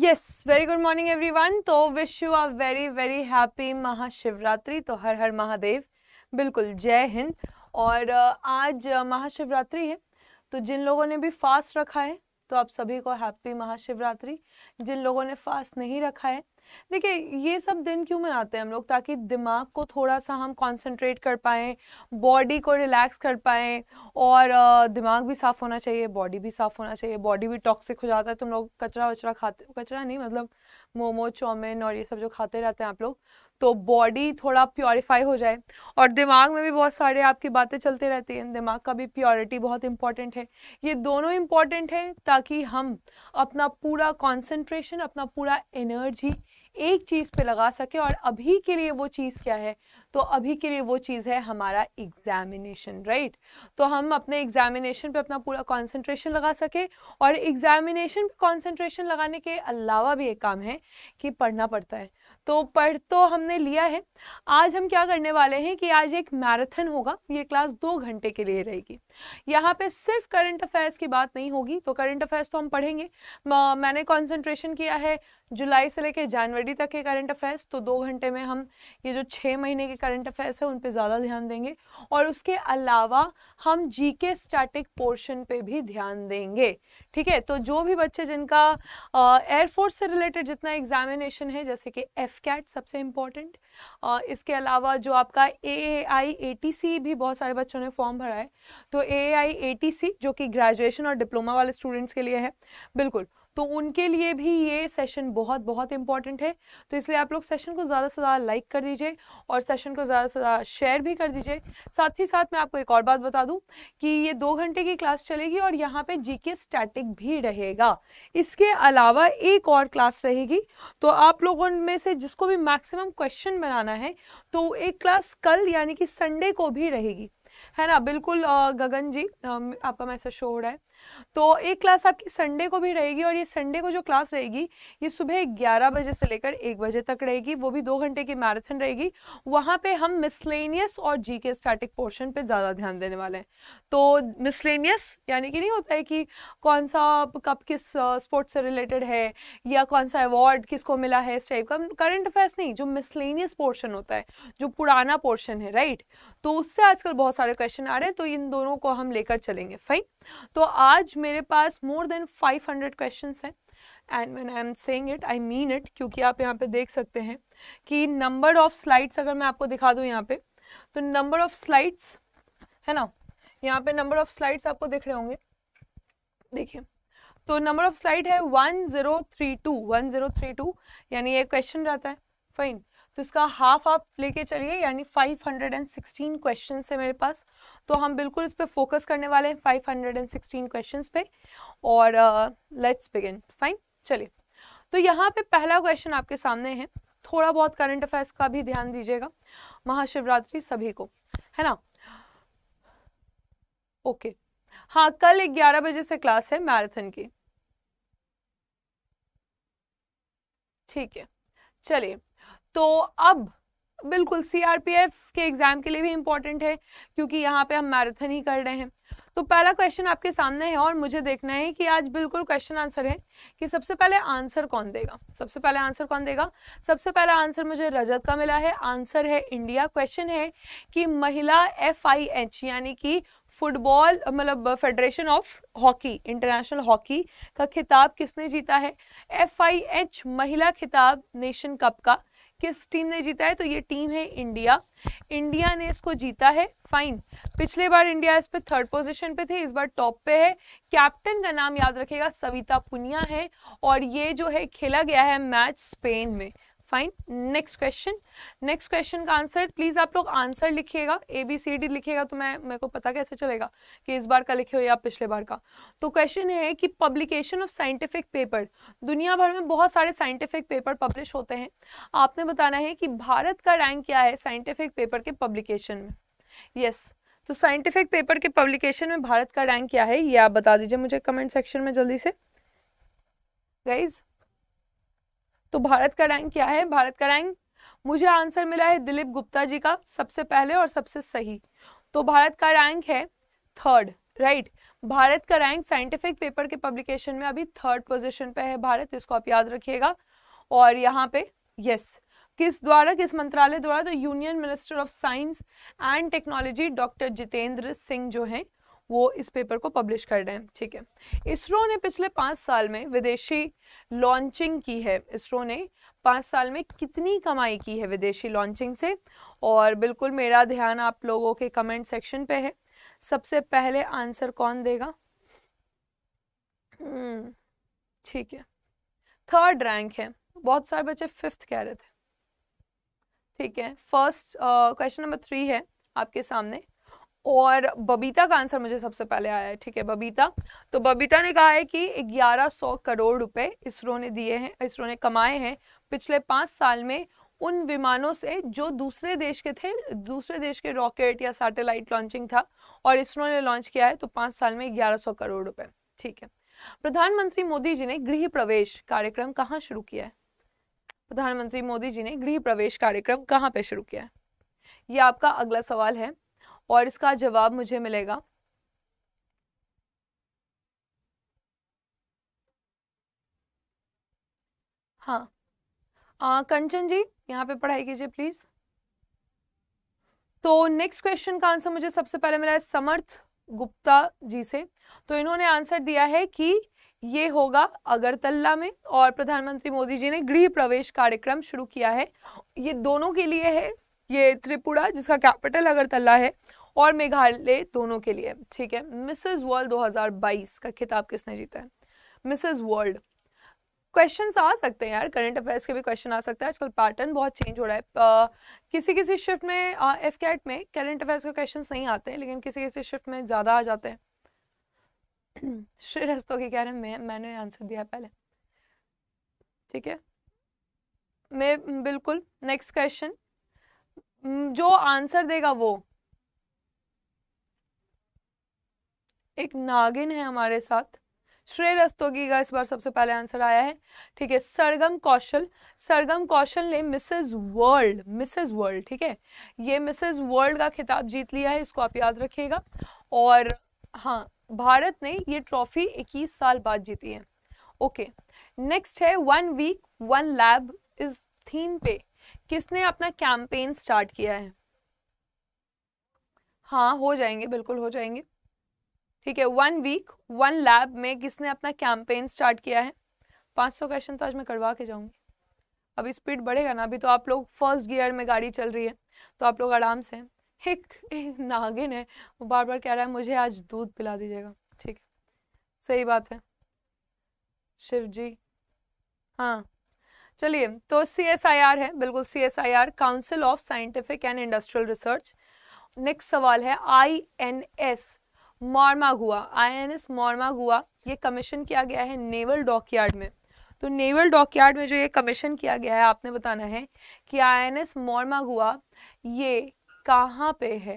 Yes very good morning everyone तो wish you are very very happy Mahashivratri तो हर हर महादेव बिल्कुल जय हिंद और आज महाशिवरात्रि है तो जिन लोगों ने भी फास्ट रखा है तो आप सभी को हैप्पी महाशिवरात्रि जिन लोगों ने फास्ट नहीं रखा है देखिए ये सब दिन क्यों मनाते हैं हम लोग ताकि दिमाग को थोड़ा सा हम कंसंट्रेट कर पाएँ बॉडी को रिलैक्स कर पाएँ और दिमाग भी साफ़ होना चाहिए बॉडी भी साफ़ होना चाहिए बॉडी भी टॉक्सिक हो जाता है तुम लोग कचरा वचरा खाते कचरा नहीं मतलब मोमो चाउमिन और ये सब जो खाते रहते हैं आप लोग तो बॉडी थोड़ा प्योरीफाई हो जाए और दिमाग में भी बहुत सारे आपकी बातें चलते रहती हैं दिमाग का भी प्योरिटी बहुत इंपॉर्टेंट है ये दोनों इम्पॉर्टेंट हैं ताकि हम अपना पूरा कंसंट्रेशन अपना पूरा एनर्जी एक चीज़ पे लगा सके और अभी के लिए वो चीज़ क्या है तो अभी के लिए वो चीज़ है हमारा एग्जामिनेशन राइट तो हम अपने एग्जामिनेशन पे अपना पूरा कंसंट्रेशन लगा सके और एग्जामिनेशन पे कंसंट्रेशन लगाने के अलावा भी एक काम है कि पढ़ना पड़ता है तो पढ़ तो हमने लिया है आज हम क्या करने वाले हैं कि आज एक मैराथन होगा ये क्लास दो घंटे के लिए रहेगी यहाँ पे सिर्फ करंट अफेयर्स की बात नहीं होगी तो करंट अफेयर्स तो हम पढ़ेंगे मैंने कंसंट्रेशन किया है जुलाई से लेकर जनवरी तक के करंट अफेयर्स तो दो घंटे में हम ये जो छः महीने के करंट अफेयर्स हैं उन पर ज़्यादा ध्यान देंगे और उसके अलावा हम जी के स्टैटिक पोर्शन पे भी ध्यान देंगे ठीक है तो जो भी बच्चे जिनका एयरफोर्स से रिलेटेड जितना एग्जामिनेशन है जैसे कि एफ कैट सबसे इम्पॉर्टेंट इसके अलावा जो आपका ए आई ए टी सी भी बहुत सारे बच्चों ने फॉर्म भरा है तो तो ए आई ए टी सी जो कि ग्रेजुएशन और डिप्लोमा वाले स्टूडेंट्स के लिए है बिल्कुल तो उनके लिए भी ये सेशन बहुत बहुत इंपॉर्टेंट है तो इसलिए आप लोग सेशन को ज़्यादा से ज़्यादा लाइक कर दीजिए और सेशन को ज़्यादा से ज़्यादा शेयर भी कर दीजिए साथ ही साथ मैं आपको एक और बात बता दूं कि ये दो घंटे की क्लास चलेगी और यहाँ पे जीके स्टैटिक भी रहेगा इसके अलावा एक और क्लास रहेगी तो आप लोगों में से जिसको भी मैक्सिमम क्वेश्चन बनाना है तो एक क्लास कल यानी कि संडे को भी रहेगी है ना बिल्कुल गगन जी आपका मैसेज शो हो रहा है तो एक क्लास आपकी संडे को भी रहेगी और ये संडे को जो क्लास रहेगी ये सुबह ग्यारह बजे से लेकर एक बजे तक रहेगी वो भी दो घंटे की मैराथन रहेगी वहाँ पे हम मिसलेनियस और जी के स्टैटिक पोर्शन पे ज़्यादा ध्यान देने वाले हैं तो मिसलेनियस यानी कि नहीं होता है कि कौन सा कप किस स्पोर्ट्स से रिलेटेड है या कौन सा अवार्ड किसको मिला है इस टाइप का करंट अफेयर्स नहीं जो मिसलेनियस पोर्शन होता है जो पुराना पोर्शन है राइट तो उससे आजकल बहुत सारे क्वेश्चन आ रहे हैं तो इन दोनों को हम लेकर चलेंगे फाइन तो आज मेरे पास मोर देन 500 हंड्रेड क्वेश्चन हैं and when I am saying it I mean it क्योंकि आप यहाँ पे देख सकते हैं कि नंबर ऑफ स्लाइड्स अगर मैं आपको दिखा दूँ यहाँ पे तो नंबर ऑफ स्लाइड्स है ना यहाँ पे नंबर ऑफ स्लाइड्स आपको दिख रहे होंगे देखिए तो नंबर ऑफ स्लाइड है one zero three two one zero three two यानी ये क्वेश्चन रहता है फाइन तो इसका हाफ आप लेके चलिए यानी 516 क्वेश्चन है मेरे पास तो हम बिल्कुल इस पर फोकस करने वाले हैं 516 क्वेश्चंस पे और लेट्स बिगिन फाइन चलिए तो यहाँ पे पहला क्वेश्चन आपके सामने है थोड़ा बहुत करंट अफेयर्स का भी ध्यान दीजिएगा महाशिवरात्रि सभी को है ना ओके हाँ कल ग्यारह बजे से क्लास है मैराथन की ठीक है चलिए तो अब बिल्कुल सीआरपीएफ के एग्ज़ाम के लिए भी इम्पोर्टेंट है क्योंकि यहाँ पे हम मैराथन ही कर रहे हैं तो पहला क्वेश्चन आपके सामने है और मुझे देखना है कि आज बिल्कुल क्वेश्चन आंसर है कि सबसे पहले आंसर कौन देगा सबसे पहले आंसर कौन देगा सबसे पहला आंसर मुझे रजत का मिला है आंसर है इंडिया क्वेश्चन है कि महिला एफ आई एच यानी कि फुटबॉल मतलब federation of hockey international hockey का खिताब किसने जीता है एफ आई एच महिला खिताब नेशन कप का किस टीम ने जीता है तो ये टीम है इंडिया इंडिया ने इसको जीता है फाइन पिछले बार इंडिया इस पे थर्ड पोजीशन पे थे इस बार टॉप पे है कैप्टन का नाम याद रखेगा सविता पुनिया है और ये जो है खेला गया है मैच स्पेन में fine next question next question का आंसर प्लीज़ आप लोग आंसर लिखिएगा ए बी सी डी लिखिएगा तो मैं मेरे को पता कैसे चलेगा कि इस बार का लिखे हो या पिछले बार का तो क्वेश्चन ये है कि पब्लिकेशन ऑफ साइंटिफिक पेपर दुनिया भर में बहुत सारे साइंटिफिक पेपर पब्लिश होते हैं आपने बताना है कि भारत का रैंक क्या है साइंटिफिक पेपर के पब्लिकेशन में यस yes, तो साइंटिफिक पेपर के पब्लिकेशन में भारत का रैंक क्या है ये आप बता दीजिए मुझे कमेंट सेक्शन में जल्दी से गाइज़ तो भारत का रैंक क्या है भारत का रैंक मुझे आंसर मिला है दिलीप गुप्ता जी का सबसे पहले और सबसे सही तो भारत का रैंक है थर्ड राइट right. भारत का रैंक साइंटिफिक पेपर के पब्लिकेशन में अभी थर्ड पोजीशन पे है भारत इसको आप याद रखिएगा और यहाँ पे यस yes, किस द्वारा किस मंत्रालय द्वारा तो union minister of science and technology doctor Jitendra Singh जो हैं वो इस पेपर को पब्लिश कर रहे हैं ठीक है इसरो ने पिछले पाँच साल में विदेशी लॉन्चिंग की है इसरो ने पाँच साल में कितनी कमाई की है विदेशी लॉन्चिंग से और बिल्कुल मेरा ध्यान आप लोगों के कमेंट सेक्शन पे है सबसे पहले आंसर कौन देगा हम्म, ठीक है थर्ड रैंक है बहुत सारे बच्चे फिफ्थ कह रहे थे ठीक है फर्स्ट क्वेश्चन नंबर थ्री है आपके सामने और बबीता का आंसर मुझे सबसे पहले आया है ठीक है बबीता तो बबीता ने कहा है कि 1100 करोड़ रुपए इसरो ने दिए हैं इसरो ने कमाए हैं पिछले पाँच साल में उन विमानों से जो दूसरे देश के थे दूसरे देश के रॉकेट या सैटेलाइट लॉन्चिंग था और इसरो ने लॉन्च किया है तो पाँच साल में ग्यारह करोड़ रुपए ठीक है प्रधानमंत्री मोदी जी ने गृह प्रवेश कार्यक्रम कहाँ शुरू किया है प्रधानमंत्री मोदी जी ने गृह प्रवेश कार्यक्रम कहाँ पे शुरू किया है ये आपका अगला सवाल है और इसका जवाब मुझे मिलेगा हाँ आ, कंचन जी यहाँ पे पढ़ाई कीजिए प्लीज तो नेक्स्ट क्वेश्चन का आंसर मुझे सबसे पहले मिला है समर्थ गुप्ता जी से तो इन्होंने आंसर दिया है कि ये होगा अगरतला में और प्रधानमंत्री मोदी जी ने गृह प्रवेश कार्यक्रम शुरू किया है ये दोनों के लिए है ये त्रिपुरा जिसका कैपिटल अगरतला है और मेघालय दोनों के लिए ठीक है मिसेज वर्ल्ड 2022 का खिताब किसने जीता है मिसेज वर्ल्ड क्वेश्चन आ सकते हैं यार करंट अफेयर्स के भी क्वेश्चन आ सकते हैं आजकल पैटर्न बहुत चेंज हो रहा है आ, किसी किसी शिफ्ट में एफ कैट में करंट अफेयर्स के क्वेश्चन नहीं आते हैं लेकिन किसी किसी शिफ्ट में ज़्यादा आ जाते हैं रस्तों के कह रहे हैं मैं मैंने आंसर दिया पहले ठीक है मैं बिल्कुल नेक्स्ट क्वेश्चन जो आंसर देगा वो एक नागिन है हमारे साथ श्रेय रस्तोगी का इस बार सबसे पहले आंसर आया है ठीक है सरगम कौशल सरगम कौशल ने मिसेज वर्ल्ड मिसेज वर्ल्ड ठीक है ये मिसेज वर्ल्ड का खिताब जीत लिया है इसको आप याद रखिएगा और हाँ भारत ने ये ट्रॉफी 21 साल बाद जीती है ओके नेक्स्ट है वन वीक वन लैब इस थीम पे किसने अपना कैंपेन स्टार्ट किया है हाँ हो जाएंगे बिल्कुल हो जाएंगे ठीक है वन वीक वन लैब में किसने अपना कैंपेन स्टार्ट किया है 500 क्वेश्चन तो आज मैं करवा के जाऊंगी अभी स्पीड बढ़ेगा ना अभी तो आप लोग फर्स्ट गियर में गाड़ी चल रही है तो आप लोग आराम से एक, एक नागिन है वो बार बार कह रहा है मुझे आज दूध पिला दीजिएगा ठीक है सही बात है शिव जी हाँ चलिए तो सी एस आई आर है बिल्कुल C S I R council of scientific and industrial research next सवाल है आई एन एस मॉर्मा गुआ आई एन एस मॉर्मा गुआ ये कमीशन किया गया है नेवल डॉकयार्ड में तो नेवल डॉकयार्ड में जो ये कमीशन किया गया है आपने बताना है कि आई एन एस मॉर्मा गुआ ये कहाँ पे है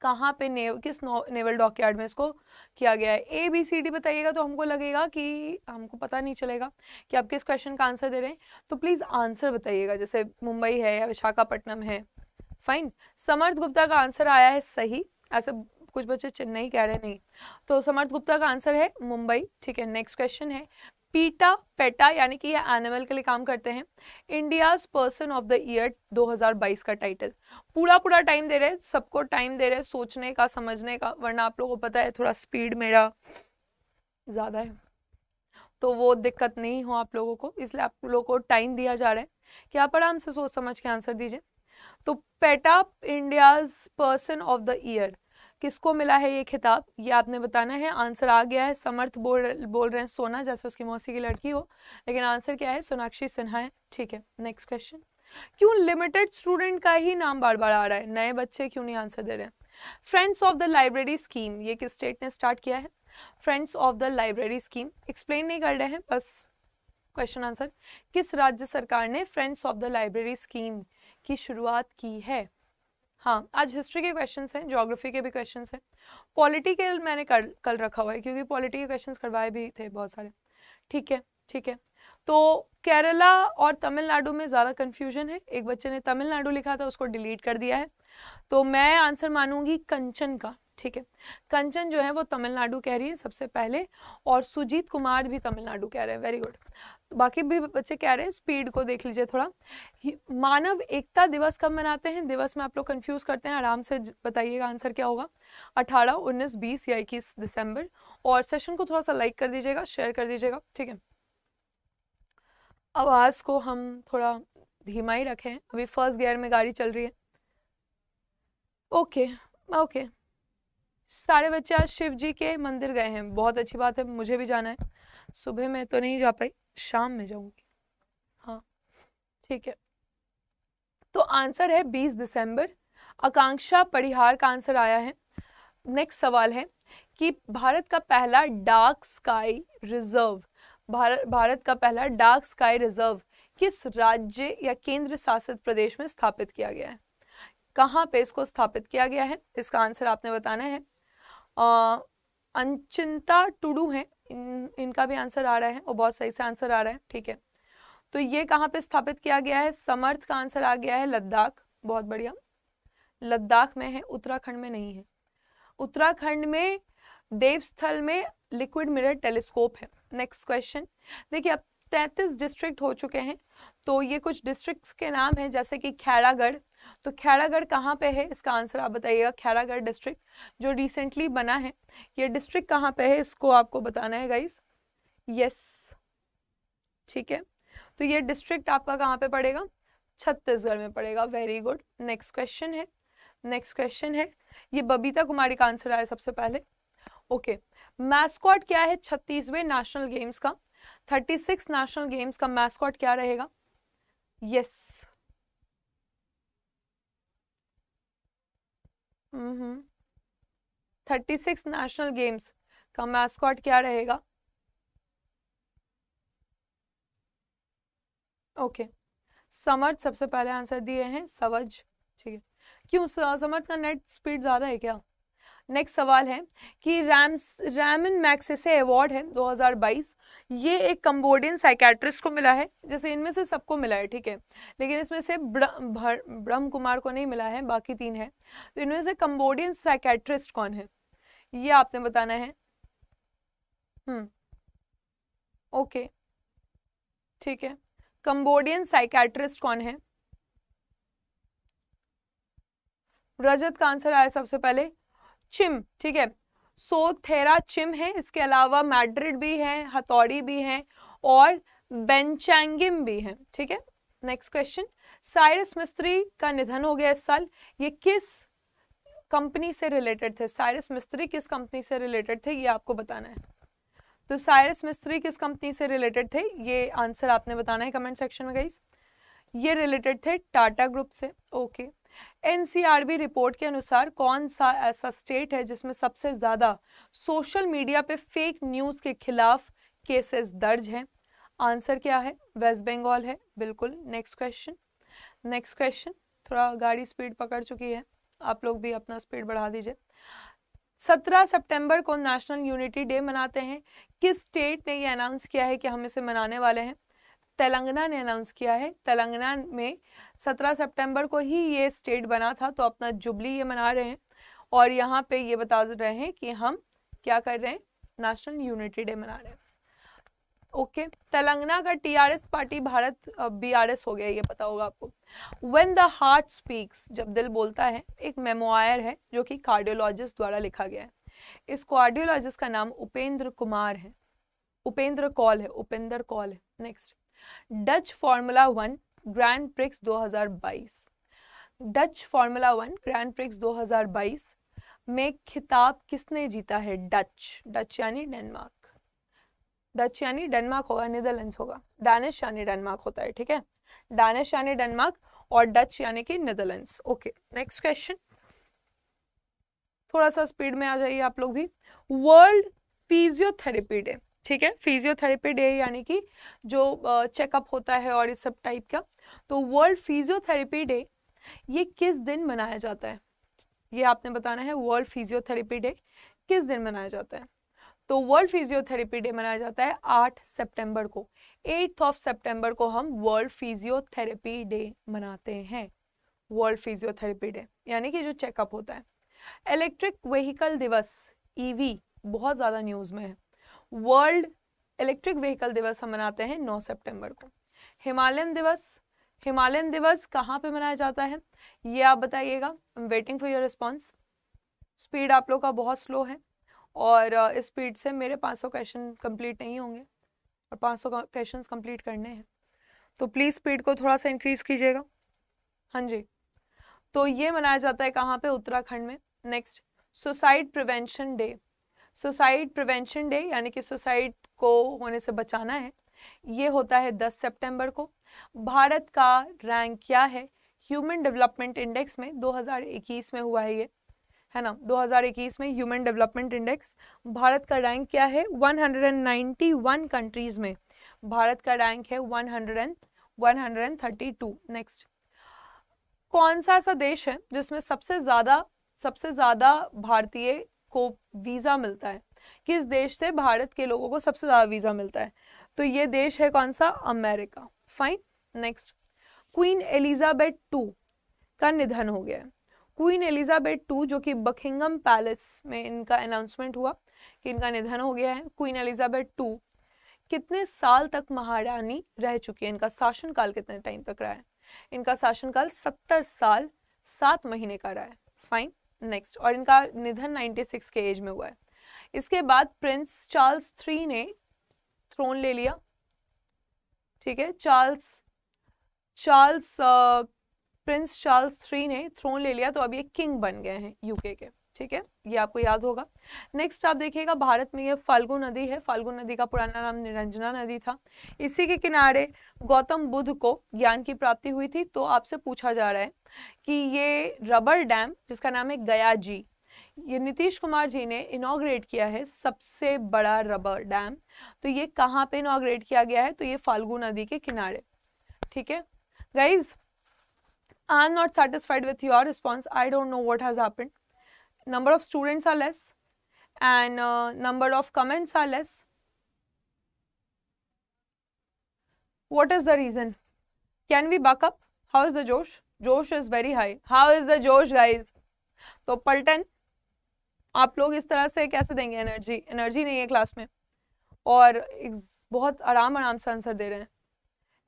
कहाँ पे नेव किस नेवल डॉकयार्ड में इसको किया गया है ए बी सी डी बताइएगा तो हमको लगेगा कि हमको पता नहीं चलेगा कि आप किस क्वेश्चन का आंसर दे रहे हैं तो प्लीज़ आंसर बताइएगा जैसे मुंबई है या विशाखापट्टनम है फाइन समर्थ गुप्ता का आंसर आया है सही ऐसे कुछ बच्चे चेन्नई कह रहे नहीं तो समर्थ गुप्ता का आंसर है मुंबई ठीक है नेक्स्ट क्वेश्चन है पीटा पेटा यानी कि ये एनिमल के लिए काम करते हैं India's person of the year 2022 का टाइटल पूरा पूरा टाइम दे रहे हैं सबको टाइम दे रहे हैं सोचने का समझने का वरना आप लोगों को पता है थोड़ा स्पीड मेरा ज़्यादा है तो वो दिक्कत नहीं हो आप लोगों को इसलिए आप लोगों को टाइम दिया जा रहा है कि आप आराम से सोच समझ के आंसर दीजिए तो PETA India's person of the year किसको मिला है ये खिताब ये आपने बताना है आंसर आ गया है समर्थ बोल बोल रहे हैं सोना जैसे उसकी मौसी की लड़की हो लेकिन आंसर क्या है सोनाक्षी सिन्हा है ठीक है नेक्स्ट क्वेश्चन क्यों लिमिटेड स्टूडेंट का ही नाम बार बार आ रहा है नए बच्चे क्यों नहीं आंसर दे रहे हैं friends of the library scheme ये किस स्टेट ने स्टार्ट किया है friends of the library scheme explain नहीं कर रहे हैं बस क्वेश्चन आंसर किस राज्य सरकार ने friends of the library scheme की शुरुआत की है हाँ आज हिस्ट्री के क्वेश्चंस हैं ज्योग्राफी के भी क्वेश्चंस हैं पॉलिटी के मैंने कल कल रखा हुआ है क्योंकि पॉलिटी के क्वेश्चंस करवाए भी थे बहुत सारे ठीक है ठीक है तो केरला और तमिलनाडु में ज़्यादा कन्फ्यूजन है एक बच्चे ने तमिलनाडु लिखा था उसको डिलीट कर दिया है तो मैं आंसर मानूंगी कंचन का ठीक है कंचन जो है वो तमिलनाडु कह रही है सबसे पहले और सुजीत कुमार भी तमिलनाडु कह रहे हैं वेरी गुड बाकी भी बच्चे कह रहे हैं स्पीड को देख लीजिए थोड़ा मानव एकता दिवस कब मनाते हैं दिवस में आप लोग कंफ्यूज करते हैं आराम से बताइएगा आंसर क्या होगा 18, 19, 20 या 21 दिसंबर और सेशन को थोड़ा सा लाइक कर दीजिएगा शेयर कर दीजिएगा ठीक है आवाज़ को हम थोड़ा धीमा ही रखें अभी फर्स्ट गियर में गाड़ी चल रही है ओके ओके सारे बच्चे आज शिव जी के मंदिर गए हैं बहुत अच्छी बात है मुझे भी जाना है सुबह में तो नहीं जा पाई शाम में जाऊंगी हाँ ठीक है तो आंसर है 20 दिसंबर आकांक्षा परिहार का आंसर आया है नेक्स्ट सवाल है कि भारत का पहला dark sky reserve Bharat Bharat का पहला डार्क स्काई रिजर्व किस राज्य या केंद्र शासित प्रदेश में स्थापित किया गया है कहाँ पे इसको स्थापित किया गया है इसका आंसर आपने बताना है अनचिंता टुडू हैं इन इनका भी आंसर आ रहा है और बहुत सही से आंसर आ रहा है ठीक है तो ये कहाँ पे स्थापित किया गया है समर्थ का आंसर आ गया है लद्दाख बहुत बढ़िया लद्दाख में है उत्तराखंड में नहीं है उत्तराखंड में देवस्थल में लिक्विड मिरर टेलीस्कोप है नेक्स्ट क्वेश्चन देखिए अब तैतीस डिस्ट्रिक्ट हो चुके हैं तो ये कुछ डिस्ट्रिक्ट्स के नाम हैं जैसे कि खैरागढ़ तो खैरागढ़ कहाँ पे है इसका आंसर आप बताइएगा खैरागढ़ डिस्ट्रिक्ट जो रिसेंटली बना है ये डिस्ट्रिक्ट कहाँ पे है इसको आपको बताना है गाइस यस ठीक है तो ये डिस्ट्रिक्ट आपका कहाँ पे पड़ेगा छत्तीसगढ़ में पड़ेगा वेरी गुड नेक्स्ट क्वेश्चन है नेक्स्ट क्वेश्चन है ये बबीता कुमारी का आंसर आया सबसे पहले ओके मैस्कॉट क्या है छत्तीसवें नेशनल गेम्स का थर्टी सिक्स नेशनल गेम्स का मैस्कॉट क्या रहेगा yes yes. Hmm. Thirty six national games का मैस्कॉट क्या रहेगा ओके समर्थ सबसे पहले आंसर दिए हैं सवज ठीक है क्यों समर्थ का नेट स्पीड ज़्यादा है क्या नेक्स्ट सवाल है कि रैम्स रैमन मैक्सेसे अवार्ड है 2022 ये एक कम्बोडियन साइकेट्रिस्ट को मिला है जैसे इनमें से सबको मिला है ठीक है लेकिन इसमें से ब्रह्म कुमार को नहीं मिला है बाकी तीन है तो इनमें से कम्बोडियन साइकेट्रिस्ट कौन है ये आपने बताना है हम्म। ओके ठीक है कम्बोडियन साइकेट्रिस्ट कौन है रजत का आंसर आया सबसे पहले चिम ठीक है सो थेरा चिम है इसके अलावा मैड्रिड भी है हथौड़ी भी है और बेंचैंगम भी है ठीक है नेक्स्ट क्वेश्चन साइरस मिस्त्री का निधन हो गया इस साल ये किस कंपनी से रिलेटेड थे साइरस मिस्त्री किस कंपनी से रिलेटेड थे ये आपको बताना है तो साइरस मिस्त्री किस कंपनी से रिलेटेड थे ये आंसर आपने बताना है कमेंट सेक्शन में गई ये रिलेटेड थे टाटा ग्रुप से ओके okay. एनसीआरबी रिपोर्ट के अनुसार कौन सा ऐसा स्टेट है जिसमें सबसे ज़्यादा सोशल मीडिया पे फेक न्यूज़ के खिलाफ केसेस दर्ज हैं आंसर क्या है वेस्ट बंगाल है बिल्कुल नेक्स्ट क्वेश्चन नेक्स्ट क्वेश्चन थोड़ा गाड़ी स्पीड पकड़ चुकी है आप लोग भी अपना स्पीड बढ़ा दीजिए 17 सितंबर को नेशनल यूनिटी डे मनाते हैं किस स्टेट ने ये अनाउंस किया है कि हम इसे मनाने वाले हैं तेलंगाना ने अनाउंस किया है तेलंगाना में 17 सितंबर को ही ये स्टेट बना था तो अपना जुबली ये मना रहे हैं और यहाँ पे ये बता रहे हैं कि हम क्या कर रहे हैं नेशनल यूनिटी डे मना रहे हैं ओके okay. तेलंगाना का टीआरएस पार्टी भारत बीआरएस हो गया ये पता होगा आपको व्हेन द हार्ट स्पीक्स जब दिल बोलता है एक मेमोआर है जो कि कार्डियोलॉजिस्ट द्वारा लिखा गया है इस कार्डियोलॉजिस्ट का नाम उपेंद्र कुमार है उपेंद्र कौल है उपेंद्र कौल है next Dutch Formula One Grand Prix 2022 Dutch Formula One Grand Prix 2022 में खिताब किसने जीता है डच डच यानी डेनमार्क डच यानी डेनमार्क होगा नीदरलैंड्स होगा डानिश यानी डेनमार्क होता है ठीक है डानिश यानी डेनमार्क और डच यानी कि नीदरलैंड्स ओके नेक्स्ट क्वेश्चन थोड़ा सा स्पीड में आ जाइए आप लोग भी वर्ल्ड फिजियोथेरेपी डे ठीक है फिजियोथेरेपी डे यानी कि जो चेकअप होता है और इस सब टाइप का तो वर्ल्ड फिजियोथेरेपी डे ये किस दिन मनाया जाता है ये आपने बताना है वर्ल्ड फिजियोथेरेपी डे किस दिन मनाया जाता है तो वर्ल्ड फिजियोथेरेपी डे मनाया जाता है आठ सेप्टेम्बर को एट्थ ऑफ सेप्टेम्बर को हम वर्ल्ड फिजियोथेरेपी डे मनाते हैं वर्ल्ड फिजियोथेरेपी डे यानी कि जो चेकअप होता है इलेक्ट्रिक व्हीकल दिवस ईवी e बहुत ज़्यादा न्यूज़ में है वर्ल्ड इलेक्ट्रिक व्हीकल दिवस हम मनाते हैं नौ सेप्टेम्बर को हिमालयन दिवस हिमालयन दिवस कहाँ पे मनाया जाता है ये आप बताइएगा I am waiting for your response speed आप लोग का बहुत स्लो है और uh, इस स्पीड से मेरे 500 क्वेश्चन कंप्लीट नहीं होंगे और 500 क्वेश्चन कम्प्लीट करने हैं तो प्लीज़ स्पीड को थोड़ा सा इंक्रीज़ कीजिएगा हाँ जी तो ये मनाया जाता है कहाँ पे उत्तराखंड में next suicide prevention day suicide prevention day यानी कि सुसाइड को होने से बचाना है ये होता है 10 सितंबर को भारत का रैंक क्या है ह्यूमन डेवलपमेंट इंडेक्स में 2021 में हुआ है ये है ना 2021 में ह्यूमन डेवलपमेंट इंडेक्स भारत का रैंक क्या है 191 कंट्रीज़ में भारत का रैंक है 100 132 नेक्स्ट कौन सा ऐसा देश है जिसमें सबसे ज़्यादा सबसे ज़्यादा भारतीय को वीज़ा मिलता है किस देश से भारत के लोगों को सबसे ज़्यादा वीज़ा मिलता है तो ये देश है कौन सा America fine next queen Elizabeth two का निधन हो गया है क्वीन एलिजाबेथ टू जो कि बकिंगम पैलेस में इनका अनाउंसमेंट हुआ कि इनका निधन हो गया है क्वीन एलिजाबेथ टू कितने साल तक महारानी रह चुकी है इनका शासनकाल कितने टाइम तक रहा है इनका शासनकाल सत्तर साल सात महीने का रहा है फाइन नेक्स्ट और इनका निधन 96 के एज में हुआ है इसके बाद प्रिंस चार्ल्स थ्री ने थ्रोन ले लिया ठीक है Charles Charles prince Charles three ने थ्रोन ले लिया तो अब ये किंग बन गए हैं यूके के ठीक है ये आपको याद होगा नेक्स्ट आप देखिएगा भारत में ये फाल्गु नदी है फाल्गु नदी का पुराना नाम निरंजना नदी था इसी के किनारे गौतम बुद्ध को ज्ञान की प्राप्ति हुई थी तो आपसे पूछा जा रहा है कि ये रबर डैम जिसका नाम है गया जी ये नीतीश कुमार जी ने इनाग्रेट किया है सबसे बड़ा रबर डैम तो ये कहाँ पे इनाग्रेट किया गया है तो ये फाल्गू नदी के किनारे ठीक है guys I am not satisfied with your response I don't know what has happen number of students are less and number of comments are less less what is the reason can we buck up how is the josh जोश is very high how is the जोश guys तो पलटन आप लोग इस तरह से कैसे देंगे एनर्जी एनर्जी नहीं है क्लास में और बहुत आराम आराम से आंसर दे रहे हैं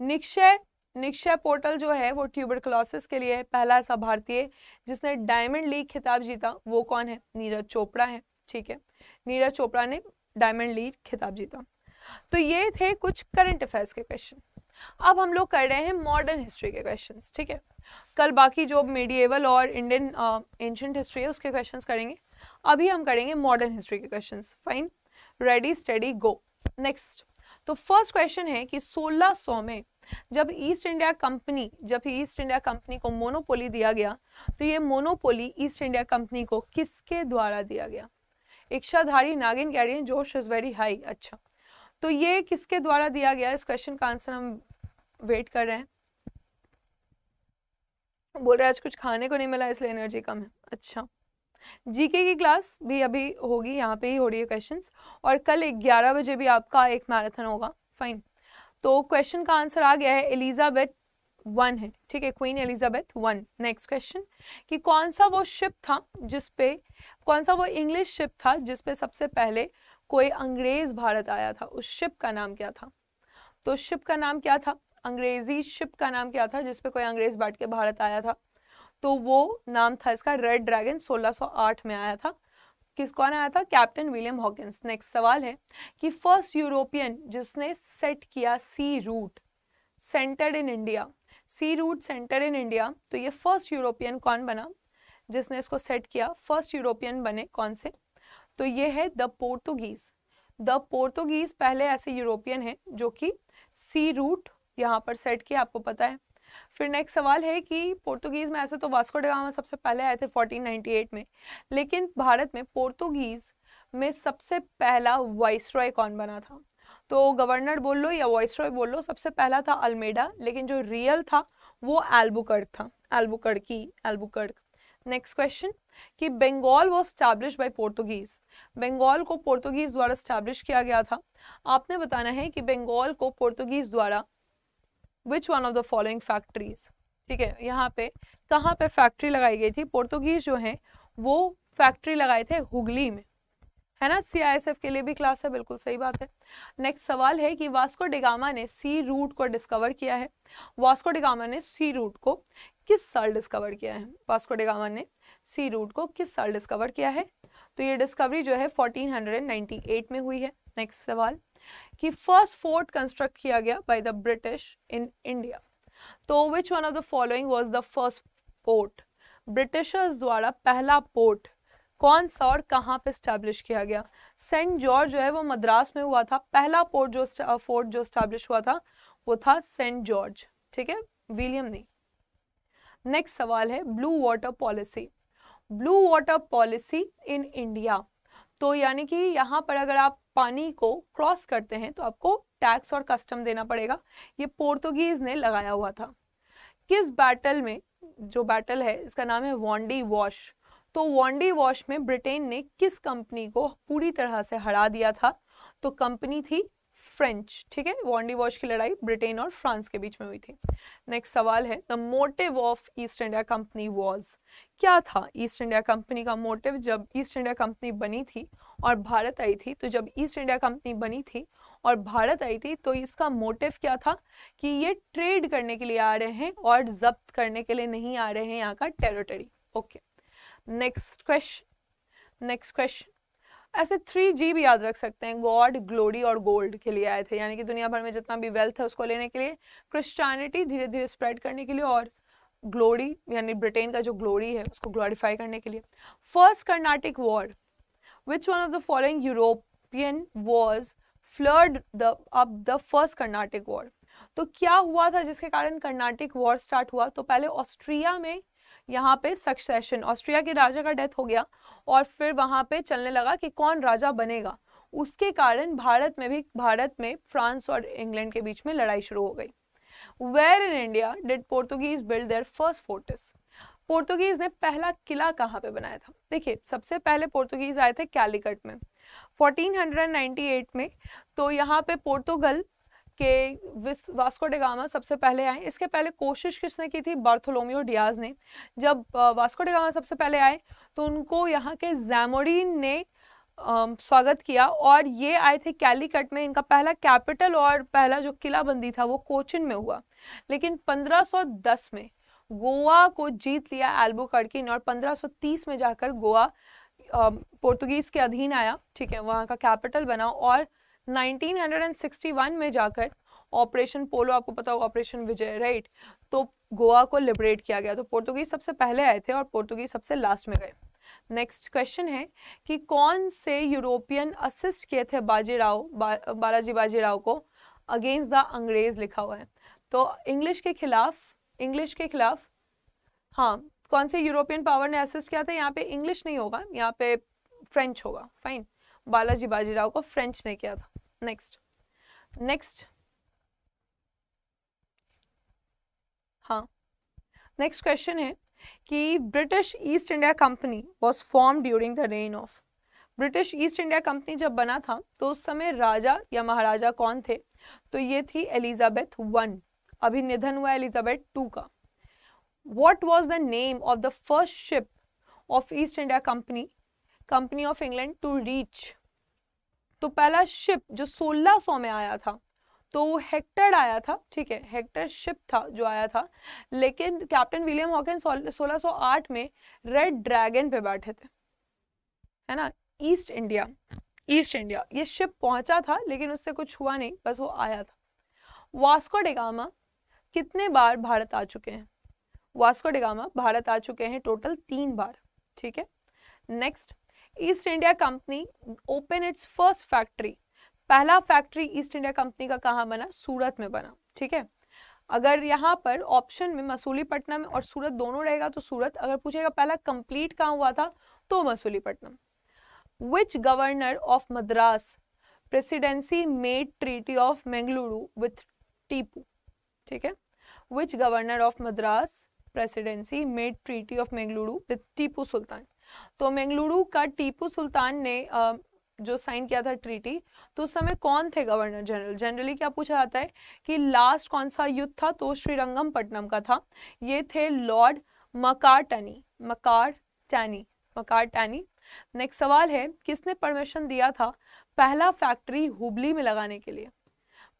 निक्षय निक्षय पोर्टल जो है वो ट्यूबर के लिए पहला ऐसा भारतीय जिसने डायमंड लीग खिताब जीता वो कौन है नीरज चोपड़ा है ठीक है नीरज चोपड़ा ने डायमंड लीग खिताब जीता तो ये थे कुछ करंट अफेयर्स के क्वेश्चन अब हम लोग कर रहे हैं मॉडर्न हिस्ट्री के क्वेश्चन ठीक है कल बाकी जो मीडिएवल और इंडियन एंशंट हिस्ट्री है उसके क्वेश्चंस करेंगे अभी हम करेंगे मॉडर्न हिस्ट्री के questions fine ready steady go next तो फर्स्ट क्वेश्चन है कि 1600 में जब ईस्ट इंडिया कंपनी जब ईस्ट इंडिया कंपनी को मोनोपोली दिया गया तो ये मोनोपोली ईस्ट इंडिया कंपनी को किसके द्वारा दिया गया इच्छाधारी नागिन कह रही है जोश इज़ वेरी हाई अच्छा तो ये किसके द्वारा दिया गया इस क्वेश्चन का आंसर हम वेट कर रहे हैं बोल रहे आज कुछ खाने को नहीं मिला इसलिए एनर्जी कम है अच्छा जीके की क्लास भी अभी होगी यहाँ पे ही हो रही है क्वेश्चंस और कल ग्यारह बजे भी आपका एक मैराथन होगा फाइन तो क्वेश्चन का आंसर आ गया है एलिजाबेथ वन है ठीक है queen Elizabeth one next question कि कौन सा वो शिप था जिस पे कौन सा वो इंग्लिश शिप था जिस पे सबसे पहले कोई अंग्रेज भारत आया था उस शिप का नाम क्या था तो शिप का नाम क्या था अंग्रेजी शिप का नाम क्या था जिसपे कोई अंग्रेज बैठ के भारत आया था तो वो नाम था इसका रेड ड्रैगन 1608 में आया था किस कौन आया था कैप्टन विलियम हॉकिंस नेक्स्ट सवाल है कि फर्स्ट यूरोपियन जिसने सेट किया sea route centred in India sea route centre in India तो ये फर्स्ट यूरोपियन कौन बना जिसने इसको सेट किया फर्स्ट यूरोपियन बने कौन से तो ये है द पोर्तुगीज द पोर्तुगीज पहले ऐसे यूरोपियन हैं जो कि सी रूट यहाँ पर सेट किया आपको पता है फिर नेक्स्ट सवाल है कि पोर्तुगीज़ में ऐसे तो वास्को डेगामा सबसे पहले आए थे 1498 में लेकिन भारत में पोर्तुगीज़ में सबसे पहला वाइसरॉय कौन बना था तो गवर्नर बोल लो या रॉय बोल लो सबसे पहला था अल्मेडा लेकिन जो रियल था वो एल्बुकर्क था एल्बुकर्क की एल्बुकर्क नेक्स्ट क्वेश्चन कि बंगाल वो स्टैब्लिश बाय पोर्तुगीज़ बंगाल को पोर्तुगीज़ द्वारा स्टैब्लिश किया गया था आपने बताना है कि बंगाल को पोर्तुगीज़ द्वारा which one of the following factories ठीक है यहाँ पे कहाँ पे फैक्ट्री लगाई गई थी पोर्तुगीज जो है वो फैक्ट्री लगाए थे हुगली में है ना सी आई एस एफ के लिए भी क्लास है बिल्कुल सही बात है नेक्स्ट सवाल है कि वास्को डिगामा ने सी रूट को डिस्कवर किया है वास्को डिगामा ने सी रूट को किस साल डिस्कवर किया है वास्को डिगामा ने सी रूट को किस साल डिस्कवर किया है तो ये डिस्कवरी जो है 1498 में हुई है नेक्स्ट सवाल कि फर्स्ट फोर्ट कंस्ट्रक्ट किया गया by the British in India तो which one of the following was the first port Britishers द्वारा पहला पोर्ट कौन सा और कहाँ पे स्टैब्लिश किया गया सेंट जॉर्ज जो है वो मद्रास में हुआ था पहला पोर्ट जो फोर्ट जो स्टैब्लिश हुआ था वो था सेंट जॉर्ज ठीक है विलियम ने नेक्स्ट सवाल है blue water policy blue water policy in India तो यानी कि यहाँ पर अगर आप पानी को क्रॉस करते हैं तो आपको टैक्स और कस्टम देना पड़ेगा ये पोर्तुगीज ने लगाया हुआ था किस बैटल में जो बैटल है इसका नाम है वॉन्डी वॉश तो वॉन्डी वॉश में ब्रिटेन ने किस कंपनी को पूरी तरह से हरा दिया था तो कंपनी थी फ्रेंच ठीक है वॉन्डी वॉश की लड़ाई ब्रिटेन और फ्रांस के बीच में हुई थी नेक्स्ट सवाल है the motive of East India Company was क्या था ईस्ट इंडिया कंपनी का मोटिव जब ईस्ट इंडिया कंपनी बनी थी और भारत आई थी तो जब ईस्ट इंडिया कंपनी बनी थी और भारत आई थी तो इसका मोटिव क्या था कि ये ट्रेड करने के लिए आ रहे हैं और जब्त करने के लिए नहीं आ रहे हैं यहाँ का territory okay next question next question ऐसे थ्री जी भी याद रख सकते हैं गॉड ग्लोरी और गोल्ड के लिए आए थे यानी कि दुनिया भर में जितना भी वेल्थ है उसको लेने के लिए क्रिश्चियनिटी धीरे धीरे स्प्रेड करने के लिए और ग्लोरी यानी ब्रिटेन का जो ग्लोरी है उसको ग्लोरीफाई करने के लिए first Carnatic war which one of the following European was floored the अब द फर्स्ट कर्नाटिक वॉर तो क्या हुआ था जिसके कारण कर्नाटिक वॉर स्टार्ट हुआ तो पहले ऑस्ट्रिया में यहाँ पे सक्सेशन ऑस्ट्रिया के राजा का डेथ हो गया और फिर वहाँ पे चलने लगा कि कौन राजा बनेगा उसके कारण भारत में भी भारत में फ्रांस और इंग्लैंड के बीच में लड़ाई शुरू हो गई where in India did Portuguese build their first forts Portuguese ने पहला किला कहाँ पे बनाया था देखिए सबसे पहले पोर्तुगीज आए थे कैलिकट में 1498 में तो यहाँ पे पोर्तुगल कि वास्को डेगामा सबसे पहले आए इसके पहले कोशिश किसने की थी बर्थोलोमियो डियाज ने जब वास्को डेगामा सबसे पहले आए तो उनको यहाँ के जैमोडीन ने स्वागत किया और ये आए थे कैलीकट में इनका पहला कैपिटल और पहला जो किलाबंदी था वो कोचिन में हुआ लेकिन 1510 में गोवा को जीत लिया एल्बोकर्की ने और 1530 में जाकर गोवा पोर्तुगीज़ के अधीन आया ठीक है वहाँ का कैपिटल बना और 1961 में जाकर ऑपरेशन पोलो आपको पता होगा ऑपरेशन विजय राइट तो गोवा को लिबरेट किया गया तो पोर्तुगीज सबसे पहले आए थे और पोर्तुगीज सबसे लास्ट में गए नेक्स्ट क्वेश्चन है कि कौन से यूरोपियन असिस्ट किए थे बाजीराव बा, बालाजी बाजीराव को अगेंस्ट द अंग्रेज लिखा हुआ है तो इंग्लिश के खिलाफ इंग्लिश के खिलाफ हाँ कौन से यूरोपियन पावर ने असिस्ट किया था यहाँ पे इंग्लिश नहीं होगा यहाँ पे फ्रेंच होगा फाइन बालाजी बाजीराव को फ्रेंच ने किया था नेक्स्ट नेक्स्ट हाँ नेक्स्ट क्वेश्चन है कि British East India Company was form during the reign of British East India Company जब बना था तो उस समय राजा या महाराजा कौन थे तो ये थी एलिजाबेथ वन अभी निधन हुआ एलिजाबेथ टू का what was the name of the first ship of East India Company company of England to reach तो पहला शिप जो 1600 में आया था तो वो हेक्टर आया था ठीक है हेक्टर शिप था जो आया था लेकिन कैप्टन विलियम हॉकिन 1608 में रेड ड्रैगन पे बैठे थे है ना ईस्ट इंडिया ईस्ट इंडिया ये शिप पहुंचा था लेकिन उससे कुछ हुआ नहीं बस वो आया था वास्को डेगामा कितने बार भारत आ चुके हैं वास्को डेगामा भारत आ चुके हैं टोटल तीन बार ठीक है next East India Company open its first factory पहला फैक्ट्री ईस्ट इंडिया कंपनी का कहाँ बना सूरत में बना ठीक है अगर यहाँ पर ऑप्शन में मसूली और सूरत दोनों रहेगा तो सूरत अगर पूछेगा पहला कंप्लीट कहाँ हुआ था तो Masulipatnam which governor of Madras Presidency made treaty of Mangaluru with Tipu ठीक है which governor of Madras Presidency made treaty of Mangaluru with Tipu Sultan तो मेंगलुरु का टीपू सुल्तान ने जो साइन किया था ट्रीटी तो उस समय कौन थे गवर्नर जनरल जनरली क्या पूछा जाता है कि लास्ट कौन सा युद्ध था तो श्रीरंगम पट्टनम का था ये थे लॉर्ड मकारटनी मकार टैनी नेक्स्ट सवाल है किसने परमिशन दिया था पहला फैक्ट्री हुबली में लगाने के लिए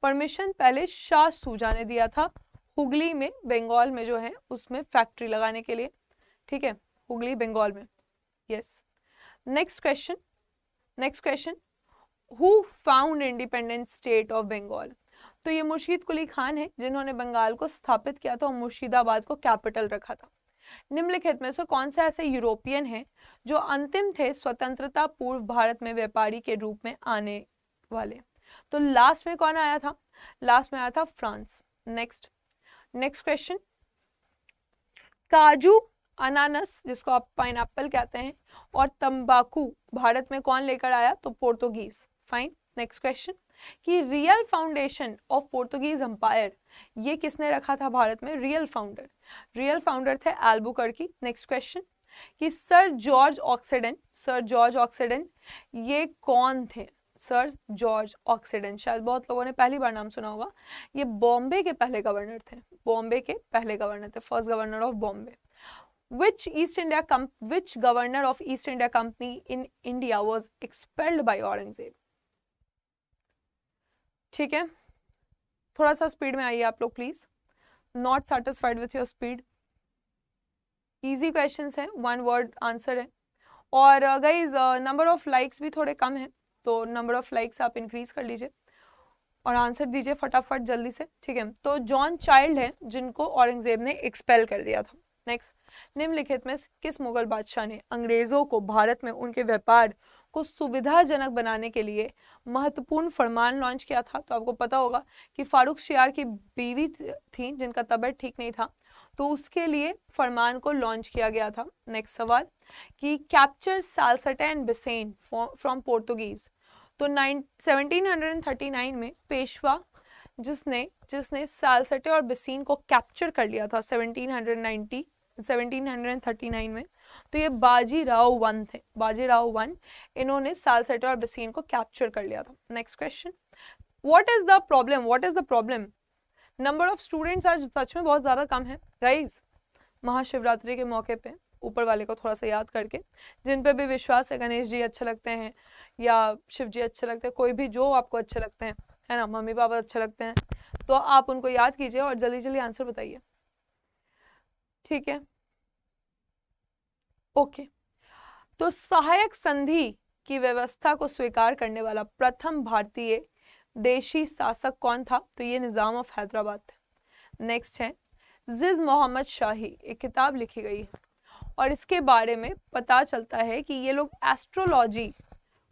परमिशन पहले शाह सूजा ने दिया था हुगली में बंगाल में जो है उसमें फैक्ट्री लगाने के लिए ठीक है हुगली बंगाल में yes next question next question who found independent state of bengal तो ये मुर्शीद कुली खान है जिन्होंने बंगाल को स्थापित किया था और मुर्शिदाबाद को कैपिटल रखा था निम्नलिखित में से कौन से ऐसे यूरोपियन हैं जो अंतिम थे स्वतंत्रता पूर्व भारत में व्यापारी के रूप में आने वाले तो लास्ट में कौन आया था लास्ट में आया था फ्रांस नेक्स्ट नेक्स्ट क्वेश्चन काजू अनानस जिसको आप पाइन कहते हैं और तंबाकू भारत में कौन लेकर आया तो पोर्तुगीज फाइन नेक्स्ट क्वेश्चन कि real foundation of Portuguese empire ये किसने रखा था भारत में रियल फाउंडर रियल फाउंडर थे एल्बुकर की नेक्स्ट क्वेश्चन कि sir George Oxenden sir George Oxenden ये कौन थे सर जॉर्ज ऑक्सीडन शायद बहुत लोगों ने पहली बार नाम सुना होगा ये बॉम्बे के पहले गवर्नर थे बॉम्बे के पहले गवर्नर थे first governor of Bombay which East India comp which governor of East India Company in India was expelled by Aurangzeb? ठीक है थोड़ा सा स्पीड में आइए आप लोग please not satisfied with your speed easy question है वन वर्ड आंसर है और गाइज नंबर ऑफ लाइक्स भी थोड़े कम हैं तो नंबर ऑफ लाइक्स आप इंक्रीज कर लीजिए और आंसर दीजिए फटाफट जल्दी से ठीक है तो जॉन चाइल्ड है जिनको औरंगजेब ने एक्सपेल कर दिया था नेक्स्ट निम्नलिखित में किस मुगल बादशाह ने अंग्रेजों को भारत में उनके व्यापार को सुविधाजनक बनाने के लिए महत्वपूर्ण फरमान लॉन्च किया था तो आपको पता होगा कि फारूक शियार की बीवी थी जिनका तबियत ठीक नहीं था तो उसके लिए फरमान को लॉन्च किया गया था नेक्स्ट सवाल कि capture Salsette and Bassein from Portuguese तो नाइन में पेशवा जिसने जिसने सालसटे और बिसेन को कैप्चर कर लिया था सेवनटीन 1739 में तो ये बाजी राव वन थे बाजी राव वन इन्होंने सालसेटा और बसीन को कैप्चर कर लिया था next question what is the problem what is the problem number of students आज सच में बहुत ज़्यादा कम है गाइज महाशिवरात्रि के मौके पे ऊपर वाले को थोड़ा सा याद करके जिन पर भी विश्वास है गणेश जी अच्छे लगते हैं या शिव जी अच्छे लगते हैं कोई भी जो आपको अच्छे लगते हैं है ना मम्मी पापा अच्छे लगते हैं तो आप उनको याद कीजिए और जल्दी जल्दी आंसर बताइए ठीक है ओके तो सहायक संधि की व्यवस्था को स्वीकार करने वाला प्रथम भारतीय देशी शासक कौन था तो ये निज़ाम ऑफ हैदराबाद नेक्स्ट है जिज मोहम्मद शाही एक किताब लिखी गई है और इसके बारे में पता चलता है कि ये लोग एस्ट्रोलॉजी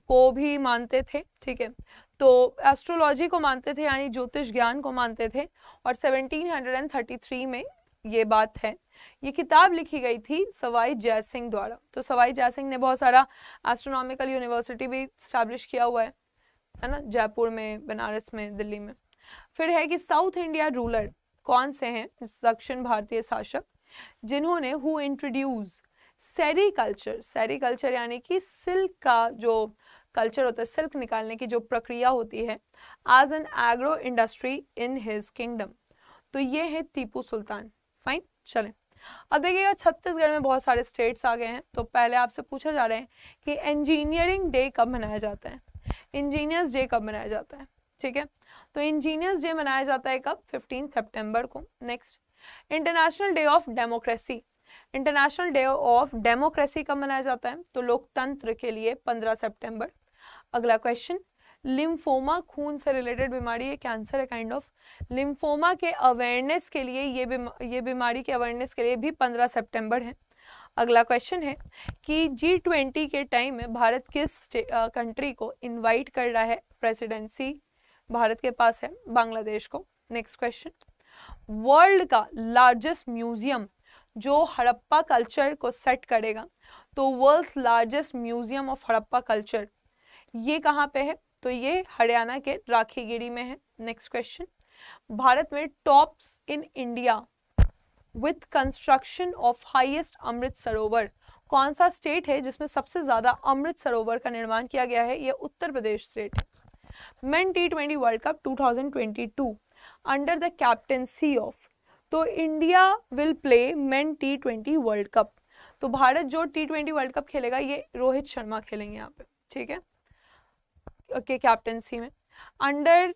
को भी मानते थे ठीक है तो एस्ट्रोलॉजी को मानते थे यानी ज्योतिष ज्ञान को मानते थे और 1733 में ये बात है ये किताब लिखी गई थी सवाई जयसिंह द्वारा तो सवाई जयसिंह ने बहुत सारा एस्ट्रोनॉमिकल यूनिवर्सिटी भी स्टैब्लिश किया हुआ है है ना जयपुर में बनारस में दिल्ली में फिर है कि साउथ इंडिया रूलर कौन से हैं दक्षिण भारतीय शासक जिन्होंने हु इंट्रोड्यूस सेरीकल्चर सेरीकल्चर यानी कि सिल्क का जो कल्चर होता है सिल्क निकालने की जो प्रक्रिया होती है as an agro industry in his kingdom तो ये है टीपू सुल्तान फाइन चलें अब देखिएगा छत्तीसगढ़ में बहुत सारे स्टेट्स आ गए हैं तो पहले आपसे पूछा जा रहा है कि इंजीनियरिंग डे कब मनाया जाता है इंजीनियर्स डे कब मनाया जाता है ठीक है तो इंजीनियर्स डे मनाया जाता है कब फिफ्टीन सेप्टेम्बर को next international day of democracy international day of democracy कब मनाया जाता है तो लोकतंत्र के लिए पंद्रह सेप्टेम्बर अगला क्वेश्चन लिम्फोमा खून से रिलेटेड बीमारी है कैंसर है काइंड ऑफ लिम्फोमा के अवेयरनेस के लिए ये बिमा, ये बीमारी के अवेयरनेस के लिए भी पंद्रह सेप्टेम्बर है अगला क्वेश्चन है कि जी ट्वेंटी के टाइम में भारत किस कंट्री को इनवाइट कर रहा है प्रेसिडेंसी भारत के पास है बांग्लादेश को नेक्स्ट क्वेश्चन वर्ल्ड का लार्जेस्ट म्यूजियम जो हड़प्पा कल्चर को सेट करेगा तो world's largest museum of Harappa culture ये कहाँ पे है तो ये हरियाणा के राखीगिरी में है नेक्स्ट क्वेश्चन भारत में tops in India with construction of highest Amrit Sarovar कौन सा स्टेट है जिसमें सबसे ज़्यादा अमृत सरोवर का निर्माण किया गया है यह Uttar Pradesh state men T twenty World Cup 2022 under the captaincy of तो India will play men T twenty World Cup तो भारत जो टी ट्वेंटी वर्ल्ड कप खेलेगा ये रोहित शर्मा खेलेंगे यहाँ पे ठीक है के कैप्टनसी में अंडर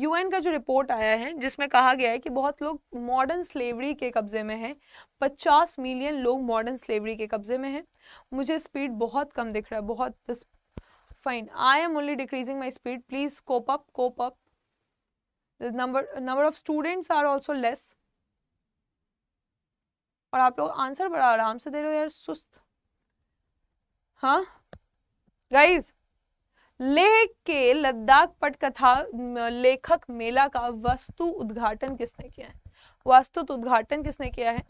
यू uh, का जो रिपोर्ट आया है जिसमें कहा गया है कि बहुत लोग मॉडर्न स्लेवरी के कब्ज़े में हैं 50 मिलियन लोग मॉडर्न स्लेवरी के कब्ज़े में हैं मुझे स्पीड बहुत कम दिख रहा है बहुत fine I am only decreasing my speed please cope up cope up number number of students are also less और आप लोग आंसर बड़ा आराम से दे रहे हो यार सुस्त हाँ गाइज़ लेह के लद्दाख पटकथा लेखक मेला का वस्तु उद्घाटन किसने किया है वास्तु तो उद्घाटन किसने किया है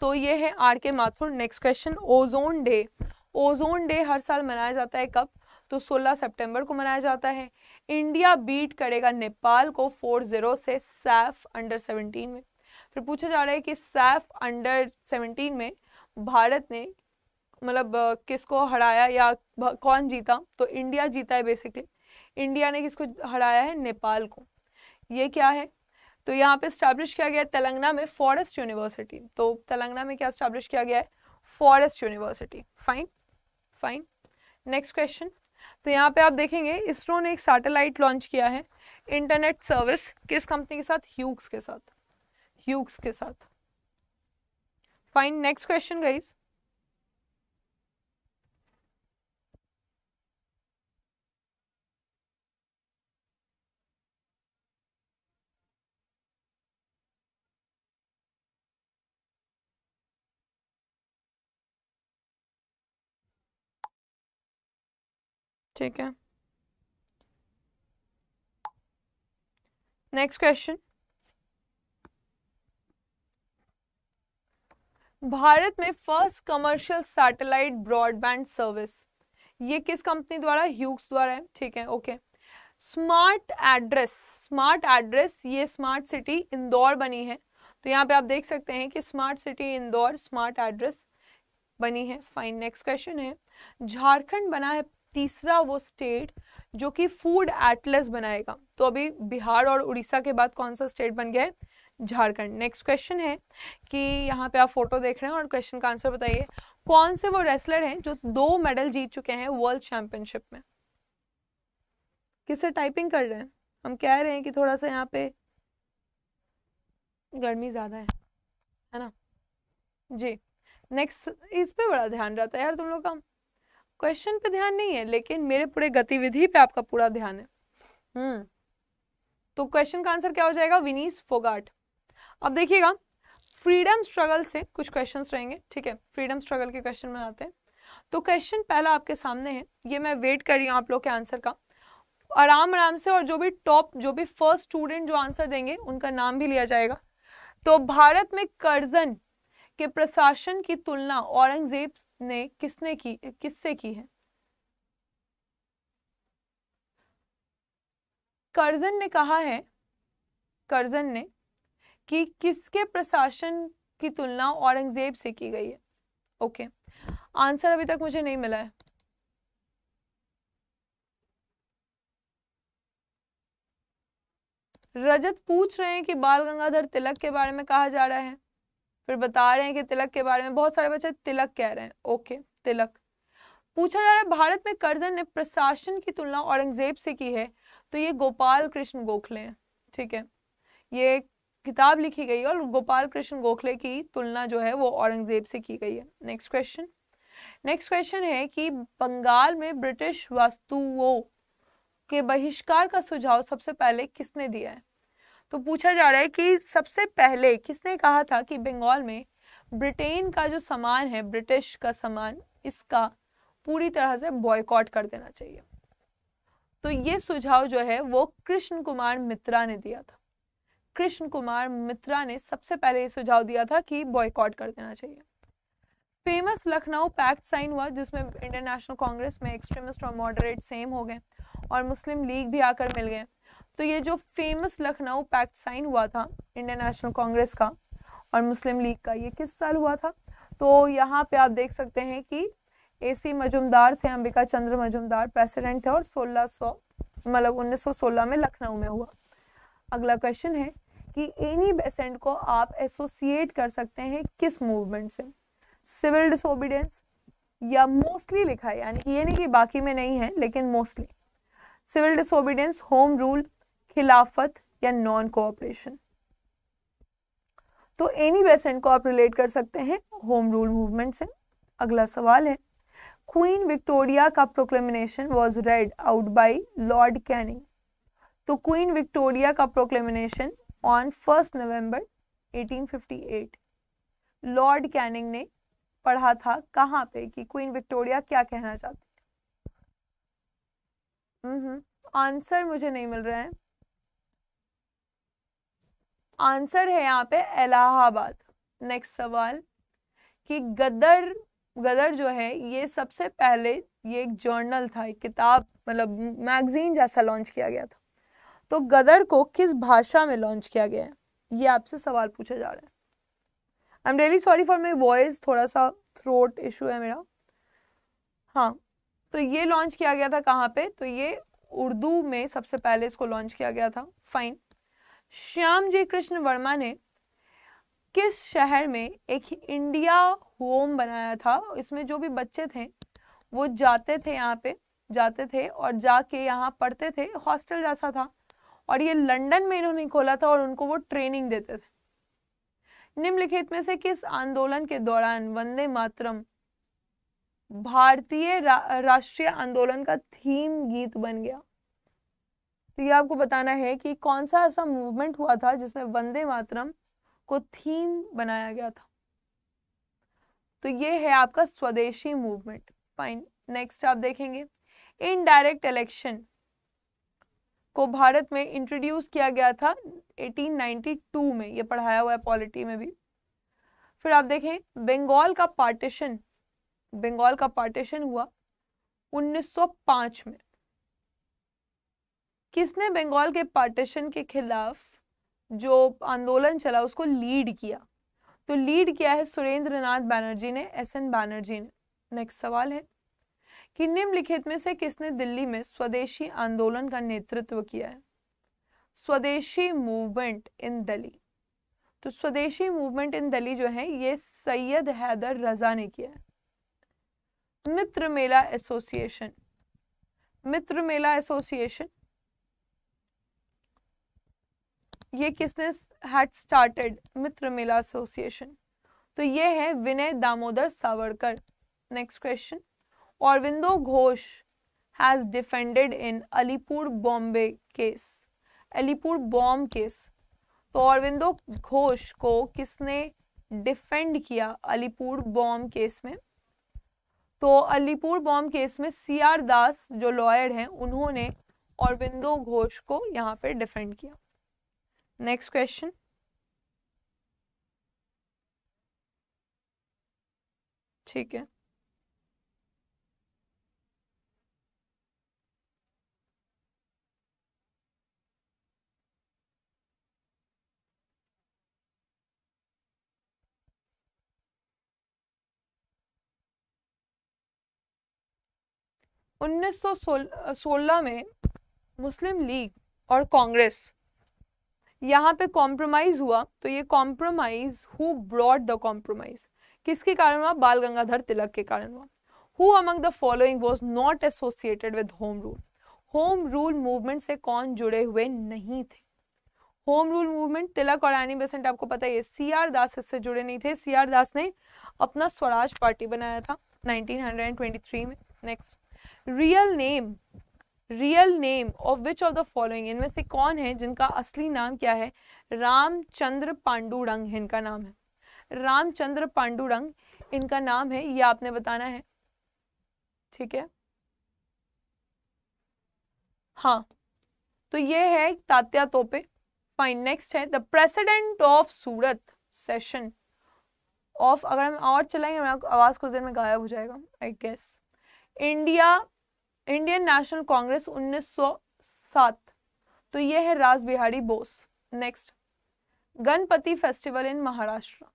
तो ये है R K Mathur next question ozone day ozone day हर साल मनाया जाता है कब तो 16 सितंबर को मनाया जाता है इंडिया बीट करेगा नेपाल को 4-0 से सैफ अंडर 17 में फिर पूछा जा रहा है कि सैफ अंडर 17 में भारत ने मतलब किसको हराया या कौन जीता तो इंडिया जीता है बेसिकली इंडिया ने किसको हराया है नेपाल को ये क्या है तो यहाँ पे स्टैब्लिश किया गया है तेलंगाना में फॉरेस्ट यूनिवर्सिटी तो तेलंगाना में क्या स्टैब्लिश किया गया है forest university fine fine next question तो यहाँ पे आप देखेंगे इसरो ने एक सैटेलाइट लॉन्च किया है इंटरनेट सर्विस किस कंपनी के साथ ह्यूक्स के साथ ह्यूक्स के साथ फाइन नेक्स्ट क्वेश्चन गाइज ठीक है नेक्स्ट क्वेश्चन भारत में first commercial satellite broadband service ये किस कंपनी द्वारा ह्यूक्स द्वारा है ठीक है okay smart address smart address ये स्मार्ट सिटी इंदौर बनी है तो यहाँ पे आप देख सकते हैं कि smart city Indore smart address बनी है फाइन नेक्स्ट क्वेश्चन है झारखंड बना है तीसरा वो स्टेट जो कि फूड एटलस बनाएगा तो अभी बिहार और उड़ीसा के बाद कौन सा स्टेट बन गया है झारखंड नेक्स्ट क्वेश्चन है कि यहाँ पे आप फोटो देख रहे हैं और क्वेश्चन का आंसर बताइए कौन से वो रेसलर हैं जो दो मेडल जीत चुके हैं वर्ल्ड चैंपियनशिप में किससे टाइपिंग कर रहे हैं हम कह रहे हैं कि थोड़ा सा यहाँ पे गर्मी ज़्यादा है है ना जी नेक्स्ट इस पे बड़ा ध्यान रहता है यार तुम लोग का क्वेश्चन पे ध्यान नहीं है लेकिन मेरे पूरे गतिविधि पे आपका पूरा ध्यान है हम्म तो क्वेश्चन का आंसर क्या हो जाएगा विनीस फोगाट अब देखिएगा फ्रीडम स्ट्रगल से कुछ क्वेश्चंस रहेंगे ठीक है फ्रीडम स्ट्रगल के क्वेश्चन बनाते हैं तो क्वेश्चन पहला आपके सामने है ये मैं वेट कर रही हूँ आप लोग के आंसर का आराम आराम से और जो भी टॉप जो भी फर्स्ट स्टूडेंट जो आंसर देंगे उनका नाम भी लिया जाएगा तो भारत में कर्जन के प्रशासन की तुलना औरंगजेब ने किसने की किससे की है कर्जन ने कहा है कर्जन ने कि किसके प्रशासन की तुलना औरंगजेब से की गई है ओके okay. आंसर अभी तक मुझे नहीं मिला है रजत पूछ रहे हैं कि बाल गंगाधर तिलक के बारे में कहा जा रहा है फिर बता रहे हैं कि तिलक के बारे में बहुत सारे बच्चे तिलक कह रहे हैं ओके तिलक पूछा जा रहा है भारत में कर्जन ने प्रशासन की तुलना औरंगजेब से की है तो ये गोपाल कृष्ण गोखले हैं ठीक है ये किताब लिखी गई है और गोपाल कृष्ण गोखले की तुलना जो है वो औरंगजेब से की गई है नेक्स्ट क्वेश्चन नेक्स्ट क्वेश्चन है कि बंगाल में ब्रिटिश वस्तुओं के बहिष्कार का सुझाव सबसे पहले किसने दिया है तो पूछा जा रहा है कि सबसे पहले किसने कहा था कि बंगाल में ब्रिटेन का जो सामान है ब्रिटिश का सामान इसका पूरी तरह से बॉयकॉट कर देना चाहिए तो ये सुझाव जो है वो कृष्ण कुमार मित्रा ने दिया था कृष्ण कुमार मित्रा ने सबसे पहले ये सुझाव दिया था कि बॉयकॉट कर देना चाहिए फेमस लखनऊ पैक्ट साइन हुआ जिसमें इंडियन नेशनल कांग्रेस में एक्सट्रीमिस्ट और मॉडरेट सेम हो गए और मुस्लिम लीग भी आकर मिल गए तो ये जो फेमस लखनऊ पैक्ट साइन हुआ था इंडियन नेशनल कांग्रेस का और मुस्लिम लीग का ये किस साल हुआ था तो यहाँ पे आप देख सकते हैं कि ए सी मजुमदार थे अंबिका चंद्र मजुमदार प्रेसिडेंट थे और 1600 मतलब 1916 में लखनऊ में हुआ अगला क्वेश्चन है कि एनी बेसेंट को आप एसोसिएट कर सकते हैं किस मूवमेंट से सिविल डिसोबीडियंस या मोस्टली लिखा है यानी कि ये नहीं कि बाकी में नहीं है लेकिन mostly civil disobedience home rule Khilafat या नॉन कोऑपरेशन तो एनी बेसेंट को आप रिलेट कर सकते हैं होम रूल मूवमेंट से अगला सवाल है क्वीन विक्टोरिया का proclamation was read out by lord Canning तो क्वीन विक्टोरिया का proclamation on first November 1858 lord Canning ने पढ़ा था कहाँ पे कि क्वीन विक्टोरिया क्या कहना चाहती है आंसर मुझे नहीं मिल रहा है आंसर है यहाँ पे इलाहाबाद नेक्स्ट सवाल कि गदर गदर जो है ये सबसे पहले ये एक जर्नल था एक किताब मतलब मैगजीन जैसा लॉन्च किया गया था तो गदर को किस भाषा में लॉन्च किया गया है ये आपसे सवाल पूछा जा रहा है I am really sorry for my voice थोड़ा सा थ्रोट इशू है मेरा हाँ तो ये लॉन्च किया गया था कहाँ पे तो ये उर्दू में सबसे पहले इसको लॉन्च किया गया था फाइन श्याम जी कृष्ण वर्मा ने किस शहर में एक इंडिया होम बनाया था इसमें जो भी बच्चे थे वो जाते थे यहाँ पे जाते थे और जाके यहाँ पढ़ते थे हॉस्टल जैसा था और ये लंदन में इन्होंने खोला था और उनको वो ट्रेनिंग देते थे निम्नलिखित में से किस आंदोलन के दौरान वंदे मातरम भारतीय रा, राष्ट्रीय आंदोलन का थीम गीत बन गया तो ये आपको बताना है कि कौन सा ऐसा मूवमेंट हुआ था जिसमें वंदे मातरम को थीम बनाया गया था तो ये है आपका स्वदेशी मूवमेंट फाइन नेक्स्ट आप देखेंगे इनडायरेक्ट इलेक्शन को भारत में इंट्रोड्यूस किया गया था 1892 में ये पढ़ाया हुआ है पॉलिटी में भी फिर आप देखें बंगाल का पार्टीशन बंगाल का पार्टीशन हुआ 1905 में किसने बंगाल के पार्टीशन के खिलाफ जो आंदोलन चला उसको लीड किया तो लीड किया है सुरेंद्र नाथ बैनर्जी ने एस एन बैनर्जी ने नेक्स्ट सवाल है कि निम्नलिखित में से किसने दिल्ली में स्वदेशी आंदोलन का नेतृत्व किया है स्वदेशी मूवमेंट इन दिल्ली तो स्वदेशी मूवमेंट इन दिल्ली जो है ये सैयद हैदर रजा ने किया है मित्र मेला एसोसिएशन मित्र मेला एसोसिएशन ये किसने had started Mitra Mela association तो ये है Vinay Damodar Savarkar next question Aurobindo Ghosh has defended in Alipore bomb case Alipore bomb case तो औरविंदो घोष को किसने डिफेंड किया अलीपुर बॉम्ब केस में तो अलीपुर बॉम्ब केस में सी आर दास जो लॉयर हैं उन्होंने औरविंदो घोष को यहाँ पे डिफेंड किया नेक्स्ट क्वेश्चन ठीक है उन्नीस सौ सोलह में मुस्लिम लीग और कांग्रेस यहाँ पे कॉम्प्रोमाइज हुआ तो ये compromise who brought the compromise किसके कारण हुआ बाल गंगाधर तिलक के कारण हुआ who among the following was not associated with home rule home rule movement से कौन जुड़े हुए नहीं थे होम रूल मूवमेंट तिलक और एनी बेसेंट आपको पता है सी आर दास इससे जुड़े नहीं थे सी आर दास ने अपना स्वराज पार्टी बनाया था 1923 में next real name real name of which of the following इनमें से कौन है जिनका असली नाम क्या है रामचंद्र पांडुरंग इनका नाम है रामचंद्र पांडुरंग इनका नाम है ये आपने बताना है ठीक है हाँ तो ये है तात्या तोपे फाइन नेक्स्ट है the president of Surat session of अगर हम और चलाएंगे आवाज़ कुछ देर में गायब हो जाएगा I guess India Indian National Congress 1907 तो ये है Raj Bihari Bose next Ganpati festival in Maharashtra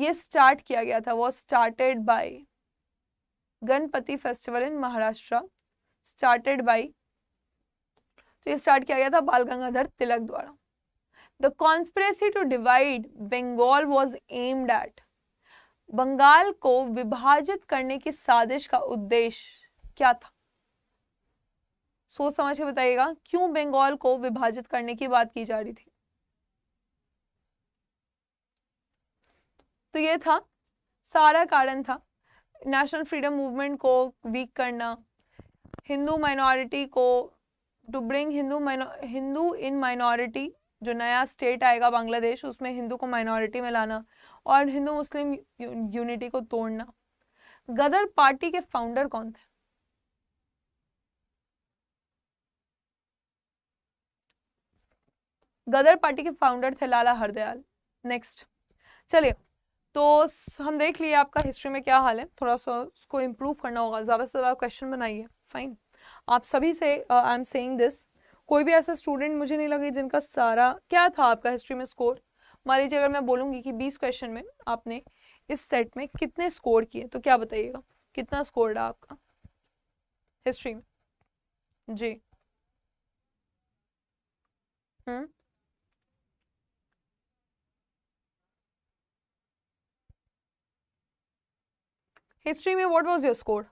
ये स्टार्ट किया गया था वो started by Ganpati festival in Maharashtra started by तो ये स्टार्ट किया गया था बाल गंगाधर तिलक द्वारा the conspiracy to divide Bengal was aimed at Bengal को विभाजित करने की साजिश का उद्देश्य क्या था सोच समझ के बताइएगा क्यों बंगाल को विभाजित करने की बात की जा रही थी तो ये था सारा कारण था नेशनल फ्रीडम मूवमेंट को वीक करना हिंदू माइनॉरिटी को to bring Hindu Hindu in minority जो नया स्टेट आएगा बांग्लादेश उसमें हिंदू को माइनॉरिटी में लाना और हिंदू मुस्लिम यूनिटी को तोड़ना गदर पार्टी के फाउंडर कौन थे गदर पार्टी के फाउंडर थे लाला हरदयाल नेक्स्ट चलिए तो हम देख लिए आपका हिस्ट्री में क्या हाल है थोड़ा सा उसको इम्प्रूव करना होगा ज़्यादा से ज़्यादा क्वेश्चन बनाइए फाइन आप सभी से आई एम सेइंग दिस कोई भी ऐसा स्टूडेंट मुझे नहीं लगे जिनका सारा क्या था आपका हिस्ट्री में स्कोर मान लीजिए अगर मैं बोलूँगी कि बीस क्वेश्चन में आपने इस सेट में कितने स्कोर किए तो क्या बताइएगा कितना स्कोर रहा आपका हिस्ट्री में जी हम्म हिस्ट्री में व्हाट वाज योर स्कोर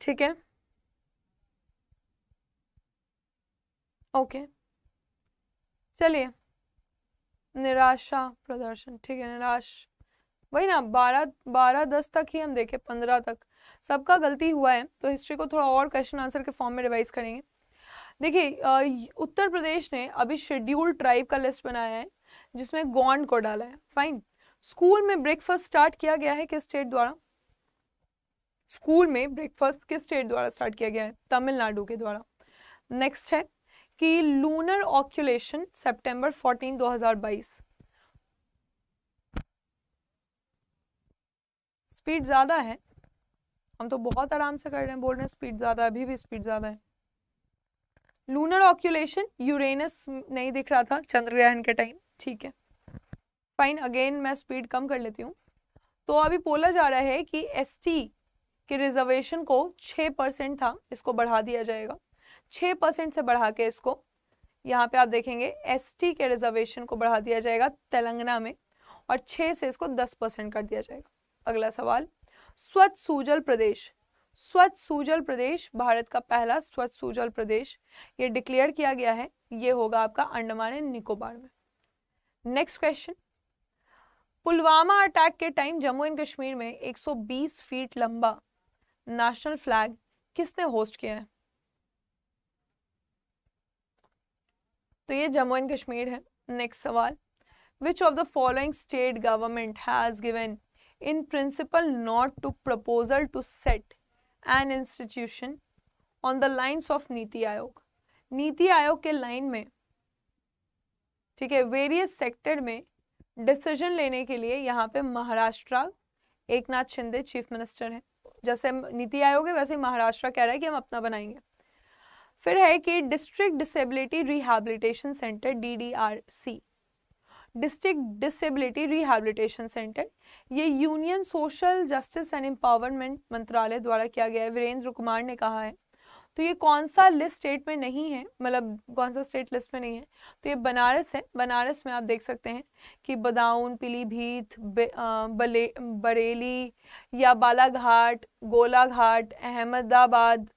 ठीक है ओके चलिए निराशा प्रदर्शन ठीक है निराश वही ना बारह बारह दस तक ही हम देखे पंद्रह तक सबका गलती हुआ है तो हिस्ट्री को थोड़ा और क्वेश्चन आंसर के फॉर्म में रिवाइज करेंगे देखिए उत्तर प्रदेश ने अभी शेड्यूल्ड ट्राइब का लिस्ट बनाया है जिसमें गोंड को डाला है फाइन स्कूल में ब्रेकफास्ट स्टार्ट किया गया है किस स्टेट द्वारा स्कूल में ब्रेकफास्ट किस स्टेट द्वारा स्टार्ट किया गया है तमिलनाडु के द्वारा नेक्स्ट है कि लूनर ऑक्यूलेशन सितंबर 14 2022 स्पीड ज़्यादा है हम तो बहुत आराम से कर रहे हैं बोल रहे हैं स्पीड ज़्यादा अभी भी स्पीड ज़्यादा है लूनर ऑक्यूलेशन यूरेनस नहीं दिख रहा था चंद्रग्रहण के टाइम ठीक है फाइन अगेन मैं स्पीड कम कर लेती हूँ तो अभी बोला जा रहा है कि एस के रिजर्वेशन को छः परसेंट था इसको बढ़ा दिया जाएगा छः परसेंट से बढ़ा के इसको यहाँ पे आप देखेंगे एस के रिजर्वेशन को बढ़ा दिया जाएगा तेलंगाना में और छः से इसको दस परसेंट कर दिया जाएगा अगला सवाल स्वच्छ सूजल प्रदेश स्वच्छ सूजल प्रदेश भारत का पहला स्वच्छ सूजल प्रदेश ये डिक्लेयर किया गया है ये होगा आपका अंडमान एंड निकोबार में नेक्स्ट क्वेश्चन पुलवामा अटैक के टाइम जम्मू एंड कश्मीर में 120 फीट लंबा नेशनल फ्लैग किसने होस्ट किया है तो ये जम्मू एंड कश्मीर है नेक्स्ट सवाल which of the following state government has given in principle not to proposal to set an institution on the lines of NITI Aayog नीति आयोग के लाइन में ठीक है वेरियस सेक्टर में डिसीजन लेने के लिए यहाँ पे महाराष्ट्र एक नाथ शिंदे चीफ मिनिस्टर हैं जैसे नीति आयोग है वैसे ही महाराष्ट्र कह रहा है कि हम अपना बनाएंगे फिर है कि district disability rehabilitation centre DDRC district disability rehabilitation centre ये union social justice and empowerment मंत्रालय द्वारा किया गया है वीरेंद्र कुमार ने कहा है तो ये कौन सा लिस्ट स्टेट में नहीं है मतलब कौन सा स्टेट लिस्ट में नहीं है तो ये बनारस है बनारस में आप देख सकते हैं कि बदाउन पीलीभीत बले बरेली या बालाघाट गोलाघाट अहमदाबाद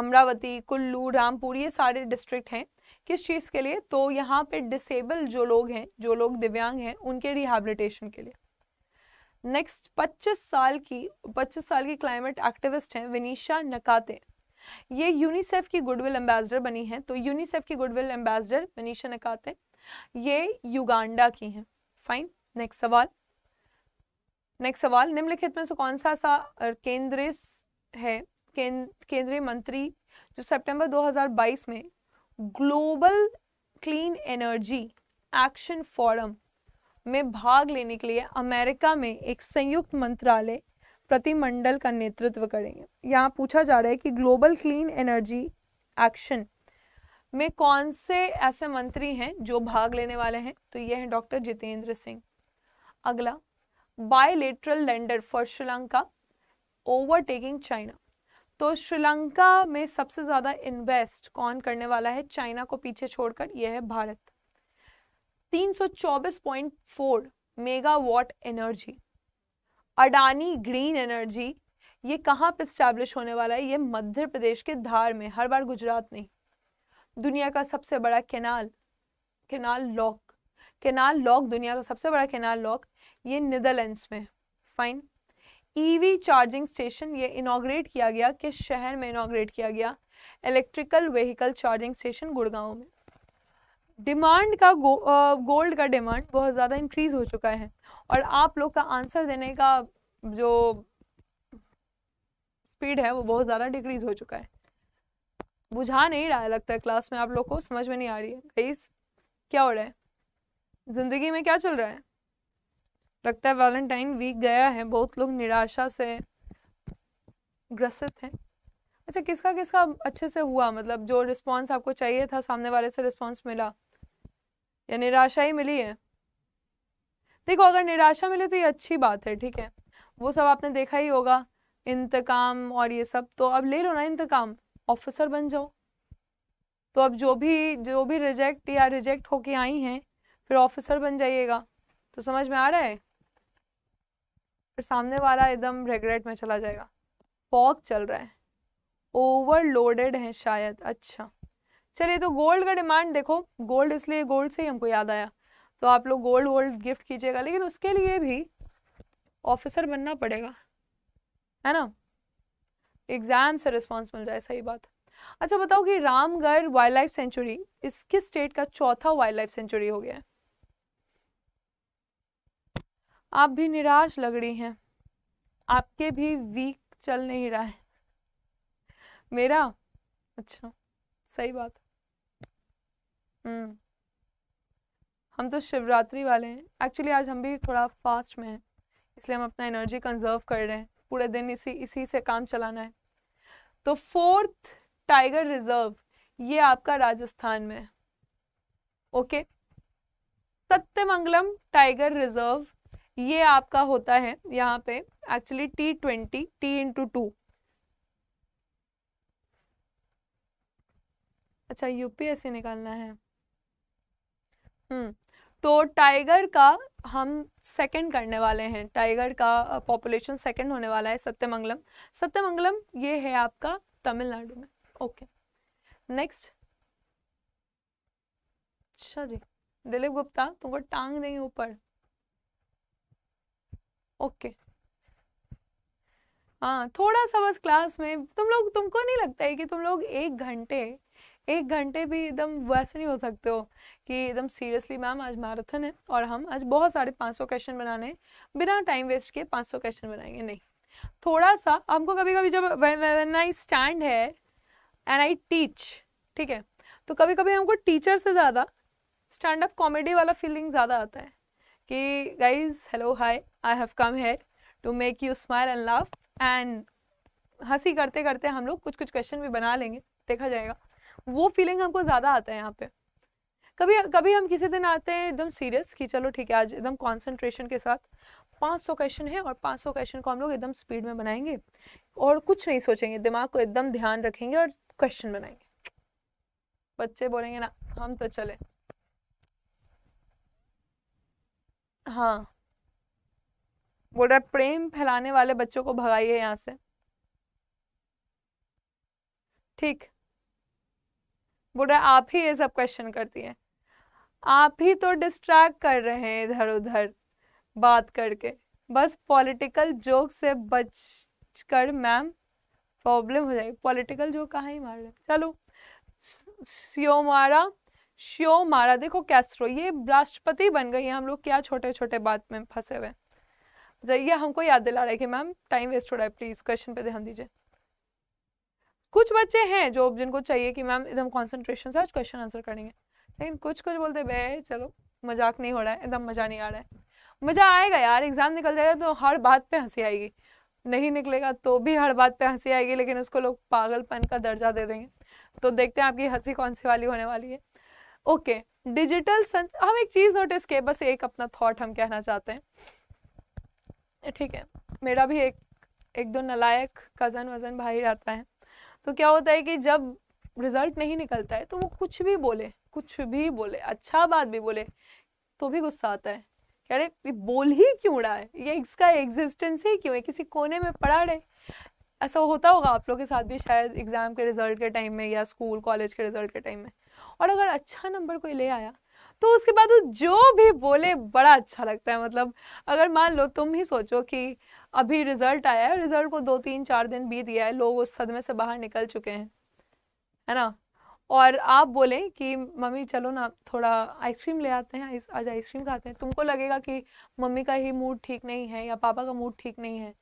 अमरावती कुल्लू रामपुर ये सारे डिस्ट्रिक्ट हैं किस चीज़ के लिए तो यहाँ पे डिसेबल जो लोग हैं जो लोग दिव्यांग हैं उनके रिहेबिलिटेशन के लिए नेक्स्ट 25 साल की 25 साल की क्लाइमेट एक्टिविस्ट हैं विनीशा नकाते ये यूनिसेफ की गुडविल एम्बेसडर बनी है तो यूनिसेफ की गुडविल एम्बेसडर मनीषा नकाते ये युगांडा की हैं फाइन नेक्स्ट सवाल नेक्स्ट सवाल निम्नलिखित में से कौन सा सा केंद्र है केंद्रीय मंत्री जो सितंबर 2022 में global clean energy action forum में भाग लेने के लिए अमेरिका में एक संयुक्त मंत्रालय प्रतिमंडल का नेतृत्व करेंगे यहाँ पूछा जा रहा है कि ग्लोबल क्लीन एनर्जी एक्शन में कौन से ऐसे मंत्री हैं जो भाग लेने वाले हैं तो ये हैं डॉक्टर जितेंद्र सिंह अगला bilateral lender for Sri Lanka overtaking China तो श्रीलंका में सबसे ज़्यादा इन्वेस्ट कौन करने वाला है चाइना को पीछे छोड़कर यह है Bharat 324.4 megawatt energy Adani green energy ये कहाँ पे इस्टेब्लिश होने वाला है ये मध्य प्रदेश के धार में हर बार गुजरात नहीं दुनिया का सबसे बड़ा canal canal lock canal lock दुनिया का सबसे बड़ा केनाल लॉक ये नीदरलैंड्स में फाइन ईवी चार्जिंग स्टेशन ये इनाग्रेट किया गया किस शहर में इनाग्रेट किया गया electrical vehicle charging station Gurgaon में डिमांड का गो, गोल्ड का डिमांड बहुत ज़्यादा इंक्रीज हो चुका है और आप लोग का आंसर देने का जो स्पीड है वो बहुत ज़्यादा डिक्रीज हो चुका है बुझा नहीं रहा है लगता है क्लास में आप लोग को समझ में नहीं आ रही है गाइस क्या हो रहा है ज़िंदगी में क्या चल रहा है लगता है वैलेंटाइन वीक गया है बहुत लोग निराशा से ग्रसित हैं अच्छा किसका किसका अच्छे से हुआ मतलब जो रिस्पांस आपको चाहिए था सामने वाले से रिस्पांस मिला या निराशा ही मिली है देखो अगर निराशा मिले तो ये अच्छी बात है ठीक है वो सब आपने देखा ही होगा इंतकाम और ये सब तो अब ले लो ना इंतकाम ऑफिसर बन जाओ तो अब जो भी जो भी रिजेक्ट या रिजेक्ट होके आई हैं फिर ऑफिसर बन जाइएगा तो समझ में आ रहा है फिर सामने वाला एकदम रेगरेट में चला जाएगा फॉक चल रहा है ओवरलोडेड है शायद अच्छा चलिए तो गोल्ड का डिमांड देखो गोल्ड इसलिए गोल्ड से ही हमको याद आया तो आप लोग गोल्ड वोल्ड गिफ्ट कीजिएगा लेकिन उसके लिए भी ऑफिसर बनना पड़ेगा है ना एग्ज़ाम से रिस्पॉन्स मिल जाए सही बात अच्छा बताओ कि रामगढ़ वाइल्ड लाइफ सेंचुरी किस स्टेट का चौथा वाइल्ड लाइफ सेंचुरी हो गया है आप भी निराश लग रही हैं आपके भी वीक चल नहीं रहा है मेरा अच्छा सही बात हम्म हम तो शिवरात्रि वाले हैं एक्चुअली आज हम भी थोड़ा फास्ट में हैं इसलिए हम अपना एनर्जी कंजर्व कर रहे हैं पूरे दिन इसी इसी से काम चलाना है तो फोर्थ टाइगर रिजर्व ये आपका राजस्थान में है ओके सत्यमंगलम टाइगर रिजर्व ये आपका होता है यहाँ पे actually T twenty T into two अच्छा यूपीएससी निकालना है हम्म तो टाइगर का हम सेकंड करने वाले हैं टाइगर का पॉपुलेशन uh, सेकंड होने वाला है सत्यमंगलम सत्यमंगलम ये है आपका तमिलनाडु में ओके नेक्स्ट अच्छा जी दिलीप गुप्ता तुमको टांग नहीं ऊपर ओके हाँ थोड़ा सा बस क्लास में तुम लोग तुमको नहीं लगता है कि तुम लोग एक घंटे एक घंटे भी एकदम वैसे नहीं हो सकते हो कि एकदम सीरियसली मैम आज मैराथन है और हम आज बहुत सारे पाँच सौ क्वेश्चन बनाने बिना टाइम वेस्ट किए पाँच सौ क्वेश्चन बनाएंगे नहीं थोड़ा सा हमको कभी कभी जब वेन आई स्टैंड है एंड आई टीच ठीक है तो कभी कभी हमको टीचर से ज़्यादा स्टैंड अप कॉमेडी वाला फीलिंग ज़्यादा आता है कि guys hello hi I have come here to make you smile and laugh and हंसी करते करते हम लोग कुछ कुछ क्वेश्चन भी बना लेंगे देखा जाएगा वो फीलिंग हमको ज़्यादा आता है यहाँ पे कभी कभी हम किसी दिन आते हैं एकदम सीरियस कि चलो ठीक है आज एकदम कॉन्सेंट्रेशन के साथ 500 क्वेश्चन है और 500 क्वेश्चन को हम लोग एकदम स्पीड में बनाएंगे और कुछ नहीं सोचेंगे दिमाग को एकदम ध्यान रखेंगे और क्वेश्चन बनाएंगे बच्चे बोलेंगे ना हम तो चले हाँ बोल रहा प्रेम फैलाने वाले बच्चों को भगाइए यहाँ से ठीक बोल रहा है आप ही ये सब क्वेश्चन करती हैं आप ही तो डिस्ट्रैक्ट कर रहे हैं इधर उधर बात करके बस पॉलिटिकल जोक से बच कर मैम प्रॉब्लम हो जाएगी पॉलिटिकल जोक कहाँ ही मार रहे चलो श्यो मारा श्यो मारा देखो कैस्ट्रो ये राष्ट्रपति बन गई है हम लोग क्या छोटे छोटे बात में फंसे हुए जाइए हमको याद दिला रहे कि मैम टाइम वेस्ट हो रहा है प्लीज़ क्वेश्चन पे ध्यान दीजिए कुछ बच्चे हैं जो जिनको चाहिए कि मैम एकदम कॉन्सेंट्रेशन से आज क्वेश्चन आंसर करेंगे लेकिन कुछ कुछ बोलते बे चलो मजाक नहीं हो रहा है एकदम मज़ा नहीं आ रहा है मज़ा आएगा यार एग्ज़ाम निकल जाएगा तो हर बात पे हंसी आएगी नहीं निकलेगा तो भी हर बात पे हंसी आएगी लेकिन उसको लोग पागलपन का दर्जा दे देंगे तो देखते हैं आपकी हंसी कौन सी वाली होने वाली है ओके डिजिटल हम एक चीज़ नोटिस किए बस एक अपना थॉट हम कहना चाहते हैं ठीक है मेरा भी एक एक दो नलायक कज़न वज़न भाई रहता है तो क्या होता है कि जब रिजल्ट नहीं निकलता है तो वो कुछ भी बोले कुछ भी बोले अच्छा बात भी बोले तो भी गुस्सा आता है अरे ये बोल ही क्यों रहा है ये इसका एग्जिस्टेंस ही क्यों है किसी कोने में पड़ा रहे ऐसा होता होगा आप लोग के साथ भी शायद एग्ज़ाम के रिज़ल्ट के टाइम में या स्कूल कॉलेज के रिज़ल्ट के टाइम में और अगर अच्छा नंबर कोई ले आया तो उसके बाद वो जो भी बोले बड़ा अच्छा लगता है मतलब अगर मान लो तुम ही सोचो कि अभी रिजल्ट आया है रिजल्ट को दो तीन चार दिन बीत गया है लोग उस सदमे से बाहर निकल चुके हैं है ना और आप बोलें कि मम्मी चलो ना थोड़ा आइसक्रीम ले आते हैं आज आइसक्रीम खाते हैं तुमको लगेगा कि मम्मी का ही मूड ठीक नहीं है या पापा का मूड ठीक नहीं है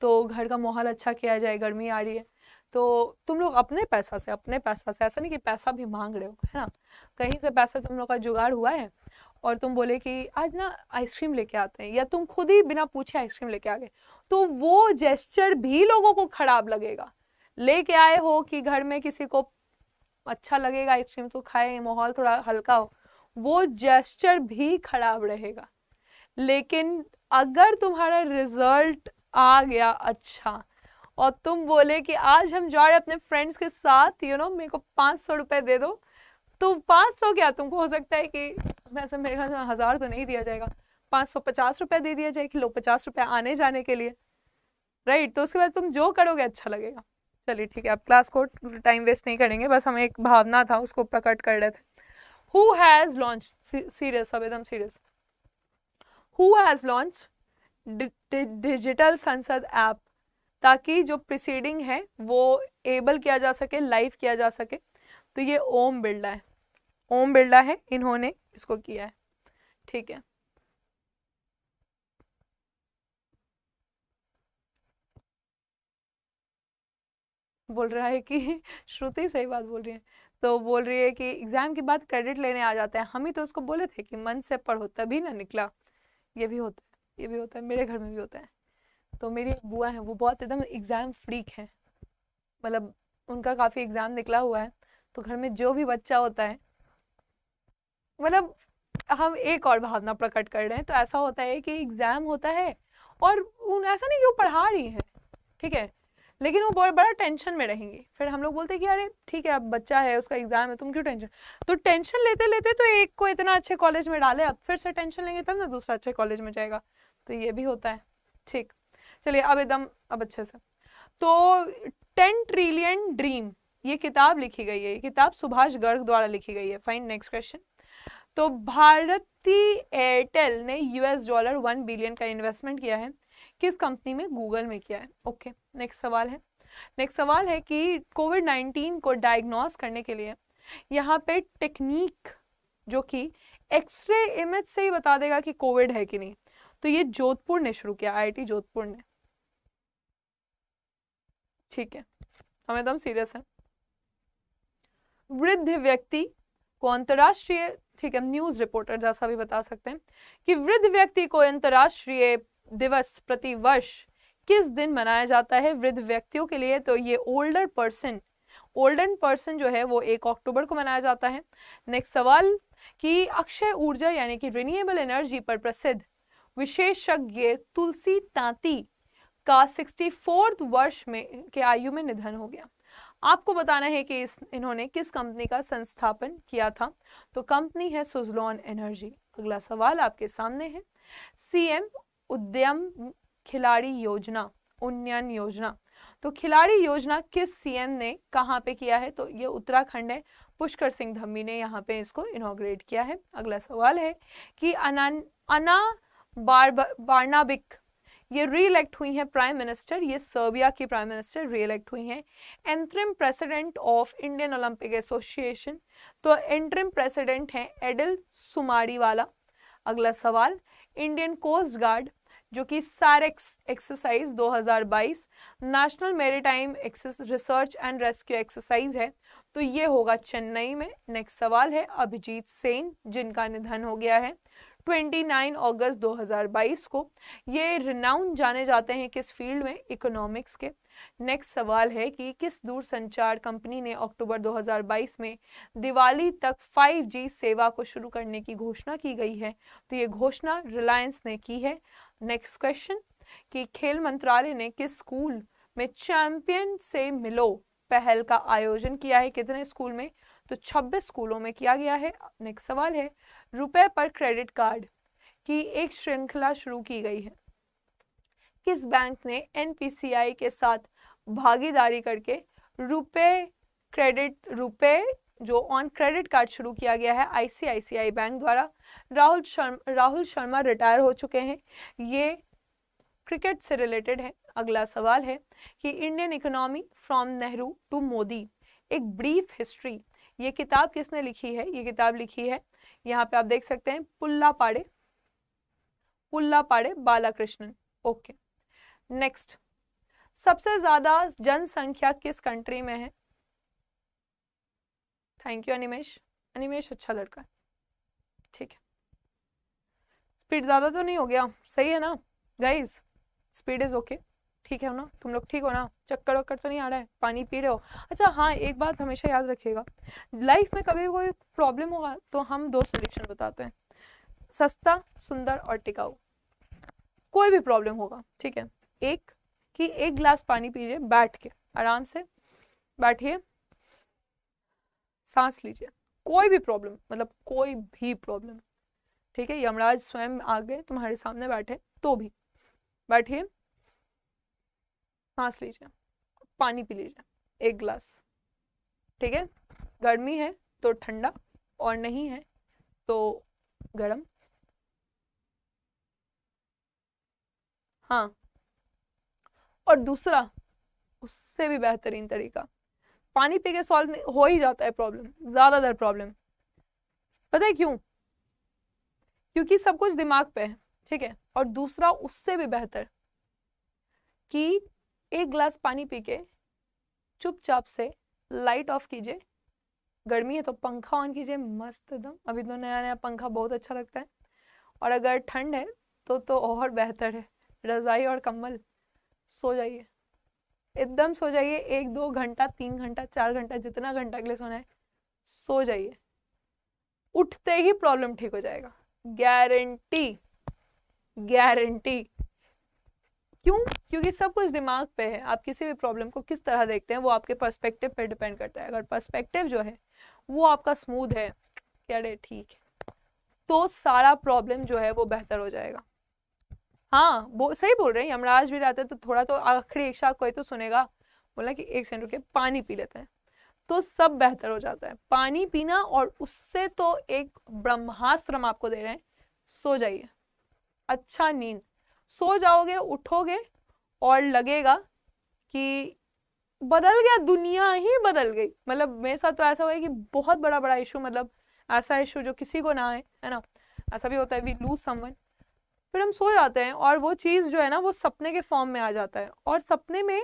तो घर का माहौल अच्छा किया जाए गर्मी आ रही है तो तुम लोग अपने पैसा से अपने पैसा से ऐसा नहीं कि पैसा भी मांग रहे हो है ना कहीं से पैसा तुम लोग का जुगाड़ हुआ है और तुम बोले कि आज ना आइसक्रीम लेके आते हैं या तुम खुद ही बिना पूछे आइसक्रीम लेके आ गए तो वो जेस्चर भी लोगों को खराब लगेगा लेके आए हो कि घर में किसी को अच्छा लगेगा आइसक्रीम तो खाए माहौल थोड़ा हल्का हो वो जेस्चर भी खराब रहेगा लेकिन अगर तुम्हारा रिजल्ट आ गया अच्छा और तुम बोले कि आज हम जा रहे अपने फ्रेंड्स के साथ यू नो मेरे को पाँच सौ रुपये दे दो तो पाँच सौ क्या तुमको हो सकता है कि वैसे मेरे ख्याल में हज़ार तो नहीं दिया जाएगा पाँच सौ पचास रुपये दे दिया जाए कि लो पचास रुपये आने जाने के लिए राइट तो उसके बाद तुम जो करोगे अच्छा लगेगा चलिए ठीक है अब क्लास को टाइम वेस्ट नहीं करेंगे बस हमें एक भावना था उसको प्रकट कर रहे थे हु हैज़ लॉन्च सीरियस अब एकदम serious who has launch digital Sansad app ताकि जो प्रिसीडिंग है वो एबल किया जा सके लाइव किया जा सके तो ये ओम बिरला है ओम बिरला है इन्होंने इसको किया है ठीक है बोल रहा है कि श्रुति सही बात बोल रही है तो बोल रही है कि एग्जाम के बाद क्रेडिट लेने आ जाता है हम ही तो उसको बोले थे कि मन से पढ़ो तभी ना निकला ये भी होता है ये भी होता है मेरे घर में भी होता है तो मेरी एक बुआ है वो बहुत एकदम एग्ज़ाम फ्रीक है मतलब उनका काफ़ी एग्ज़ाम निकला हुआ है तो घर में जो भी बच्चा होता है मतलब हम एक और भावना प्रकट कर रहे हैं तो ऐसा होता है कि एग्ज़ाम होता है और उन ऐसा नहीं कि वो पढ़ा रही हैं ठीक है लेकिन वो बहुत बड़ा टेंशन में रहेंगी फिर हम लोग बोलते हैं कि अरे ठीक है अब बच्चा है उसका एग्ज़ाम है तुम क्यों टेंशन तो टेंशन लेते लेते तो एक को इतना अच्छे कॉलेज में डाले अब फिर से टेंशन लेंगे तब ना दूसरा अच्छे कॉलेज में जाएगा तो ये भी होता है ठीक चलिए अब एकदम अब अच्छे से तो टेन ट्रिलियन ड्रीम ये किताब लिखी गई है ये किताब सुभाष गर्ग द्वारा लिखी गई है फाइन नेक्स्ट क्वेश्चन तो भारती एयरटेल ने यूएस डॉलर वन बिलियन का इन्वेस्टमेंट किया है किस कंपनी में गूगल में किया है ओके नेक्स्ट सवाल है नेक्स्ट सवाल है कि कोविड नाइन्टीन को डायग्नोस करने के लिए यहाँ पे टेक्निक जो कि एक्सरे इमेज से ही बता देगा कि कोविड है कि नहीं तो ये जोधपुर ने शुरू किया आईआईटी जोधपुर ने ठीक है हम एकदम सीरियस है वृद्ध व्यक्ति को अंतर्राष्ट्रीय ठीक है न्यूज रिपोर्टर जैसा भी बता सकते हैं कि वृद्ध व्यक्ति को अंतर्राष्ट्रीय दिवस प्रति वर्ष किस दिन मनाया जाता है वृद्ध व्यक्तियों के लिए तो ये ओल्डर पर्सन ओल्डन पर्सन जो है वो एक अक्टूबर को मनाया जाता है नेक्स्ट सवाल कि अक्षय ऊर्जा यानी कि रिन्यूएबल एनर्जी पर प्रसिद्ध विशेषज्ञ तुलसी तांती का सिक्सटी वर्ष में के आयु में निधन हो गया आपको बताना है कि इस इन्होंने किस कंपनी का संस्थापन किया था तो कंपनी है सुजलॉन एनर्जी अगला सवाल आपके सामने है सीएम उद्यम खिलाड़ी योजना उन्नयन योजना तो खिलाड़ी योजना किस सीएम ने कहाँ पे किया है तो ये उत्तराखंड है पुष्कर सिंह धम्मी ने यहाँ पे इसको इनोग्रेट किया है अगला सवाल है कि अना अना बार, बार्नाबिक ये री हुई हैं प्राइम मिनिस्टर ये सर्बिया की प्राइम मिनिस्टर री हुई हैं interim president of Indian Olympic Association तो एंट्रिम प्रेसिडेंट हैं एडल सुमारी वाला अगला सवाल इंडियन कोस्ट गार्ड जो कि SAREX exercise 2022 national maritime research and rescue exercise है तो ये होगा चेन्नई में नेक्स्ट सवाल है अभिजीत सेन जिनका निधन हो गया है 29 अगस्त 2022 को ये रिनाउन जाने जाते हैं किस फील्ड में इकोनॉमिक्स के नेक्स्ट सवाल है कि किस दूरसंचार कंपनी ने अक्टूबर 2022 में दिवाली तक 5G सेवा को शुरू करने की घोषणा की गई है तो ये घोषणा रिलायंस ने की है नेक्स्ट क्वेश्चन कि खेल मंत्रालय ने किस स्कूल में चैंपियन से मिलो पहल का आयोजन किया है कितने स्कूल में तो 26 स्कूलों में किया गया है नेक्स्ट सवाल है रुपए पर क्रेडिट कार्ड की एक श्रृंखला शुरू की गई है किस बैंक ने एनपीसीआई के साथ भागीदारी करके रुपए क्रेडिट रुपए जो ऑन क्रेडिट कार्ड शुरू किया गया है आईसीआईसीआई बैंक द्वारा राहुल शर्मा राहुल शर्मा रिटायर हो चुके हैं ये क्रिकेट से रिलेटेड है अगला सवाल है कि Indian economy from Nehru to Modi एक ब्रीफ हिस्ट्री ये किताब किसने लिखी है ये किताब लिखी है यहाँ पे आप देख सकते हैं पुल्ला पाड़े पुल्ला पाड़े बालाकृष्णन ओके नेक्स्ट सबसे ज्यादा जनसंख्या किस कंट्री में है थैंक यू अनिमेश अनिमेश अच्छा लड़का ठीक है स्पीड ज़्यादा तो नहीं हो गया सही है ना गाइज स्पीड इज़ ओके ठीक है ना तुम लोग ठीक हो ना चक्कर वक्कर तो नहीं आ रहा है पानी पी रहे हो अच्छा हाँ एक बात हमेशा याद रखिएगा लाइफ में कभी कोई प्रॉब्लम होगा तो हम दो सोल्यूशन बताते हैं सस्ता सुंदर और टिकाऊ कोई भी प्रॉब्लम होगा ठीक है एक कि एक ग्लास पानी पीजिए बैठ के आराम से बैठिए सांस लीजिए कोई भी प्रॉब्लम मतलब कोई भी प्रॉब्लम ठीक है यमराज स्वयं आ गए तुम्हारे सामने बैठे तो भी बैठिए सांस लीजिए पानी पी लीजिए एक गिलास ठीक है गर्मी है तो ठंडा और नहीं है तो गर्म हाँ और दूसरा उससे भी बेहतरीन तरीका पानी पी के सॉल्व हो ही जाता है प्रॉब्लम ज़्यादातर प्रॉब्लम पता है क्यों क्योंकि सब कुछ दिमाग पे है ठीक है और दूसरा उससे भी बेहतर कि एक ग्लास पानी पी के चुपचाप से लाइट ऑफ कीजिए गर्मी है तो पंखा ऑन कीजिए मस्त एकदम अभी तो नया नया पंखा बहुत अच्छा लगता है और अगर ठंड है तो तो और बेहतर है रज़ाई और कम्बल सो जाइए एकदम सो जाइए एक दो घंटा तीन घंटा चार घंटा जितना घंटा के लिए सोना है सो जाइए उठते ही प्रॉब्लम ठीक हो जाएगा गारंटी गारंटी क्यों क्योंकि सब कुछ दिमाग पे है आप किसी भी प्रॉब्लम को किस तरह देखते हैं वो आपके पर्सपेक्टिव पे डिपेंड करता है अगर पर्सपेक्टिव जो है वो आपका स्मूथ है क्या डे ठीक है तो सारा प्रॉब्लम जो है वो बेहतर हो जाएगा हाँ वो सही बोल रहे हैं यमराज भी रहते तो थोड़ा तो आखिरी एक शाह कोई तो सुनेगा बोला कि एक सेंट रुके पानी पी लेते हैं तो सब बेहतर हो जाता है पानी पीना और उससे तो एक ब्रह्मास्त्र हम आपको दे रहे हैं सो जाइए अच्छा नींद सो जाओगे उठोगे और लगेगा कि बदल गया दुनिया ही बदल गई मतलब मेरे साथ तो ऐसा हुआ है कि बहुत बड़ा बड़ा इशू मतलब ऐसा इशू जो किसी को ना आए है ना ऐसा भी होता है वी लूज समवन फिर हम सो जाते हैं और वो चीज़ जो है ना वो सपने के फॉर्म में आ जाता है और सपने में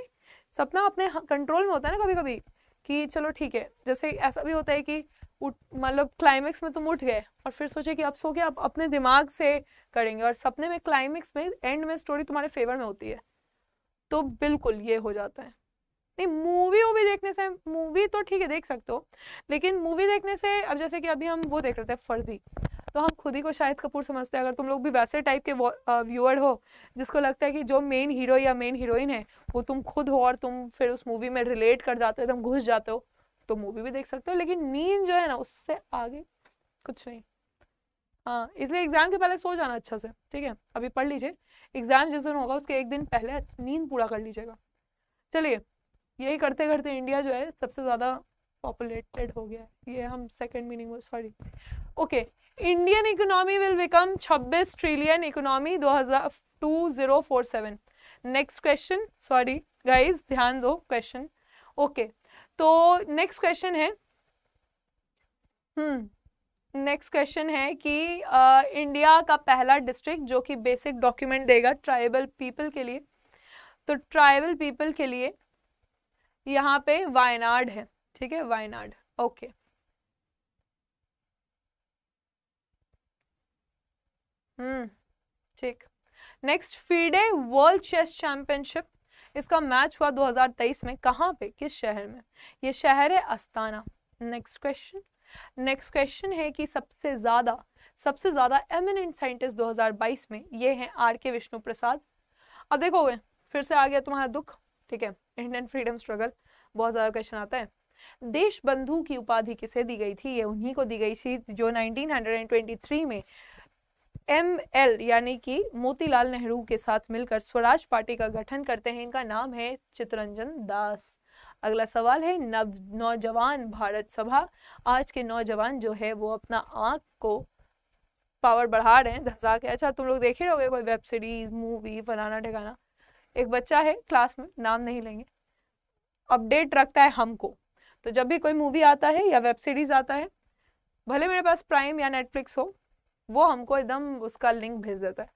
सपना अपने कंट्रोल में होता है ना कभी कभी कि चलो ठीक है जैसे ऐसा भी होता है कि उठ मतलब क्लाइमेक्स में तुम उठ गए और फिर सोचे कि अब सो के आप अपने दिमाग से करेंगे और सपने में क्लाइमेक्स में एंड में स्टोरी तुम्हारे फेवर में होती है तो बिल्कुल ये हो जाता है नहीं मूवी वो भी देखने से मूवी तो ठीक है देख सकते हो लेकिन मूवी देखने से अब जैसे कि अभी हम वो देख रहे थे फर्जी तो हम खुद ही को शायद कपूर समझते हैं अगर तुम लोग भी वैसे टाइप के व्यूअर हो जिसको लगता है कि जो मेन हीरो या मेन हीरोइन है वो तुम खुद हो और तुम फिर उस मूवी में रिलेट कर जाते हो एकदम घुस जाते हो तो मूवी भी देख सकते हो लेकिन नींद जो है ना उससे आगे कुछ नहीं हाँ इसलिए एग्ज़ाम के पहले सो जाना अच्छा से ठीक है अभी पढ़ लीजिए एग्ज़ाम जिस दिन होगा उसके एक दिन पहले नींद पूरा कर लीजिएगा चलिए यही करते करते इंडिया जो है सबसे ज़्यादा पॉपुलेटेड हो गया ये हम second meaning sorry okay Indian economy will become 26 trillion economy 2047 next question sorry guys ध्यान दो क्वेश्चन ओके तो नेक्स्ट क्वेश्चन है नेक्स्ट हम्म, क्वेश्चन है कि आ, इंडिया का पहला डिस्ट्रिक्ट जो कि बेसिक डॉक्यूमेंट देगा ट्राइबल पीपल के लिए तो ट्राइबल पीपल के लिए यहाँ पे वायनाड है ठीक है वायनाड ओके हम्म hmm, ठीक next FIDE world chess championship इसका मैच हुआ 2023 में कहाँ पे किस शहर में ये शहर है Astana next question next question है कि सबसे ज़्यादा सबसे ज़्यादा एमिनेंट साइंटिस्ट 2022 में ये हैं आर के विष्णु प्रसाद अब देखोगे फिर से आ गया तुम्हारा दुख ठीक है इंडियन फ्रीडम स्ट्रगल बहुत ज़्यादा क्वेश्चन आता है देश बंधु की उपाधि किसे दी गई थी ये उन्हीं को दी गई थी जो 1923 में एम एल यानी कि मोतीलाल नेहरू के साथ मिलकर स्वराज पार्टी का गठन करते हैं इनका नाम है चितरंजन दास अगला सवाल है नव नौजवान भारत सभा आज के नौजवान जो है वो अपना आंख को पावर बढ़ा रहे हैं धसा के अच्छा तुम लोग देखे रहोगे कोई वेब सीरीज मूवी फलाना ठिकाना एक बच्चा है क्लास में नाम नहीं लेंगे अपडेट रखता है हमको तो जब भी कोई मूवी आता है या वेब सीरीज आता है भले मेरे पास प्राइम या नेटफ्लिक्स हो वो हमको एकदम उसका लिंक भेज देता है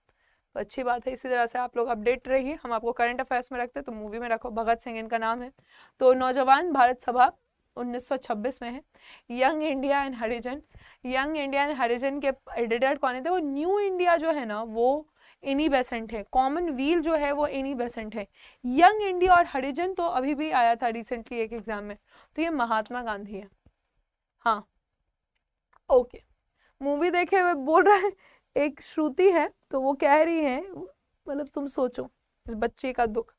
तो अच्छी बात है इसी तरह से आप लोग अपडेट रहिए हम आपको करंट अफेयर्स में रखते हैं तो मूवी में रखो भगत सिंह इनका नाम है तो नौजवान भारत सभा 1926 में है young India and Harijan young India and Harijan के एडिटर कौन थे वो न्यू इंडिया जो है ना वो एनी बेसेंट है कॉमन व्हील जो है वो एनी बेसेंट है यंग इंडिया और हरिजन तो अभी भी आया था रिसेंटली एक एग्जाम में तो ये महात्मा गांधी है हाँ ओके मूवी देखे हुए बोल रहा है एक श्रुति है तो वो कह रही है मतलब तुम सोचो इस बच्चे का दुख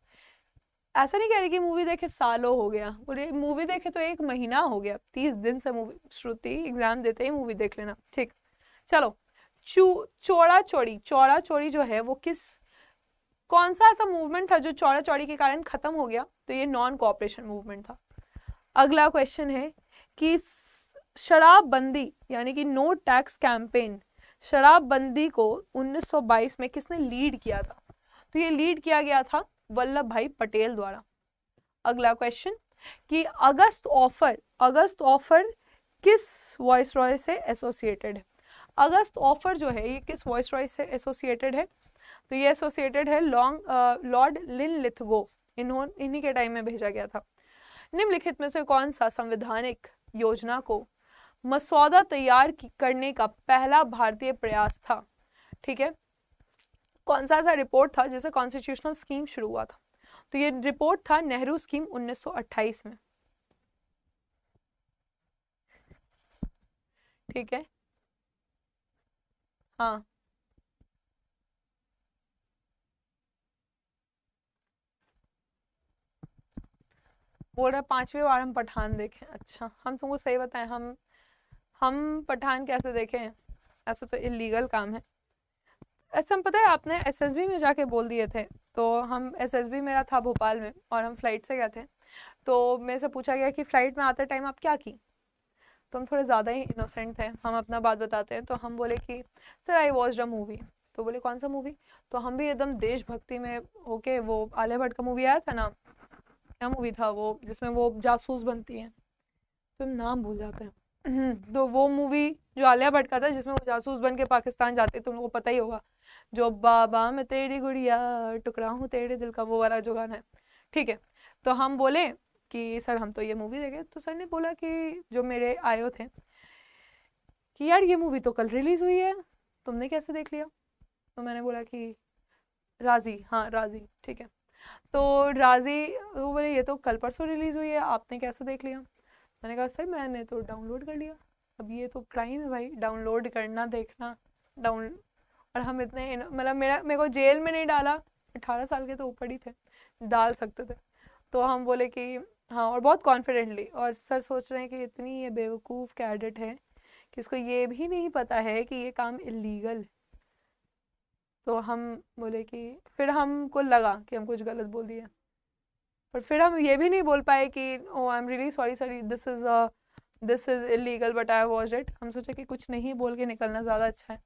ऐसा नहीं कह रही कि मूवी देखे सालों हो गया बोले मूवी देखे तो एक महीना हो गया तीस दिन से मूवी श्रुति एग्जाम देते ही मूवी देख लेना ठीक चलो चू चौड़ा चौड़ी चौड़ा चौड़ी जो है वो किस कौन सा ऐसा मूवमेंट था जो चौड़ा चौड़ी के कारण खत्म हो गया तो ये नॉन कॉपरेशन मूवमेंट था अगला क्वेश्चन है कि शराबबंदी यानी कि नो टैक्स कैंपेन शराबबंदी को 1922 में किसने लीड किया था तो ये लीड किया गया था वल्लभ भाई पटेल द्वारा अगला क्वेश्चन कि अगस्त ऑफर अगस्त ऑफर किस वॉइस रॉय से एसोसिएटेड है अगस्त ऑफर जो है ये किस वॉइस रॉय से एसोसिएटेड है तो ये एसोसिएटेड है लॉन्ग लॉर्ड लिन लिथगो इन्होंने इन्हीं के टाइम में भेजा गया था निम्नलिखित में से कौन सा संवैधानिक योजना को मसौदा तैयार करने का पहला भारतीय प्रयास था ठीक है कौन सा ऐसा रिपोर्ट था जिसे कॉन्स्टिट्यूशनल स्कीम शुरू हुआ था तो ये रिपोर्ट था नेहरू स्कीम 1928 में ठीक है हाँ बोल रहा पांचवी बार हम पठान देखें अच्छा हम तुमको सही बताएं हम हम पठान कैसे देखें ऐसा तो इलीगल काम है ऐसा हम पता है आपने एसएसबी में जाके बोल दिए थे तो हम एसएसबी मेरा था भोपाल में और हम फ्लाइट से गए थे तो मेरे से पूछा गया कि फ़्लाइट में आते टाइम आप क्या की तो हम थोड़े ज़्यादा ही इनोसेंट थे हम अपना बात बताते हैं तो हम बोले कि sir I watch the movie तो बोले कौन सा मूवी तो हम भी एकदम देशभक्ति में होके वो आलिया भट्ट का मूवी आया था ना क्या मूवी था वो जिसमें वो जासूस बनती है तो नाम भूल जाते हैं तो वो मूवी जो आलिया भट्ट का था जिसमें वो जासूस बन के पाकिस्तान जाते तुम लोगों को पता ही होगा जो बाबा मैं तेरी गुड़िया टुकड़ा हूँ तेरे दिल का वो वाला जो गाना है ठीक है तो हम बोले कि सर हम तो ये मूवी देखे तो सर ने बोला कि जो मेरे आयो थे कि यार ये मूवी तो कल रिलीज़ हुई है तुमने कैसे देख लिया तो मैंने बोला कि राज़ी हाँ राज़ी ठीक है तो राज़ी वो बोले ये तो कल परसों रिलीज़ हुई है आपने कैसे देख लिया मैंने कहा सर मैंने तो डाउनलोड कर लिया अब ये तो क्राइम है भाई डाउनलोड करना देखना डाउन और हम इतने मतलब मेरा मेरे को जेल में नहीं डाला अठारह साल के तो ऊपर ही थे डाल सकते थे तो हम बोले कि हाँ और बहुत कॉन्फिडेंटली और सर सोच रहे हैं कि इतनी ये बेवकूफ़ कैडेट है कि इसको ये भी नहीं पता है कि ये काम इलीगल तो हम बोले कि फिर हमको लगा कि हम कुछ गलत बोल दिए पर फिर हम ये भी नहीं बोल पाए कि oh I am really sorry sorry this is this is illegal but I was it हम सोचे कि कुछ नहीं बोल के निकलना ज़्यादा अच्छा है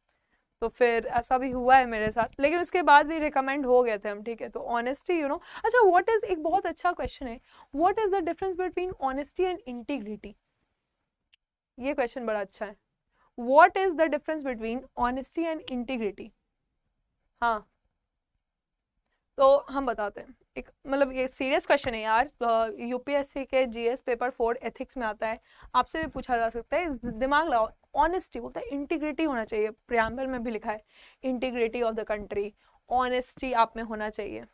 तो फिर ऐसा भी हुआ है मेरे साथ लेकिन उसके बाद भी रिकमेंड हो गए थे हम ठीक है तो ऑनेस्टी यू नो अच्छा व्हाट इज़ एक बहुत अच्छा क्वेश्चन है what is the difference between honesty and integrity ये क्वेश्चन बड़ा अच्छा है what is the difference between honesty and integrity हाँ तो हम बताते हैं एक मतलब ये सीरियस क्वेश्चन है यार यूपीएससी के जीएस पेपर फोर एथिक्स में आता है आपसे भी पूछा जा सकता है दिमाग लाओ ऑनेस्टी बोलता है इंटीग्रिटी होना चाहिए प्रयाम्बल में भी लिखा है integrity of the country honesty आप में होना चाहिए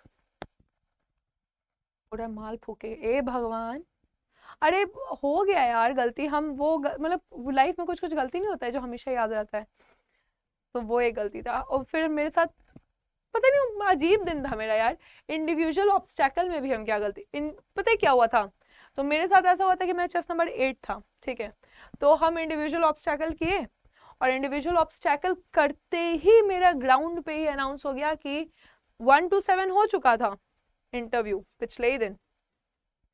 पूरा माल फूके ए भगवान अरे हो गया यार गलती हम वो मतलब लाइफ में कुछ कुछ गलती नहीं होता है जो हमेशा याद रहता है तो वो एक गलती था और फिर मेरे साथ पता नहीं अजीब दिन था मेरा यार इंडिविजुअल ऑब्स्टैकल में भी हम क्या गलती इन पता है क्या हुआ था तो मेरे साथ ऐसा हुआ था कि मैं चेस नंबर एट था ठीक है तो हम इंडिविजुअल ऑब्स्टैकल किए और इंडिविजुअल ऑब्स्टैकल करते ही मेरा ग्राउंड पे ही अनाउंस हो गया कि वन टू सेवन हो चुका था इंटरव्यू पिछले ही दिन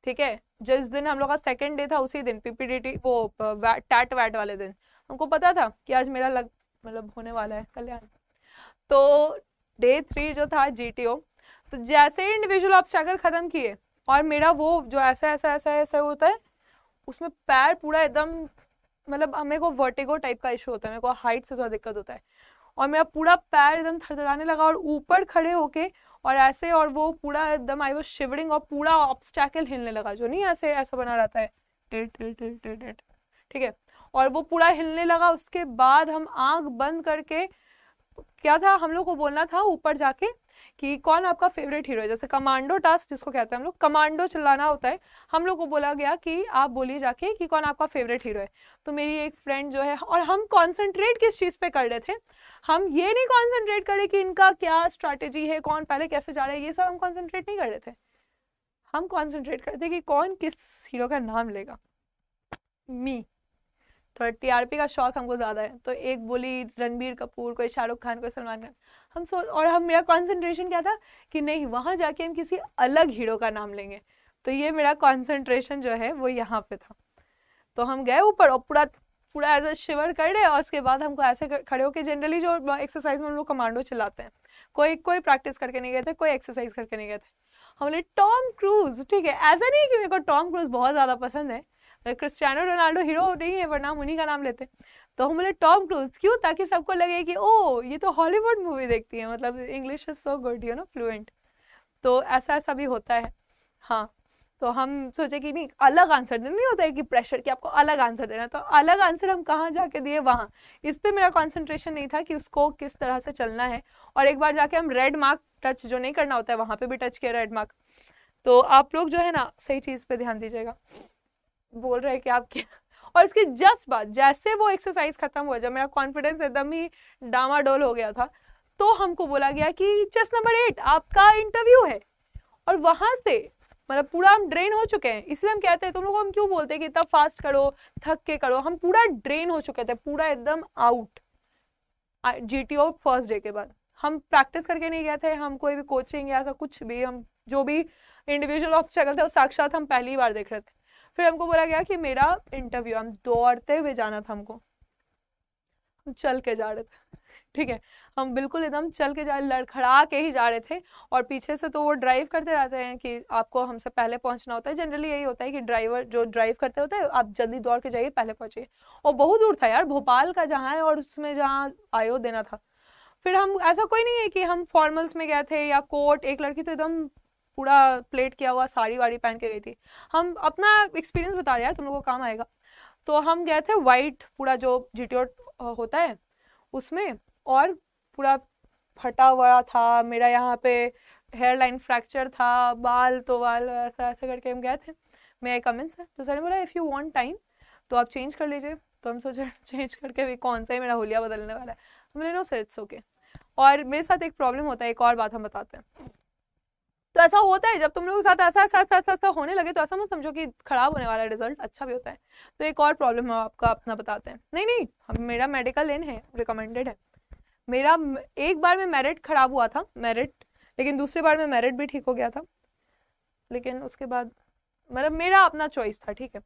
ठीक है जिस दिन हम लोग का सेकेंड डे था उसी दिन पीपीडीटी वो टैट वैट वाले दिन हमको पता था कि आज मेरा लग मतलब होने वाला है कल्याण तो डे थ्री जो था जी तो जैसे ही इंडिविजुअल ऑब्स्ट्रैकल ख़त्म किए और मेरा वो जो ऐसा ऐसा ऐसा ऐसा होता है उसमें पैर पूरा एकदम मतलब मेरे को वर्टिगो टाइप का इशू होता है मेरे को हाइट से थोड़ा दिक्कत होता है और मेरा पूरा पैर एकदम थरथराने लगा और ऊपर खड़े होके और ऐसे और वो पूरा एकदम आई वो शिवरिंग और पूरा ऑब्स्टैकल हिलने लगा जो नहीं ऐसे ऐसा बना रहता है ठीक है और वो पूरा हिलने लगा उसके बाद हम आँख बंद करके क्या था हम लोग को बोलना था ऊपर जाके कि कौन आपका फेवरेट हीरो है जैसे कमांडो टास्क जिसको कहते हैं हम लोग कमांडो चलाना होता है हम लोग को बोला गया कि आप बोलिए जाके कि कौन आपका फेवरेट हीरो है तो मेरी एक फ्रेंड जो है और हम कॉन्सेंट्रेट किस चीज़ पे कर रहे थे हम ये नहीं कॉन्सेंट्रेट रहे कि इनका क्या स्ट्रैटेजी है कौन पहले कैसे जा रहे हैं ये सब हम कॉन्सेंट्रेट नहीं कर रहे थे हम कॉन्सेंट्रेट करते कि कौन किस हीरो का नाम लेगा मी थोड़ा टीआरपी का शौक हमको ज़्यादा है तो एक बोली रणबीर कपूर कोई शाहरुख खान कोई सलमान खान हम सोच और हम मेरा कॉन्सेंट्रेशन क्या था कि नहीं वहाँ जाके हम किसी अलग हीरो का नाम लेंगे तो ये मेरा कॉन्सेंट्रेशन जो है वो यहाँ पे था तो हम गए ऊपर और पूरा पूरा एज अ शिवर कर रहे और उसके बाद हमको ऐसे खड़े होकर जनरली जो एक्सरसाइज में हम लोग कमांडो चलाते हैं कोई कोई प्रैक्टिस करके नहीं गए थे कोई एक्सरसाइज करके नहीं गए थे हम बोले टॉम क्रूज ठीक है ऐसा नहीं है कि मेरे को टॉम क्रूज बहुत ज़्यादा पसंद है क्रिस्टियानो रोनाल्डो हीरो नहीं है वरना हम उन्हीं का नाम लेते हैं तो हम बोले टॉम क्रूज क्यों ताकि सबको लगे कि ओ ये तो हॉलीवुड मूवी देखती है मतलब English is so good you know fluent तो ऐसा ऐसा भी होता है हाँ तो हम सोचे कि नहीं अलग आंसर देना नहीं होता है कि प्रेशर कि आपको अलग आंसर देना तो अलग आंसर हम कहाँ जाके दिए वहाँ इस पर मेरा कॉन्सेंट्रेशन नहीं था कि उसको किस तरह से चलना है और एक बार जाके हम रेड मार्क टच जो नहीं करना होता है वहाँ पे भी टच किया रेड मार्क तो आप लोग जो है ना सही चीज़ पे ध्यान दीजिएगा बोल रहे हैं कि आप क्या और इसके जस्ट बाद जैसे वो एक्सरसाइज खत्म हुआ जब मेरा कॉन्फिडेंस एकदम ही डामाडोल हो गया था तो हमको बोला गया कि चेस्ट नंबर एट आपका इंटरव्यू है और वहाँ से मतलब पूरा हम ड्रेन हो चुके हैं इसलिए हम कहते हैं तुम लोग हम क्यों बोलते हैं कि इतना फास्ट करो थक के करो हम पूरा ड्रेन हो चुके थे पूरा एकदम out G T first day के बाद हम प्रैक्टिस करके नहीं गए थे हम कोई भी कोचिंग या कुछ भी हम जो भी इंडिविजुअल ऑब्स्टेकल थे वो साक्षात हम पहली बार देख रहे थे फिर हमको बोला गया कि मेरा इंटरव्यू हम दौड़ते हुए जाना था हमको हम चल के जा रहे थे ठीक है हम बिल्कुल एकदम चल के जा लड़खड़ा के ही जा रहे थे और पीछे से तो वो ड्राइव करते रहते हैं कि आपको हमसे पहले पहुंचना होता है जनरली यही होता है कि ड्राइवर जो ड्राइव करते होते हैं आप जल्दी दौड़ के जाइए पहले पहुंचिए और बहुत दूर था यार भोपाल का जहाँ है और उसमें जहाँ आयो देना था फिर हम ऐसा कोई नहीं है कि हम फॉर्मल्स में गए थे या कोट एक लड़की तो एकदम पूरा प्लेट किया हुआ साड़ी वाड़ी पहन के गई थी हम अपना एक्सपीरियंस बता रहे हैं तुम लोग को काम आएगा तो हम गए थे वाइट पूरा जो जी होता है उसमें और पूरा फटा हुआ था मेरा यहाँ पे हेयर लाइन फ्रैक्चर था बाल तो बाल ऐसा ऐसा करके हम गए थे मेरा कमेंट्स है तो सर ने बोला इफ़ यू वांट टाइम तो आप चेंज कर लीजिए तो हम सोचे चेंज करके भी कौन सा ही मेरा होलिया बदलने वाला है हमने नो सर इट्स ओके और मेरे साथ एक प्रॉब्लम होता है एक और बात हम बताते हैं तो ऐसा होता है जब तुम लोग साथ ऐसा ऐसा ऐसा ऐसा होने लगे तो ऐसा मत समझो कि खराब होने वाला रिजल्ट अच्छा भी होता है तो एक और प्रॉब्लम हम आपका अपना बताते हैं नहीं नहीं हम मेरा मेडिकल लेन है रिकमेंडेड है मेरा एक बार में मेरिट खराब हुआ था मेरिट लेकिन दूसरी बार में मेरिट भी ठीक हो गया था लेकिन उसके बाद मतलब मेरा अपना चॉइस था ठीक है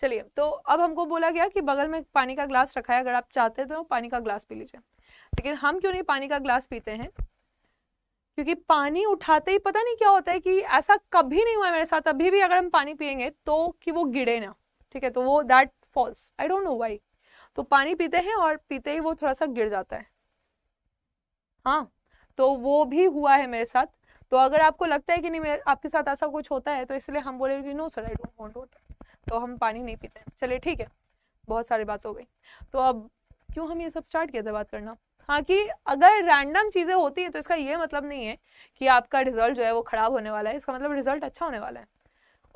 चलिए तो अब हमको बोला गया कि बगल में पानी का ग्लास रखा है अगर आप चाहते तो पानी का ग्लास पी लीजिए लेकिन हम क्यों नहीं पानी का ग्लास पीते हैं क्योंकि पानी उठाते ही पता नहीं क्या होता है कि ऐसा कभी नहीं हुआ मेरे साथ अभी भी अगर हम पानी पियेंगे तो कि वो गिरे ना ठीक है तो वो that falls I don't know why तो पानी पीते हैं और पीते ही वो थोड़ा सा गिर जाता है हाँ तो वो भी हुआ है मेरे साथ तो अगर आपको लगता है कि नहीं मेरे आपके साथ ऐसा कुछ होता है तो इसलिए हम बोले कि no sir I don't want water तो हम पानी नहीं पीते हैं चलिए ठीक है बहुत सारी बात हो गई तो अब क्यों हम ये सब स्टार्ट किया था बात करना हाँ कि अगर रैंडम चीज़ें होती हैं तो इसका ये मतलब नहीं है कि आपका रिजल्ट जो है वो ख़राब होने वाला है इसका मतलब रिजल्ट अच्छा होने वाला है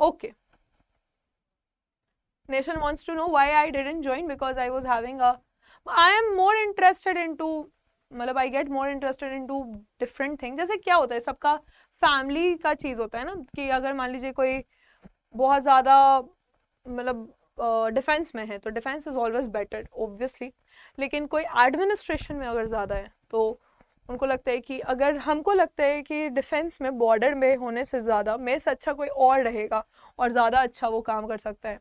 okay nation wants to know why I didn't join because I was having a I am more interested in to मतलब I get more interested in to different thing जैसे क्या होता है सबका फैमिली का चीज़ होता है ना कि अगर मान लीजिए कोई बहुत ज़्यादा मतलब डिफेंस uh, में है तो defence is always better obviously लेकिन कोई एडमिनिस्ट्रेशन में अगर ज़्यादा है तो उनको लगता है कि अगर हमको लगता है कि डिफेंस में बॉर्डर में होने से ज़्यादा मे से अच्छा कोई और रहेगा और ज़्यादा अच्छा वो काम कर सकता है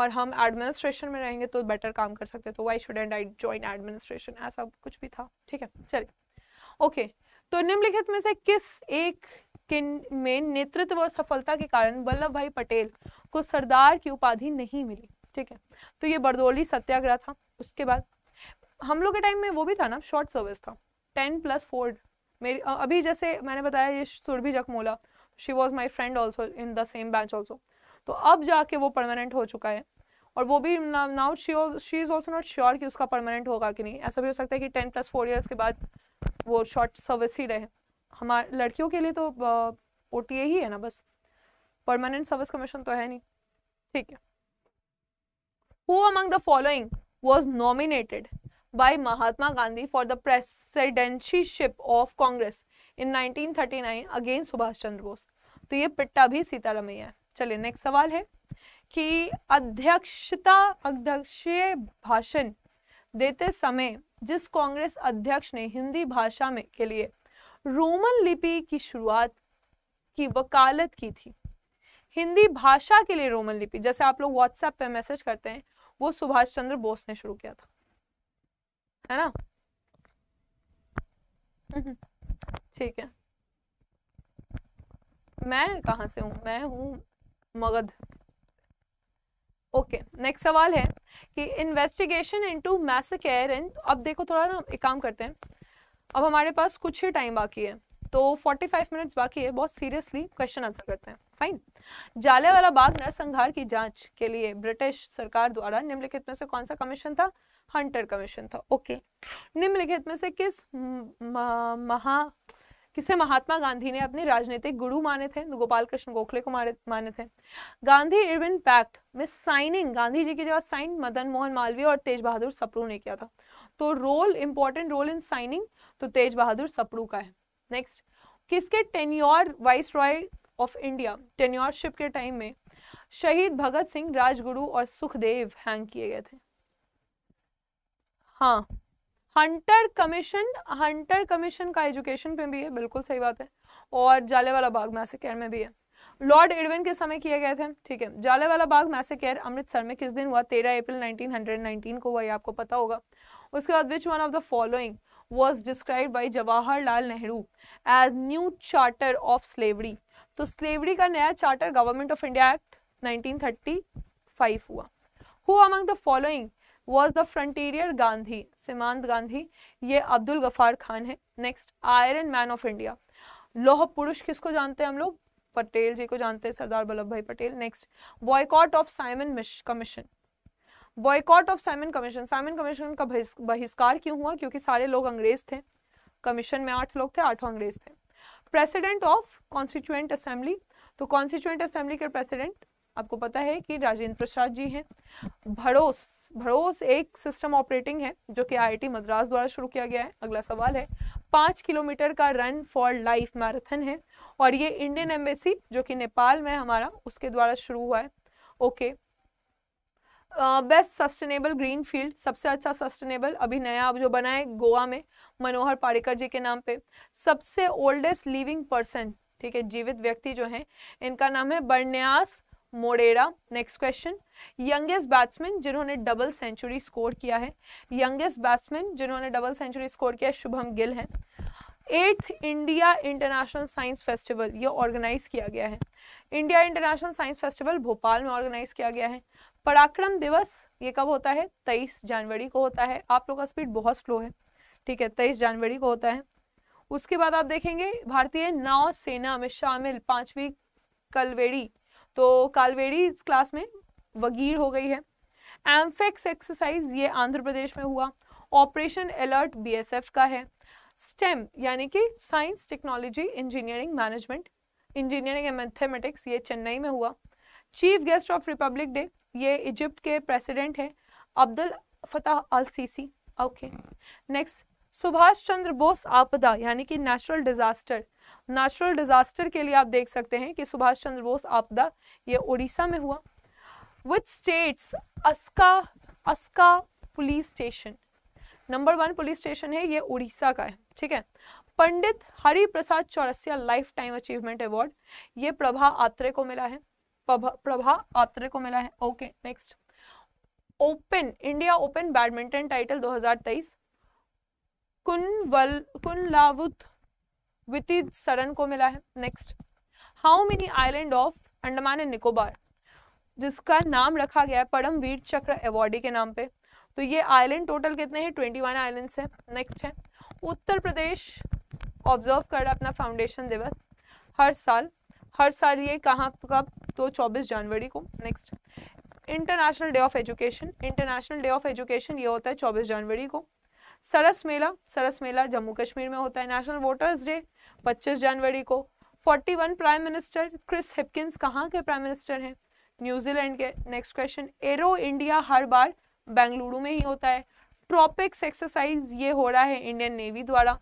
और हम एडमिनिस्ट्रेशन में रहेंगे तो बेटर काम कर सकते हैं तो why shouldn't I join administration ऐसा कुछ भी था ठीक है चलिए ओके okay, तो निम्नलिखित में से किस एक के में नेतृत्व और सफलता के कारण वल्लभ भाई पटेल को सरदार की उपाधि नहीं मिली ठीक है तो ये बरदौली सत्याग्रह था उसके बाद हम लोग के टाइम में वो भी था ना शॉर्ट सर्विस था टेन प्लस फोर मेरी अभी जैसे मैंने बताया ये Surabhi Jakhmola she was my friend also in the same batch also तो अब जाके वो परमानेंट हो चुका है और वो भी now she she is also not sure कि उसका परमानेंट होगा कि नहीं ऐसा भी हो सकता है कि टेन प्लस फोर ईयर्स के बाद वो शॉर्ट सर्विस ही रहे हमारे लड़कियों के लिए तो ओ ही है ना बस परमानेंट सर्विस कमीशन तो है नहीं ठीक है who among the following was nominated by Mahatma Gandhi for the presidentship of Congress in 1939 against Subhash Chandra Bose तो ये पिट्टा भी सीतारमैया है चलिए नेक्स्ट सवाल है कि अध्यक्षता अध्यक्षीय भाषण देते समय जिस कांग्रेस अध्यक्ष ने हिंदी भाषा में के लिए रोमन लिपि की शुरुआत की वकालत की थी हिंदी भाषा के लिए रोमन लिपि जैसे आप लोग व्हाट्सएप पे मैसेज करते हैं वो सुभाष चंद्र बोस ने शुरू किया था है ना ठीक है मैं कहा से हूँ मैं हूँ मगध ओके नेक्स्ट सवाल है कि इन्वेस्टिगेशन इनटू मैसेकेयर एंड अब देखो थोड़ा ना एक काम करते हैं अब हमारे पास कुछ ही टाइम बाकी है तो 45 मिनट्स बाकी है बहुत सीरियसली क्वेश्चन आंसर करते हैं फाइन जालियावाला बाग नरसंहार की जांच के लिए ब्रिटिश सरकार द्वारा निम्नलिखित में से कौन सा कमीशन था हंटर कमीशन था ओके निम्नलिखित में से किस महा किसे महात्मा गांधी ने अपने राजनीतिक गुरु माने थे तो गोपाल कृष्ण गोखले को मारे माने थे गांधी इरविन पैक्ट में साइनिंग गांधी जी की जगह साइन मदन मोहन मालवीय और तेज बहादुर सप्रू ने किया था तो role important role in signing तो तेज बहादुर सपड़ू का है नेक्स्ट किसके tenure viceroy of India tenureship के टाइम में शहीद भगत सिंह राजगुरु और सुखदेव हैंग किए गए थे हाँ हंटर कमीशन हंटर कमीशन का एजुकेशन पे भी है बिल्कुल सही बात है और जालेवाला बाग मैसेकेयर में भी है लॉर्ड इडविन के समय किए गए थे ठीक है जालेवाला बाग मैसेकेयर अमृतसर में किस दिन हुआ तेरह अप्रैल 1919 को हुआ ये आपको पता होगा उसके बाद which one of the following was describe by Jawaharlal Nehru as new charter of slavery तो स्लेवरी का नया charter government of India act 1935 हुआ who among the following was the frontier Gandhi सीमांत गांधी ये अब्दुल गफार खान है next iron man of India लौह पुरुष किसको जानते हैं हम लोग पटेल जी को जानते हैं Sardar Vallabh bhai Patel next boycott of Simon मिश commission boycott of Simon commission Simon commission का बहिष्कार क्यों हुआ क्योंकि सारे लोग अंग्रेज थे कमीशन में आठ लोग थे आठों अंग्रेज थे प्रेसिडेंट ऑफ कॉन्स्टिट्यूएंट असेंबली तो कॉन्स्टिट्यूएंट असेंबली के प्रेसिडेंट आपको पता है कि राजेंद्र प्रसाद जी हैं भड़ोस भड़ोस एक सिस्टम ऑपरेटिंग है जो कि आईआईटी मद्रास द्वारा शुरू किया गया है अगला सवाल है पाँच किलोमीटर का रन फॉर लाइफ मैराथन है और ये इंडियन एम्बेसी जो कि नेपाल में हमारा उसके द्वारा शुरू हुआ है okay okay. Best sustainable green field सबसे अच्छा सस्टेनेबल अभी नया अब जो बना है गोवा में मनोहर पारिकर जी के नाम पे सबसे ओल्डेस्ट लिविंग पर्सन ठीक है जीवित व्यक्ति जो है इनका नाम है बर्न्यास Modhera next question youngest batsman जिन्होंने डबल सेंचुरी स्कोर किया है यंगेस्ट बैट्समैन जिन्होंने डबल सेंचुरी स्कोर किया शुभम गिल है eighth India international science festival ये ऑर्गेनाइज किया गया है India international science festival Bhopal में ऑर्गेनाइज किया गया है पराक्रम दिवस ये कब होता है तेईस जनवरी को होता है आप लोग का स्पीड बहुत स्लो है ठीक है तेईस जनवरी को होता है उसके बाद आप देखेंगे भारतीय नौ सेना में शामिल पांचवी कलवेड़ी तो कालवेड़ी इस क्लास में वगीर हो गई है एम्फेक्स एक्सरसाइज ये आंध्र प्रदेश में हुआ ऑपरेशन अलर्ट बीएसएफ का है स्टेम यानी कि science technology engineering management engineering and mathematics ये चेन्नई में हुआ chief guest of republic day ये इजिप्ट के प्रेसिडेंट हैं Abdel Fattah al Sisi okay next Subhash Chandra Bose आपदा यानी कि नेचुरल डिजास्टर नेचुरल डिजास्टर के लिए आप देख सकते हैं कि सुभाष चंद्र बोस आपदा ये उड़ीसा में हुआ with states Aska Aska police station number one police station है ये उड़ीसा का है ठीक है Pandit Hariprasad Chaurasia life time achievement award ये प्रभा आत्रे को मिला है प्रभा आत्रे को मिला है okay next open India open badminton title 2023 कुनवल कुनलावुत विति सरन को मिला है next how many island of Andaman and Nicobar जिसका नाम रखा गया है परमवीर चक्र अवॉर्डी के नाम पे तो ये आइलैंड टोटल कितने हैं ट्वेंटी वन आइलैंड है नेक्स्ट है उत्तर प्रदेश ऑब्जर्व कर रहा अपना फाउंडेशन दिवस हर साल हर साल ये कहाँ कब तो 24 जनवरी को next international day of education international day of education ये होता है 24 जनवरी को सरस मेला सरस मेला जम्मू कश्मीर में होता है नेशनल वोटर्स डे 25 जनवरी को 41 प्राइम मिनिस्टर क्रिस हिपकिंस कहाँ के प्राइम मिनिस्टर हैं न्यूजीलैंड के नेक्स्ट क्वेश्चन एरो इंडिया हर बार बेंगलुरु में ही होता है ट्रॉपिक्स एक्सरसाइज ये हो रहा है इंडियन नेवी द्वारा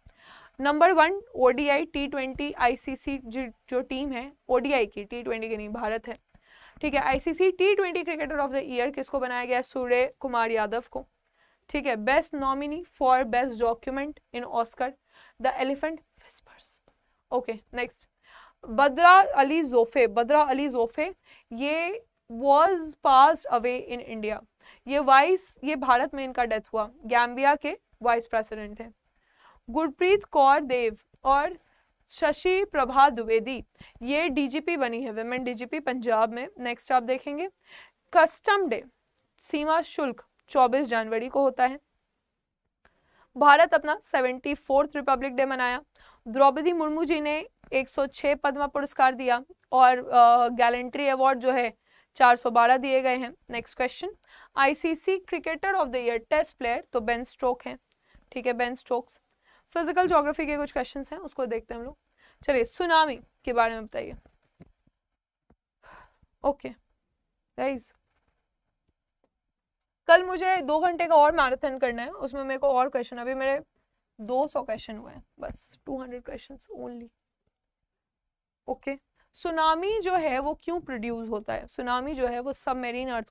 number one ODI T twenty ICC जो टीम है ओडीआई की टी ट्वेंटी की नहीं भारत है ठीक है ICC T twenty cricketer of the year किसको बनाया गया है सूर्य कुमार यादव को ठीक है best nominee for best document in Oscar the elephant whispers okay next बद्रा अली जोफे बद्रा अली जोफे ये was pass away in India ये वाइस ये भारत में इनका डेथ हुआ गैम्बिया के वाइस प्रेसिडेंट हैं गुरप्रीत कौर देव और शशि प्रभा द्विवेदी ये डीजीपी बनी है वेमेन डीजीपी पंजाब में नेक्स्ट आप देखेंगे कस्टम डे सीमा शुल्क 24 जनवरी को होता है भारत अपना सेवेंटी फोर्थ रिपब्लिक डे मनाया द्रौपदी मुर्मू जी ने 106 पद्म पुरस्कार दिया और गैलेंट्री अवार्ड जो है 412 दिए गए हैं next question ICC cricketer of the year test player तो बेन स्ट्रोक है ठीक है बेन स्ट्रोक्स फिजिकल जोग्राफी के कुछ क्वेश्चन हैं उसको देखते हैं हम लोग चलिए सुनामी के बारे में बताइए ओके गाइस कल मुझे दो घंटे का और मैराथन करना है उसमें मेरे को और क्वेश्चन अभी मेरे 200 क्वेश्चन हुए हैं बस 200 क्वेश्चंस ओनली ओके सुनामी जो है वो क्यों प्रोड्यूस होता है सुनामी जो है वो सब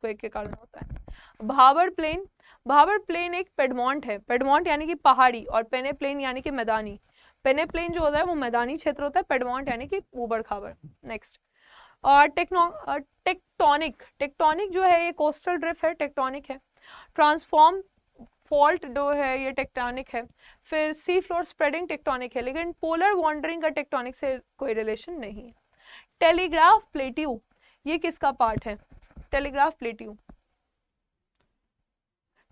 को एक के कारण होता है भावर प्लेन भावर प्लेन एक पेडमोंट है पेडमोंट यानी कि पहाड़ी और पेने प्लेन यानी कि मैदानी पेने प्लेन जो होता है वो मैदानी क्षेत्र होता है पेडमोंट यानी कि ऊबड़ खाबड़ नेक्स्ट और टेक्नो टेक्टोनिक टेक्टोनिक जो है ये कोस्टल ड्रिफ्ट है टेक्टोनिक है ट्रांसफॉर्म फॉल्ट जो है ये टेक्टोनिक है फिर सी फ्लोर स्प्रेडिंग टेक्टोनिक है लेकिन पोलर वॉन्डरिंग का टेक्टोनिक से कोई रिलेशन नहीं है टेलीग्राफ प्लेट्यू ये किसका पार्ट है टेलीग्राफ प्लेट्यू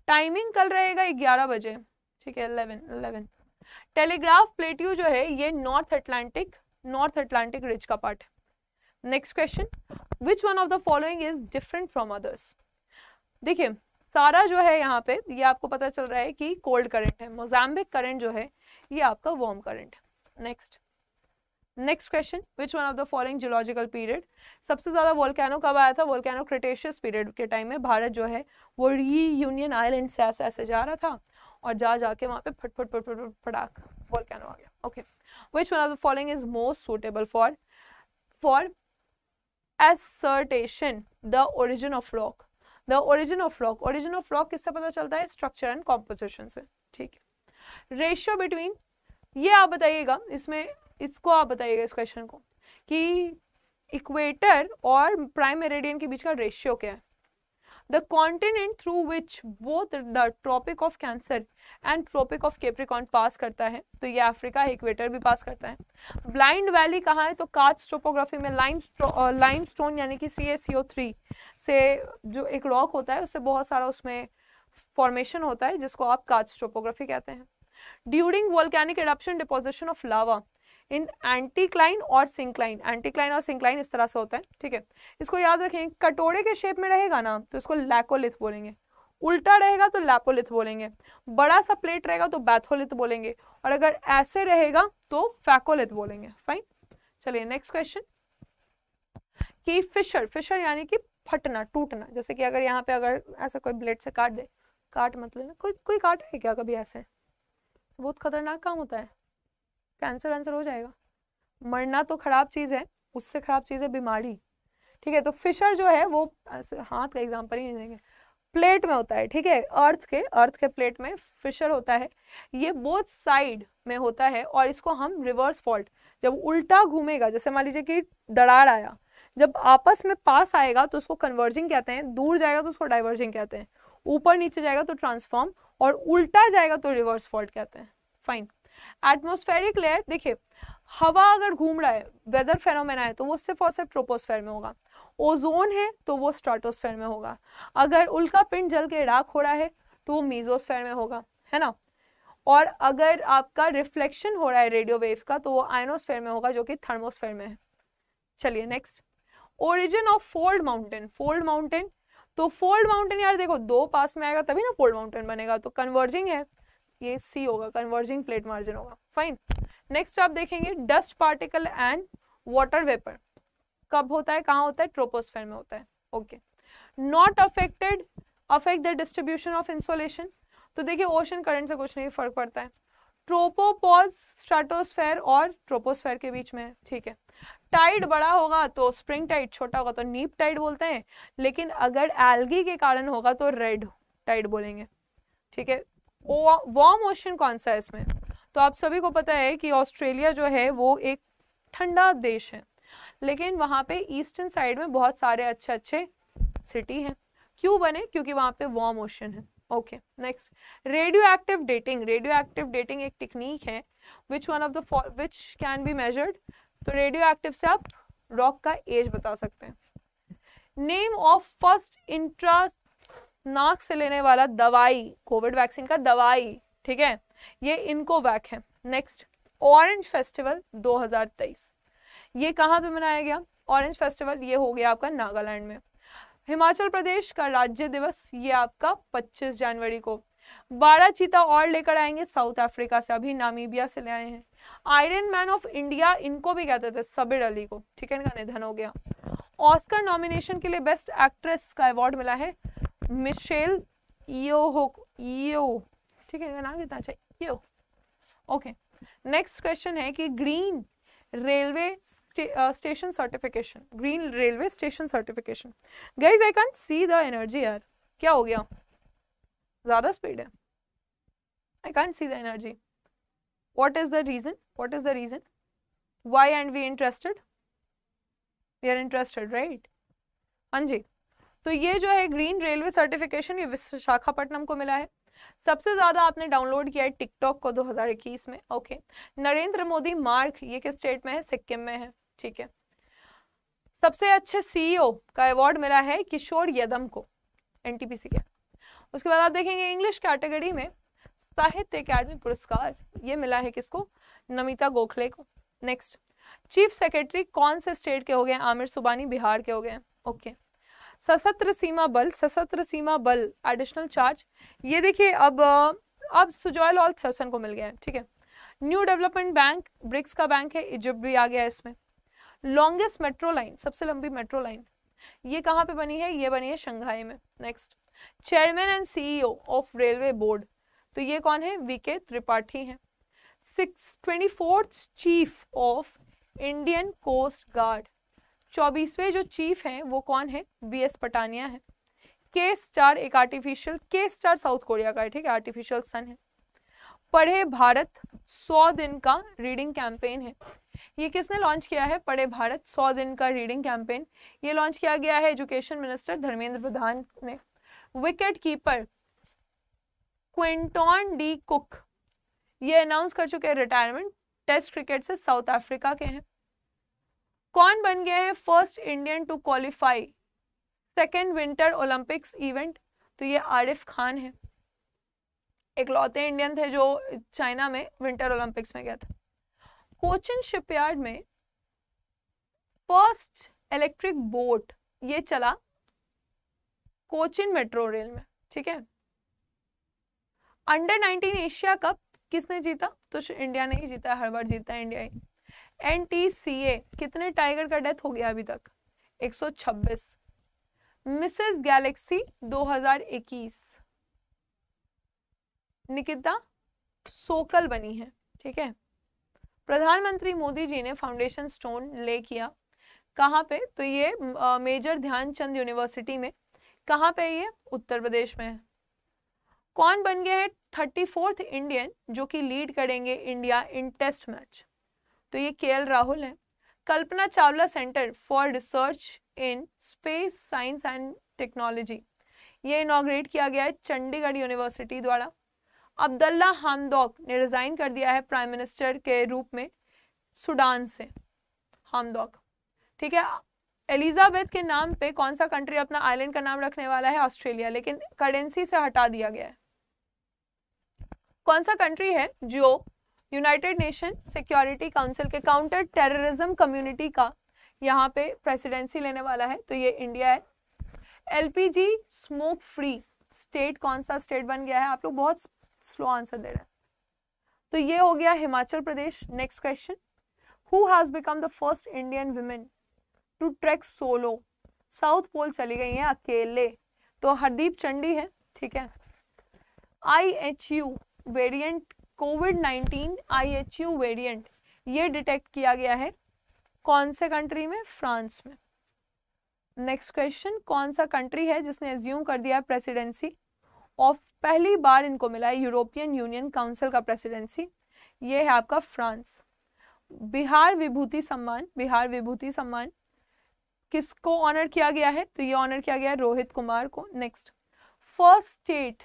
टाइमिंग कल रहेगा ग्यारह बजे ठीक है अलेवन अलेवन टेलीग्राफ प्लेट्यू जो है ये North Atlantic North Atlantic ridge का पार्ट है next question which one of the following is different from others देखिए सारा जो है यहाँ पे ये आपको पता चल रहा है कि कोल्ड करंट है मोजाम्बिक करंट जो है ये आपका warm current next next question which one of the following geological period सबसे ज़्यादा वोल्कैनो कब आया था वोल्कैनो क्रिटेशियस पीरियड के टाइम में भारत जो है वो री यूनियन आइलैंड से ऐसे ऐसे जा रहा था और जा जाके वहाँ पे फट फट फट फट फटाक वोल्कैनो आ गया okay which one of the following is most suitable for for assertion the origin of rock the origin of rock origin of rock किससे पता चलता है स्ट्रक्चर एंड कॉम्पोजिशन से ठीक है रेशियो बिटवीन ये आप बताइएगा इसमें इसको आप बताइएगा इस क्वेश्चन को कि इक्वेटर और प्राइम मेरेडियन के बीच का रेशियो क्या है the continent through which both the tropic of cancer and tropic of capricorn pass करता है तो ये अफ्रीका इक्वेटर भी पास करता है ब्लाइंड वैली कहाँ है तो काच टोपोग्राफी में लाइम लाइम स्टोन यानी कि सी एस थ्री से जो एक रॉक होता है उससे बहुत सारा उसमें फॉर्मेशन होता है जिसको आप काच टोपोग्राफी कहते हैं during volcanic eruption deposition of lava in anticline और सिंक्लाइन एंटीक्लाइन और सिंक्लाइन इस तरह से होता है ठीक है इसको याद रखें कटोरे के शेप में रहेगा ना तो इसको लैकोलिथ बोलेंगे उल्टा रहेगा तो लैपोलिथ बोलेंगे बड़ा सा प्लेट रहेगा तो बैथोलिथ बोलेंगे और अगर ऐसे रहेगा तो फैकोलिथ बोलेंगे फाइन चलिए नेक्स्ट क्वेश्चन कि फिशर फिशर यानी कि फटना टूटना जैसे कि अगर यहाँ पे अगर ऐसा कोई ब्लेड से काट दे काट मतलब कोई कोई काट है क्या कभी ऐसे बहुत खतरनाक काम होता है कैंसर आंसर हो जाएगा मरना तो ख़राब चीज़ है उससे ख़राब चीज़ है बीमारी ठीक है तो फिशर जो है वो हाथ का एग्जाम्पल ही नहीं देंगे प्लेट में होता है ठीक है अर्थ के अर्थ के प्लेट में फिशर होता है ये बोथ साइड में होता है और इसको हम रिवर्स फॉल्ट जब उल्टा घूमेगा जैसे मान लीजिए कि दरार आया जब आपस में पास आएगा तो उसको कन्वर्जिंग कहते हैं दूर जाएगा तो उसको डाइवर्जिंग कहते हैं ऊपर नीचे जाएगा तो ट्रांसफॉर्म और उल्टा जाएगा तो रिवर्स फॉल्ट कहते हैं फाइन एटमोस्फेरिक लेयर देखिए हवा अगर घूम रहा है वेदर फेनोमेना है तो वो सिर्फ और सिर्फ ट्रोपोस्फेयर में होगा ओजोन है तो वो स्ट्राटोस्फेयर में होगा अगर उल्का पिंड जल के राख हो रहा है तो वो मीजोस्फेयर में होगा है ना और अगर आपका रिफ्लेक्शन हो रहा है रेडियो वेव का तो वो आयनोस्फेयर में होगा जो कि थर्मोस्फेयर में है चलिए next origin of fold mountain fold mountain तो फोल्ड माउंटेन यार देखो दो पास में आएगा तभी ना फोल्ड माउंटेन बनेगा तो कन्वर्जिंग है ये सी होगा कन्वर्जिंग प्लेट मार्जिन होगा फाइन नेक्स्ट आप देखेंगे dust particle and water vapour कब होता है कहाँ होता है ट्रोपोस्फेयर में होता है okay not affected affect the distribution of insolation तो देखिए ओशन करंट से कुछ नहीं फर्क पड़ता है ट्रोपोपॉज स्ट्रेटोस्फेयर और ट्रोपोस्फेयर के बीच में ठीक है टाइड बड़ा होगा तो स्प्रिंग टाइड छोटा होगा तो नीप टाइड बोलते हैं लेकिन अगर एल्गी के कारण होगा तो रेड टाइड बोलेंगे ठीक है वार्म ओशन कौन सा है इसमें तो आप सभी को पता है कि ऑस्ट्रेलिया जो है वो एक ठंडा देश है लेकिन वहाँ पे ईस्टर्न साइड में बहुत सारे अच्छे अच्छे सिटी हैं क्यों बने क्योंकि वहाँ पे वार्म ओशन है okay next radioactive dating radioactive dating एक टेक्निक है which one of the which can be measured तो रेडियो एक्टिव से आप रॉक का एज बता सकते हैं नेम ऑफ फर्स्ट इंट्रा नाक से लेने वाला दवाई कोविड वैक्सीन का दवाई ठीक है ये इनको वैक है नेक्स्ट ऑरेंज फेस्टिवल 2023 ये कहाँ पे मनाया गया ऑरेंज फेस्टिवल ये हो गया आपका नागालैंड में हिमाचल प्रदेश का राज्य दिवस ये आपका 25 जनवरी को बारह चीता और लेकर आएंगे साउथ अफ्रीका से अभी नामीबिया से ले आए हैं आयरन मैन ऑफ इंडिया इनको भी कहते थे सबिर अली को ठीक है इनका निधन हो गया ऑस्कर नॉमिनेशन के लिए बेस्ट एक्ट्रेस का अवार्ड मिला है मिशेल यो हो यो ठीक है नाम कितना अच्छा यो ओके नेक्स्ट क्वेश्चन है कि green railway station certification green railway station certification guys I can't see the energy यार क्या हो गया ज़्यादा स्पीड है I can't see the energy what is the reason what is the reason why and we interested we are interested right हाँ जी तो ये जो है ग्रीन रेलवे सर्टिफिकेशन ये विशाखापट्टनम को मिला है सबसे ज़्यादा आपने डाउनलोड किया है टिकटॉक को 2021 में ओके नरेंद्र मोदी मार्क ये किस स्टेट में है सिक्किम में है ठीक है सबसे अच्छे सीईओ e का अवार्ड मिला है किशोर यदम को एनटीपीसी के उसके बाद आप देखेंगे इंग्लिश कैटेगरी में साहित्य अकादमी पुरस्कार ये मिला है किसको नमिता गोखले को नेक्स्ट चीफ सेक्रेटरी कौन से स्टेट के हो गए आमिर सुबानी बिहार के हो गए ओके okay. सशस्त्र सीमा बल सशस्त्र सीमा बल एडिशनल चार्ज ये देखिए अब अब सुजॉयल और थर्सन को मिल गया है ठीक है न्यू डेवलपमेंट बैंक ब्रिक्स का बैंक है इजिप्ट भी आ गया है इसमें लॉन्गेस्ट मेट्रो लाइन सबसे लंबी मेट्रो लाइन ये कहाँ पे बनी है ये बनी है शंघाई में next chairman and CEO of railway board तो ये कौन है वीके त्रिपाठी हैं six twenty chief of Indian coast guard चौबीसवें जो चीफ हैं वो कौन है वी एस पटानिया है के स्टार एक आर्टिफिशियल के स्टार साउथ कोरिया का है ठीक है आर्टिफिशियल सन है पढ़े भारत सौ दिन का रीडिंग कैंपेन है ये किसने लॉन्च किया है पढ़े भारत सौ दिन का रीडिंग कैंपेन ये लॉन्च किया गया है एजुकेशन मिनिस्टर धर्मेंद्र प्रधान ने wicketkeeper Quinton de Kock ये अनाउंस कर चुके हैं रिटायरमेंट टेस्ट क्रिकेट से साउथ अफ्रीका के हैं कौन बन गए हैं first Indian to qualify second winter Olympics event तो ये आरिफ खान है लौते इंडियन थे जो चाइना में विंटर ओलंपिक्स में गया था कोचिन शिपयार्ड में फर्स्ट इलेक्ट्रिक बोट ये चला कोचिन मेट्रो रेल में ठीक है अंडर 19 एशिया कप किसने जीता तो इंडिया ने ही जीता हर बार जीता इंडिया ही एन कितने टाइगर का डेथ हो गया अभी तक 126 मिसेस गैलेक्सी 2021 निकिता सोकल बनी है ठीक है प्रधानमंत्री मोदी जी ने फाउंडेशन स्टोन ले किया कहाँ पे तो ये आ, मेजर ध्यानचंद यूनिवर्सिटी में कहाँ पे ये उत्तर प्रदेश में है कौन बन गए हैं थर्टी फोर्थ इंडियन जो कि लीड करेंगे इंडिया इन टेस्ट मैच तो ये के राहुल है Kalpana Chawla centre for research in space science and technology ये इनाग्रेट किया गया है चंडीगढ़ यूनिवर्सिटी द्वारा अब्दुल्ला हामदोक ने रिज़ाइन कर दिया है प्राइम मिनिस्टर के रूप में सूडान से हामदोक ठीक है एलिजाबेथ के नाम पे कौन सा कंट्री अपना आइलैंड का नाम रखने वाला है ऑस्ट्रेलिया लेकिन करेंसी से हटा दिया गया है कौन सा कंट्री है जो यूनाइटेड नेशन सिक्योरिटी काउंसिल के काउंटर टेररिज्म कम्युनिटी का यहाँ पे प्रेसिडेंसी लेने वाला है तो ये इंडिया है एलपीजी स्मोक फ्री स्टेट कौन सा स्टेट बन गया है आप लोग बहुत स्लो आंसर दे रहे हैं तो ये हो गया Himachal Pradesh next question who has become the first Indian women to trek solo South Pole चली गई हैं अकेले तो हरदीप चंडी है ठीक है I H U variant COVID 19 IHU variant ये डिटेक्ट किया गया है कौन से कंट्री में फ्रांस में नेक्स्ट क्वेश्चन कौन सा कंट्री है जिसने एज्यूम कर दिया प्रेसिडेंसी ऑफ पहली बार इनको मिला है यूरोपियन यूनियन काउंसिल का प्रेसिडेंसी ये है आपका फ्रांस बिहार विभूति सम्मान बिहार विभूति सम्मान किसको ऑनर किया गया है तो ये ऑनर किया गया है रोहित कुमार को next first state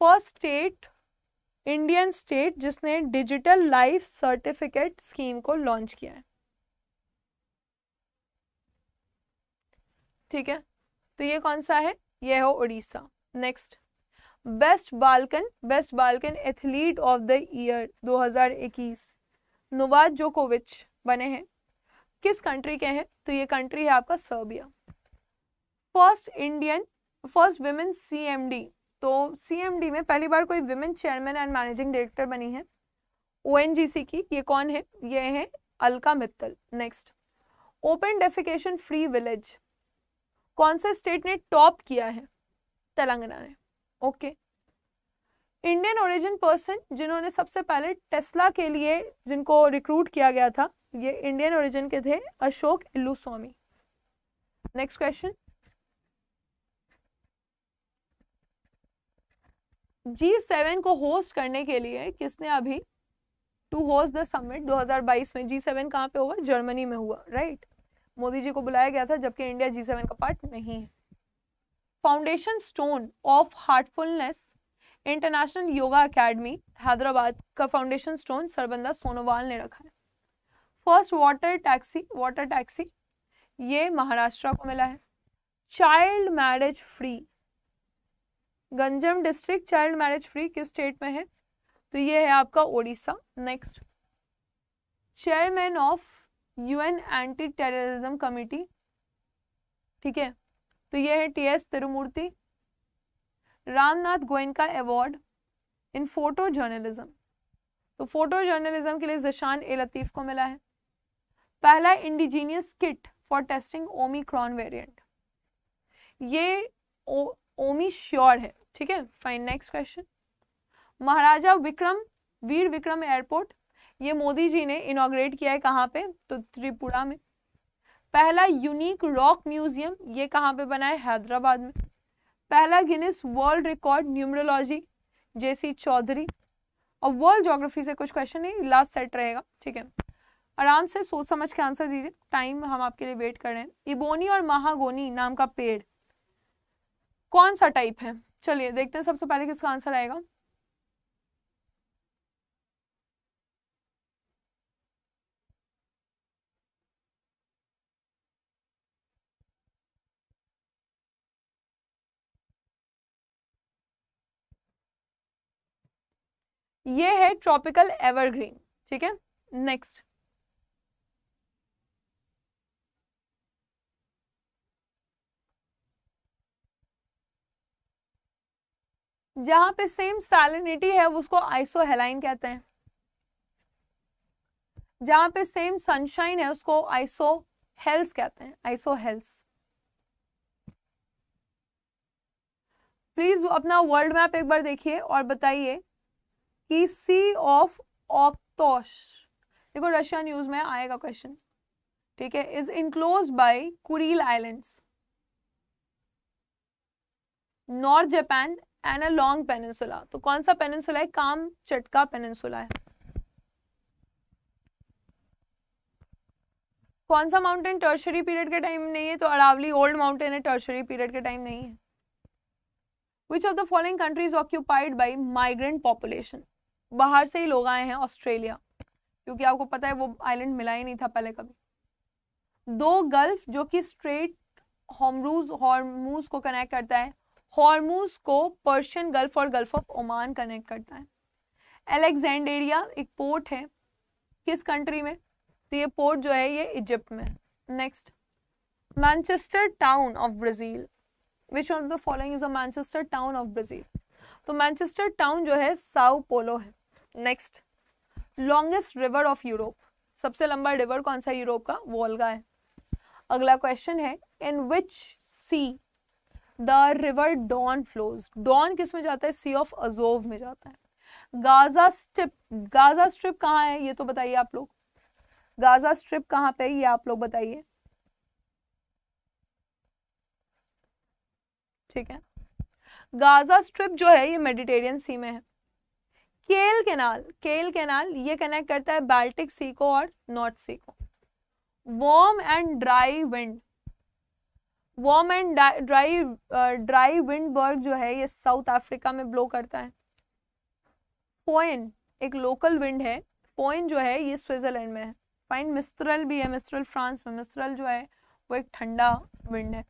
first state Indian state जिसने डिजिटल लाइफ सर्टिफिकेट स्कीम को लॉन्च किया है ठीक है तो ये कौन सा है ये हो Orissa next best Balkan best Balkan athlete of the year 2021 Novak जोकोविच बने हैं किस कंट्री के हैं तो ये कंट्री है आपका Serbia first Indian first women CMD तो सीएमडी में पहली बार कोई women chairman and managing director बनी है ओएनजीसी की ये कौन है ये है Alka Mittal next open defecation free village कौन से स्टेट ने टॉप किया है तेलंगाना ने ओके इंडियन ओरिजिन पर्सन जिन्होंने सबसे पहले टेस्ला के लिए जिनको रिक्रूट किया गया था ये इंडियन ओरिजिन के थे Ashok Elluswamy next question G seven को होस्ट करने के लिए किसने अभी टू होस्ट द समिट 2022 में जी सेवन कहाँ पे होगा जर्मनी में हुआ राइट मोदी जी को बुलाया गया था जबकि इंडिया जी सेवन का पार्ट नहीं है foundation stone of heartfulness international yoga academy Hyderabad का फाउंडेशन स्टोन सरबंदा सोनोवाल ने रखा है first water taxi water taxi ये महाराष्ट्र को मिला है child marriage free Ganjam district child marriage free किस स्टेट में है तो ये है आपका Odisha next chairman of UN anti terrorism committee ठीक है तो ये है T S Tirumurti Ramnath Goenka award in photo journalism तो फोटो जर्नलिज्म के लिए जशान ए लतीफ़ को मिला है पहला indigenous kit for testing omicron variant ये ओ, ओमी श्योर है ठीक है fine next question Maharaja Vikram Veer Vikram airport ये मोदी जी ने इनोग्रेट किया है कहाँ पे तो त्रिपुरा में पहला यूनिक रॉक म्यूजियम ये कहाँ पे बना है हैदराबाद में पहला Guinness world record numerology JC Chaudhary और वर्ल्ड जोग्राफी से कुछ क्वेश्चन है लास्ट सेट रहेगा ठीक है आराम से सोच समझ के आंसर दीजिए टाइम हम आपके लिए वेट कर रहे हैं इबोनी और महागोनी नाम का पेड़ कौन सा टाइप है चलिए देखते हैं सबसे पहले किसका आंसर आएगा ये है ट्रॉपिकल एवरग्रीन ठीक है नेक्स्ट जहां पे सेम सैलिनिटी है उसको आइसोहेलाइन कहते हैं जहां पे सेम सनशाइन है उसको आइसो हेल्स कहते हैं हेल्स प्लीज अपना वर्ल्ड मैप एक बार देखिए और बताइए कि सी ऑफ ऑक्टोश देखो रशिया न्यूज में आएगा क्वेश्चन ठीक है is enclose by Kuril islands north Japan and a long peninsula तो कौन सा पेनिनसुला है काम चटका पेनिनसुला है कौन सा माउंटेन टर्शरी पीरियड के टाइम नहीं है तो अरावली ओल्ड माउंटेन है टर्शरी पीरियड के टाइम नहीं है which of the following countries occupied by migrant population बाहर से ही लोग आए हैं ऑस्ट्रेलिया क्योंकि आपको पता है वो आइलैंड मिला ही नहीं था पहले कभी दो गल्फ जो कि स्ट्रेट हॉमरूज हॉर्मूज को कनेक्ट करता है हॉर्मूज को पर्शियन गल्फ और गल्फ ऑफ ओमान कनेक्ट करता है एलेक्जेंडेरिया एक पोर्ट है किस कंट्री में तो ये पोर्ट जो है ये इजिप्ट में next Manchester town of Brazil which of the following is a Manchester town of Brazil तो मैनचेस्टर टाउन जो है साउ पोलो है next longest river of Europe सबसे लंबा रिवर कौन सा यूरोप का वोल्गा है अगला क्वेश्चन है in which sea the river Don flows Don किस में जाता है सी ऑफ अजोव में जाता है गाजा स्ट्रिप गाजा स्ट्रिप कहाँ है ये तो बताइए आप लोग गाजा स्ट्रिप कहाँ पे ये आप लोग बताइए ठीक है गाजा स्ट्रिप जो है ये मेडिटेरियन सी में है केल केनाल केल केनाल ये कनेक्ट करता है बाल्टिक सी को और नॉर्थ सी को warm and dry wind warm and dry dry wind berg जो है ये साउथ अफ्रीका में ब्लो करता है पोइन एक लोकल विंड है पोइन जो है ये स्विट्जरलैंड में है फाइन मिस्त्रल भी है मिस्त्रल फ्रांस में मिस्त्रल जो है वो एक ठंडा विंड है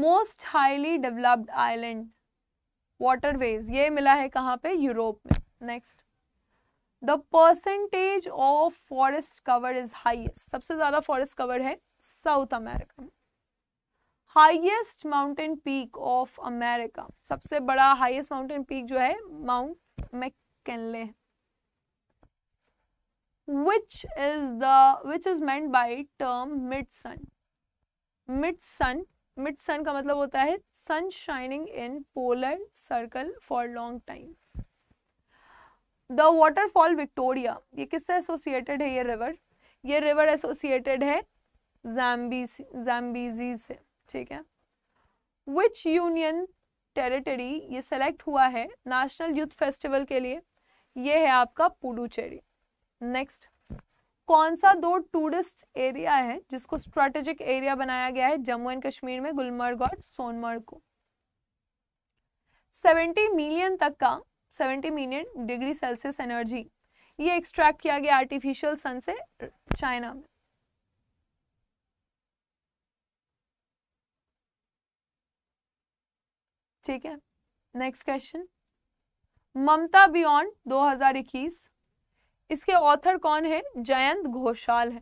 most highly developed island waterways ये मिला है कहाँ पे यूरोप में next the percentage of forest cover is highest सबसे ज़्यादा फॉरेस्ट कवर है साउथ अमेरिका में highest mountain peak of America सबसे बड़ा हाइएस्ट माउंटेन पीक जो है mount McKinley which is the which is meant by term mid sun mid sun mid sun का मतलब होता है sun shining in polar circle for long time the waterfall Victoria ये किससे एसोसिएटेड है ये रिवर ये रिवर एसोसिएटेड है जैम्बीसी जैम्बीजी से ठीक है विच यूनियन टेरिटरी ये सेलेक्ट हुआ है नेशनल यूथ फेस्टिवल के लिए ये है आपका पुडुचेरी नेक्स्ट कौन सा दो टूरिस्ट एरिया है जिसको स्ट्रेटेजिक एरिया बनाया गया है जम्मू एंड कश्मीर में गुलमर्ग और सोनमर्ग को 70 मिलियन तक का 70 मिलियन डिग्री सेल्सियस एनर्जी ये एक्सट्रैक्ट किया गया आर्टिफिशियल सन से चाइना में ठीक है नेक्स्ट क्वेश्चन ममता बियॉन्ड 2021 इसके ऑथर कौन है जयंत घोषाल है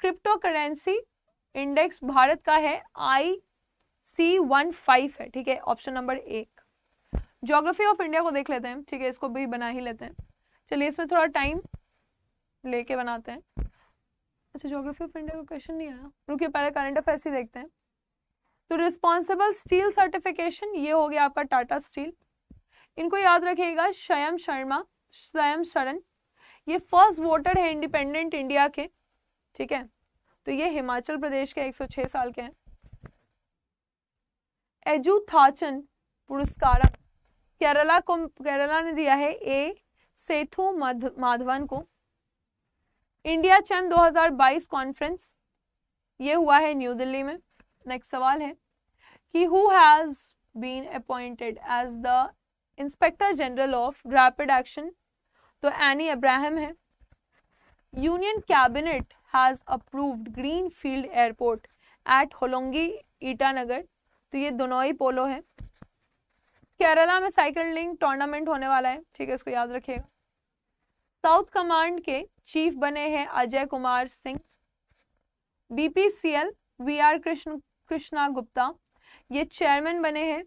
क्रिप्टो करेंसी इंडेक्स भारत का है आई सी वन फाइव है ठीक है ऑप्शन नंबर एक ज्योग्राफी ऑफ इंडिया को देख लेते हैं ठीक है इसको भी बना ही लेते हैं चलिए इसमें थोड़ा टाइम लेके बनाते हैं अच्छा ज्योग्राफी ऑफ इंडिया का क्वेश्चन नहीं आया रुकिए पहले करंट अफेयर्स ही देखते हैं तो रिस्पॉन्सिबल स्टील सर्टिफिकेशन ये हो गया आपका टाटा स्टील इनको याद रखिएगा स्वयं शर्मा स्वयं शरण ये फर्स्ट वोटर है इंडिपेंडेंट इंडिया के ठीक है तो ये हिमाचल प्रदेश के 106 साल के हैं एजू थाचन पुरस्कार केरला को केरला ने दिया है ए सेथु माधवन को इंडिया चैम 2022 कॉन्फ्रेंस ये हुआ है न्यू दिल्ली में नेक्स्ट सवाल है कि who has been appointed as the inspector general of rapid action तो एनी अब्राहम है union cabinet has approved greenfield airport at Hollongi Itanagar तो ये दोनों ही पोलो है केरला में साइकिलिंग टूर्नामेंट होने वाला है ठीक है इसको याद रखिएगा साउथ कमांड के चीफ बने हैं अजय कुमार सिंह बीपीसीएल वीआर कृष्ण कृष्णा गुप्ता ये चेयरमैन बने हैं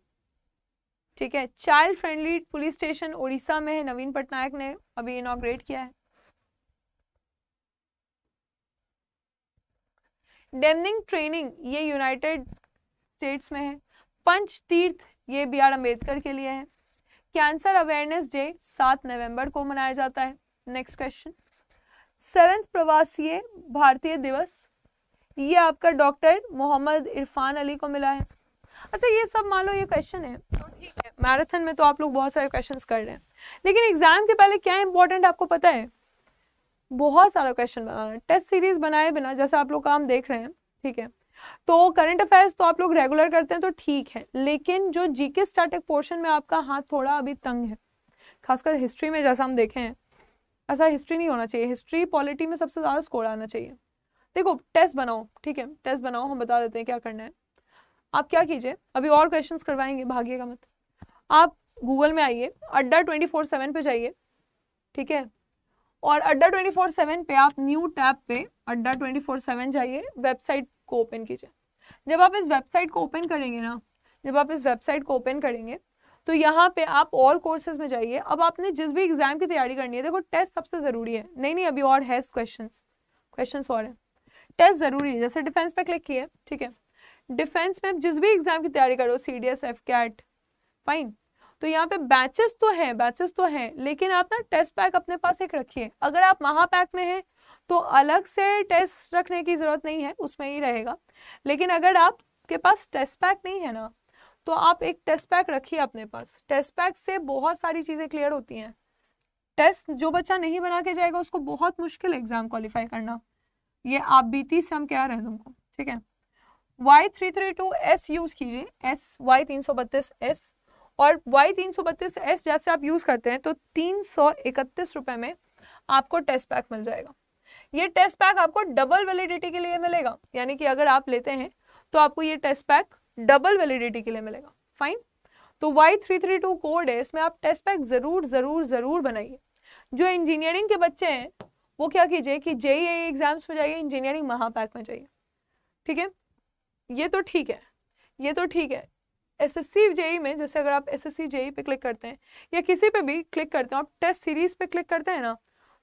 ठीक है child friendly police station Orissa में है नवीन पटनायक ने अभी इनोग्रेट किया है डेमनिंग ट्रेनिंग ये यूनाइटेड स्टेट्स में है पंच तीर्थ ये बी आर अम्बेडकर के लिए है कैंसर अवेयरनेस डे सात नवंबर को मनाया जाता है नेक्स्ट क्वेश्चन सेवेंथ प्रवासीय भारतीय दिवस ये आपका डॉक्टर मोहम्मद इरफान अली को मिला है अच्छा ये सब मान लो ये क्वेश्चन है तो ठीक है मैराथन में तो आप लोग बहुत सारे क्वेश्चन कर रहे हैं लेकिन एग्जाम के पहले क्या इंपॉर्टेंट आपको पता है बहुत सारा क्वेश्चन बनाना टेस्ट सीरीज बनाए बिना जैसे आप लोग काम देख रहे हैं ठीक है तो करंट अफेयर्स तो आप लोग रेगुलर करते हैं तो ठीक है लेकिन जो जीके स्टैटिक पोर्शन में आपका हाथ थोड़ा अभी तंग है खासकर हिस्ट्री में जैसा हम देखें ऐसा हिस्ट्री नहीं होना चाहिए हिस्ट्री पॉलिटी में सबसे ज़्यादा स्कोर आना चाहिए देखो टेस्ट बनाओ ठीक है टेस्ट बनाओ हम बता देते हैं क्या करना है आप क्या कीजिए अभी और क्वेश्चन करवाएंगे भागिएगा मत आप गूगल में आइए अड्डा ट्वेंटी फोर सेवन पे जाइए ठीक है और अड्डा ट्वेंटी फोर सेवन पर आप न्यू टैब पे अड्डा ट्वेंटी फोर सेवन जाइए वेबसाइट को ओपन कीजिए जब आप इस वेबसाइट को ओपन करेंगे ना जब आप इस वेबसाइट को ओपन करेंगे तो यहाँ पे आप और कोर्सेज में जाइए अब आपने जिस भी एग्जाम की तैयारी करनी है देखो टेस्ट सबसे ज़रूरी है नहीं नहीं अभी और है क्वेश्चन क्वेश्चन और है टेस्ट ज़रूरी है जैसे डिफेंस पे क्लिक किए ठीक है डिफेंस में जिस भी एग्ज़ाम की तैयारी करो C D S F CAT fine तो यहाँ पे बैचेस तो है बैचेस तो है लेकिन आप ना टेस्ट पैक अपने पास एक रखिए अगर आप महापैक में हैं तो अलग से टेस्ट रखने की ज़रूरत नहीं है उसमें ही रहेगा लेकिन अगर आपके पास टेस्ट पैक नहीं है ना तो आप एक टेस्ट पैक रखिए अपने पास टेस्ट पैक से बहुत सारी चीज़ें क्लियर होती हैं टेस्ट जो बच्चा नहीं बना के जाएगा उसको बहुत मुश्किल एग्ज़ाम क्वालिफाई करना ये आप बीती से हम क्या रहे तुमको ठीक है Y three three two S use कीजिए एस वाई तीन सौ बत्तीस एस और वाई तीन सौ बत्तीस एस जैसे आप यूज करते हैं तो तीन सौ इकतीस रुपए में आपको टेस्ट पैक मिल जाएगा ये टेस्ट पैक आपको डबल वैलिडिटी के लिए मिलेगा यानी कि अगर आप लेते हैं तो आपको ये टेस्ट पैक डबल वैलिडिटी के लिए मिलेगा फाइन तो Y three three two code है इसमें आप टेस्ट पैक ज़रूर ज़रूर ज़रूर बनाइए जो इंजीनियरिंग के बच्चे हैं वो क्या कीजिए कि जेई एग्ज़ाम्स में जाइए इंजीनियरिंग महापैक में जाइए ठीक है ये तो ठीक है ये तो ठीक है एस एस सी जेई में जैसे अगर आप एस एस सी जेई पे क्लिक करते हैं या किसी पे भी क्लिक करते हो आप टेस्ट सीरीज़ पे क्लिक करते हैं ना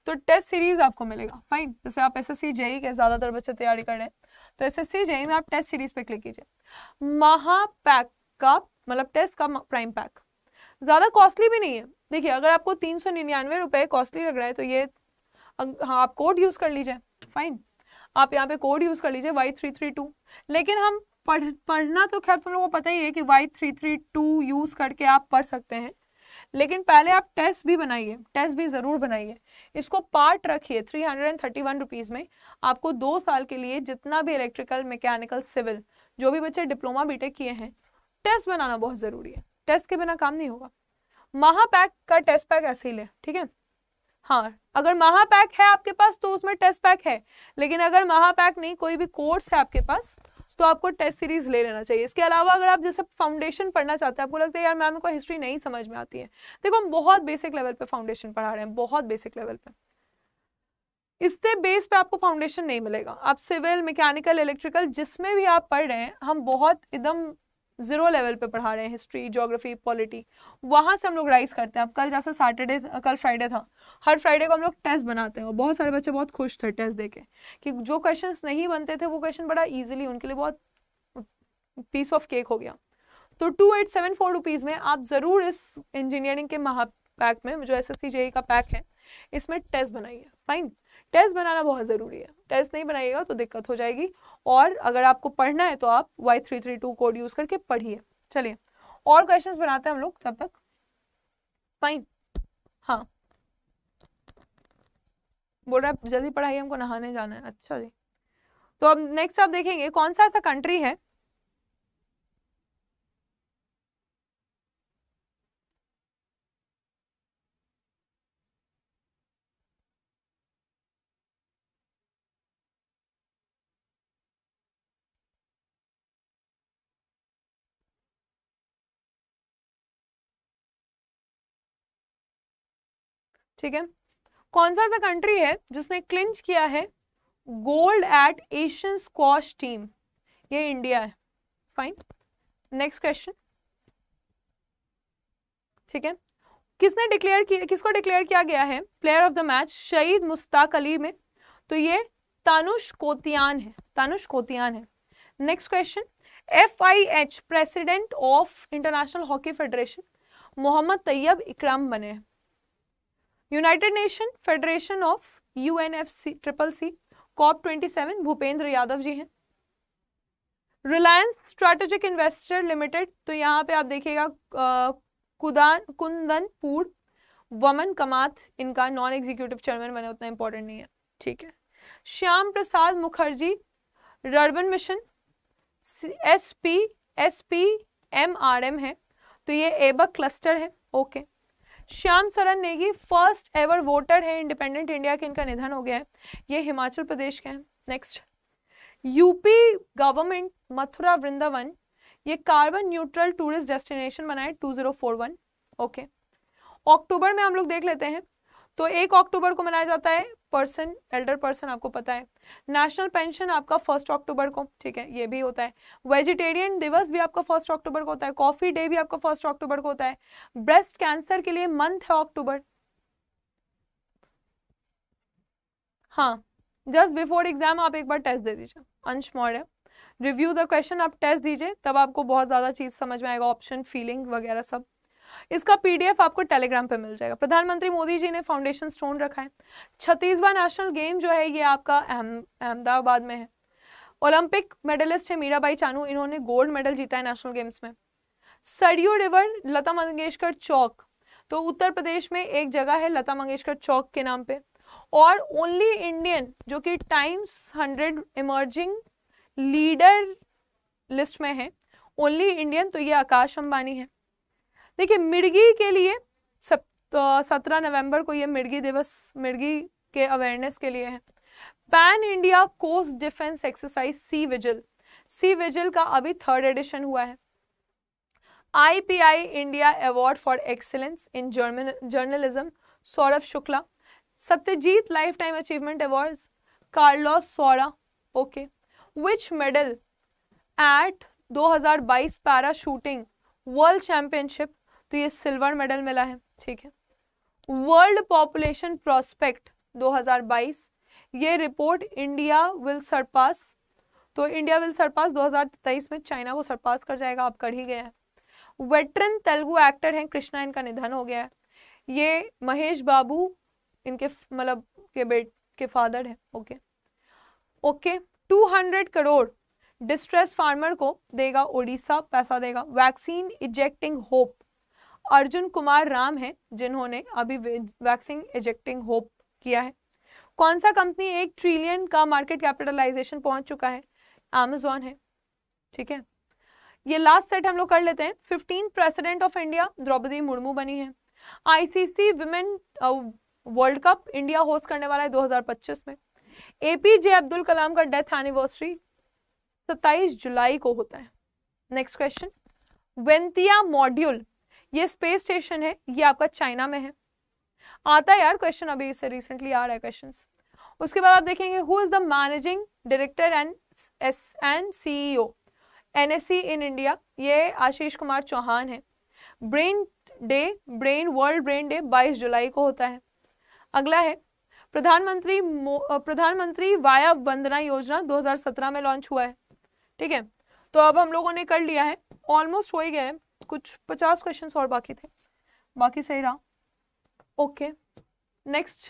तो टेस्ट सीरीज़ आपको मिलेगा फाइन जैसे आप एस एस सी जेई के ज़्यादातर बच्चे तैयारी कर रहे हैं तो एस एस सी जेई में आप टेस्ट सीरीज़ पे क्लिक कीजिए महापैक का मतलब टेस्ट का प्राइम पैक ज़्यादा कॉस्टली भी नहीं है देखिए अगर आपको तीन सौ निन्यानवे रुपए कॉस्टली लग रहा है तो ये हाँ आप कोड यूज कर लीजिए फाइन आप यहाँ पे कोड यूज कर लीजिए वाई थ्री थ्री टू लेकिन हम पढ़ पढ़ना तो खैर तुम लोगों को पता ही है कि Y three three two use करके आप पढ़ सकते हैं लेकिन पहले आप टेस्ट भी बनाइए टेस्ट भी ज़रूर बनाइए इसको पार्ट रखिए three hundred and thirty one rupees में आपको दो साल के लिए जितना भी इलेक्ट्रिकल मैकेनिकल सिविल जो भी बच्चे डिप्लोमा बीटेक किए हैं टेस्ट बनाना बहुत ज़रूरी है टेस्ट के बिना काम नहीं होगा महापैक का टेस्ट पैक ऐसे ही ले ठीक है हाँ अगर महापैक है आपके पास तो उसमें टेस्ट पैक है लेकिन अगर महापैक नहीं कोई भी कोर्स है आपके पास तो आपको टेस्ट सीरीज ले लेना चाहिए इसके अलावा अगर आप जैसे फाउंडेशन पढ़ना चाहते हैं आपको लगता है यार मैम को हिस्ट्री नहीं समझ में आती है देखो हम बहुत बेसिक लेवल पे फाउंडेशन पढ़ा रहे हैं बहुत बेसिक लेवल पे इससे बेस पे आपको फाउंडेशन नहीं मिलेगा आप सिविल मैकेनिकल इलेक्ट्रिकल जिसमें भी आप पढ़ रहे हैं हम बहुत एकदम जीरो लेवल पे पढ़ा रहे हैं हिस्ट्री जोग्राफी पॉलिटी वहाँ से हम लोग राइज करते हैं अब कल जैसा सैटरडे कल फ्राइडे था हर फ्राइडे को हम लोग टेस्ट बनाते हैं और बहुत सारे बच्चे बहुत खुश थे टेस्ट दे के कि जो क्वेश्चन नहीं बनते थे वो क्वेश्चन बड़ा ईजिली उनके लिए बहुत पीस ऑफ केक हो गया तो two eight seven four rupees में आप ज़रूर इस इंजीनियरिंग के महा पैक में जो एस एस e का पैक है इसमें टेस्ट बनाइए फाइन टेस्ट बनाना बहुत ज़रूरी है टेस्ट नहीं बनाइएगा तो दिक्कत हो जाएगी और अगर आपको पढ़ना है तो आप Y three three two code use करके पढ़िए चलिए और क्वेश्चंस बनाते हैं हम लोग तब तक फाइन हाँ बोल रहा है जल्दी पढ़ाई हमको नहाने जाना है अच्छा जी तो अब नेक्स्ट आप देखेंगे कौन सा ऐसा कंट्री है ठीक है कौन सा ऐसा कंट्री है जिसने क्लिंच किया है gold at Asian squash team ये इंडिया है फाइन नेक्स्ट क्वेश्चन ठीक है किसने डिक्लेयर किया किसको डिक्लेयर किया गया है प्लेयर ऑफ द मैच शहीद मुस्ताक अली में तो ये तानुष कोतियान है तानुष कोतियान है next question F I H president of international hockey federation Mohammad Tayyab Ikram बने हैं United Nation Federation of U N F C triple C COP twenty seven Bhupender Yadav ji हैं रिलायंस स्ट्रेटेजिक इन्वेस्टर लिमिटेड तो यहाँ पे आप देखिएगा कुदान कुंदनपुर वमन कमात इनका नॉन एग्जीक्यूटिव चेयरमैन बने उतना इंपॉर्टेंट नहीं है ठीक है Shyam Prasad Mukherjee rurban mission S P S P M R M है तो ये एबक क्लस्टर है okay okay. Shyam Saran Negi first ever voter है इंडिपेंडेंट इंडिया के इनका निधन हो गया है ये हिमाचल प्रदेश के हैं next UP government Mathura Vrindavan ये कार्बन न्यूट्रल टूरिस्ट डेस्टिनेशन बनाए two zero four one okay October में हम लोग देख लेते हैं तो एक अक्टूबर को मनाया जाता है पर्सन एल्डर पर्सन आपको पता है नेशनल पेंशन आपका फर्स्ट अक्टूबर को ठीक है ये भी होता है वेजिटेरियन दिवस भी आपका फर्स्ट अक्टूबर को होता है कॉफी डे भी आपका फर्स्ट अक्टूबर को होता है ब्रेस्ट कैंसर के लिए मंथ है अक्टूबर हाँ जस्ट बिफोर एग्जाम आप एक बार टेस्ट दे दीजिए Ansh Maurya review the question आप टेस्ट दीजिए तब आपको बहुत ज़्यादा चीज़ समझ में आएगा ऑप्शन फीलिंग वगैरह सब इसका पीडीएफ आपको टेलीग्राम पे मिल जाएगा प्रधानमंत्री मोदी जी ने फाउंडेशन स्टोन रखा है छत्तीसवां नेशनल गेम जो है ये आपका अहमदाबाद में है ओलंपिक मेडलिस्ट है मीराबाई चानू इन्होंने गोल्ड मेडल जीता है नेशनल गेम्स में सरयू रिवर लता मंगेशकर चौक तो उत्तर प्रदेश में एक जगह है लता मंगेशकर चौक के नाम पे और ओनली इंडियन जो कि Times hundred emerging leader list में है ओनली इंडियन तो ये आकाश अंबानी है देखिए मिर्गी के लिए सब तो सत्रह नवंबर को ये मिर्गी दिवस मिर्गी के अवेयरनेस के लिए है pan India coast defence exercise sea vigil sea vigil का अभी थर्ड एडिशन हुआ है IPI India award for excellence in German journalism Saurabh Shukla Satyajit life time achievement award Carlos Sora okay which medal at 2022 para shooting world championship तो ये silver medal मिला है ठीक है वर्ल्ड पॉपुलेशन प्रोस्पेक्ट 2022 ये रिपोर्ट इंडिया विल सरपास तो इंडिया विल सरपास 2023 में China को सरपास कर जाएगा आप कर ही गया है वेटरन तेलुगु एक्टर हैं कृष्णा इनका निधन हो गया है ये महेश बाबू इनके मतलब के बेट के फादर हैं okay okay 200 crore distress farmer को देगा ओडिशा पैसा देगा vaccine ejecting hope Arjun Kumar Ram हैं जिन्होंने अभी वैक्सीन इजेक्टिंग होप किया है कौन सा कंपनी एक ट्रिलियन का मार्केट कैपिटलाइजेशन पहुंच चुका है अमेजोन है ठीक है ये लास्ट सेट हम लोग कर लेते हैं fifteen president of India Droupadi Murmu बनी है ICC women world cup India host करने वाला है 2025 में एपीजे अब्दुल कलाम का डेथ एनिवर्सरी 27 जुलाई को होता है नेक्स्ट क्वेश्चन वेंतिया मॉड्यूल ये स्पेस स्टेशन है ये आपका चाइना में है आता है यार क्वेश्चन अभी इससे रिसेंटली आ रहा है क्वेश्चन उसके बाद आप देखेंगे who is the managing director and S and CEO NSC in India ये आशीष कुमार चौहान है brain day brain world brain day 22 जुलाई को होता है अगला है प्रधानमंत्री प्रधानमंत्री वाया वंदना योजना 2017 में लॉन्च हुआ है ठीक है तो अब हम लोगों ने कर लिया है ऑलमोस्ट हो ही गया है कुछ पचास क्वेश्चन और बाकी थे बाकी सही रहा ओके नेक्स्ट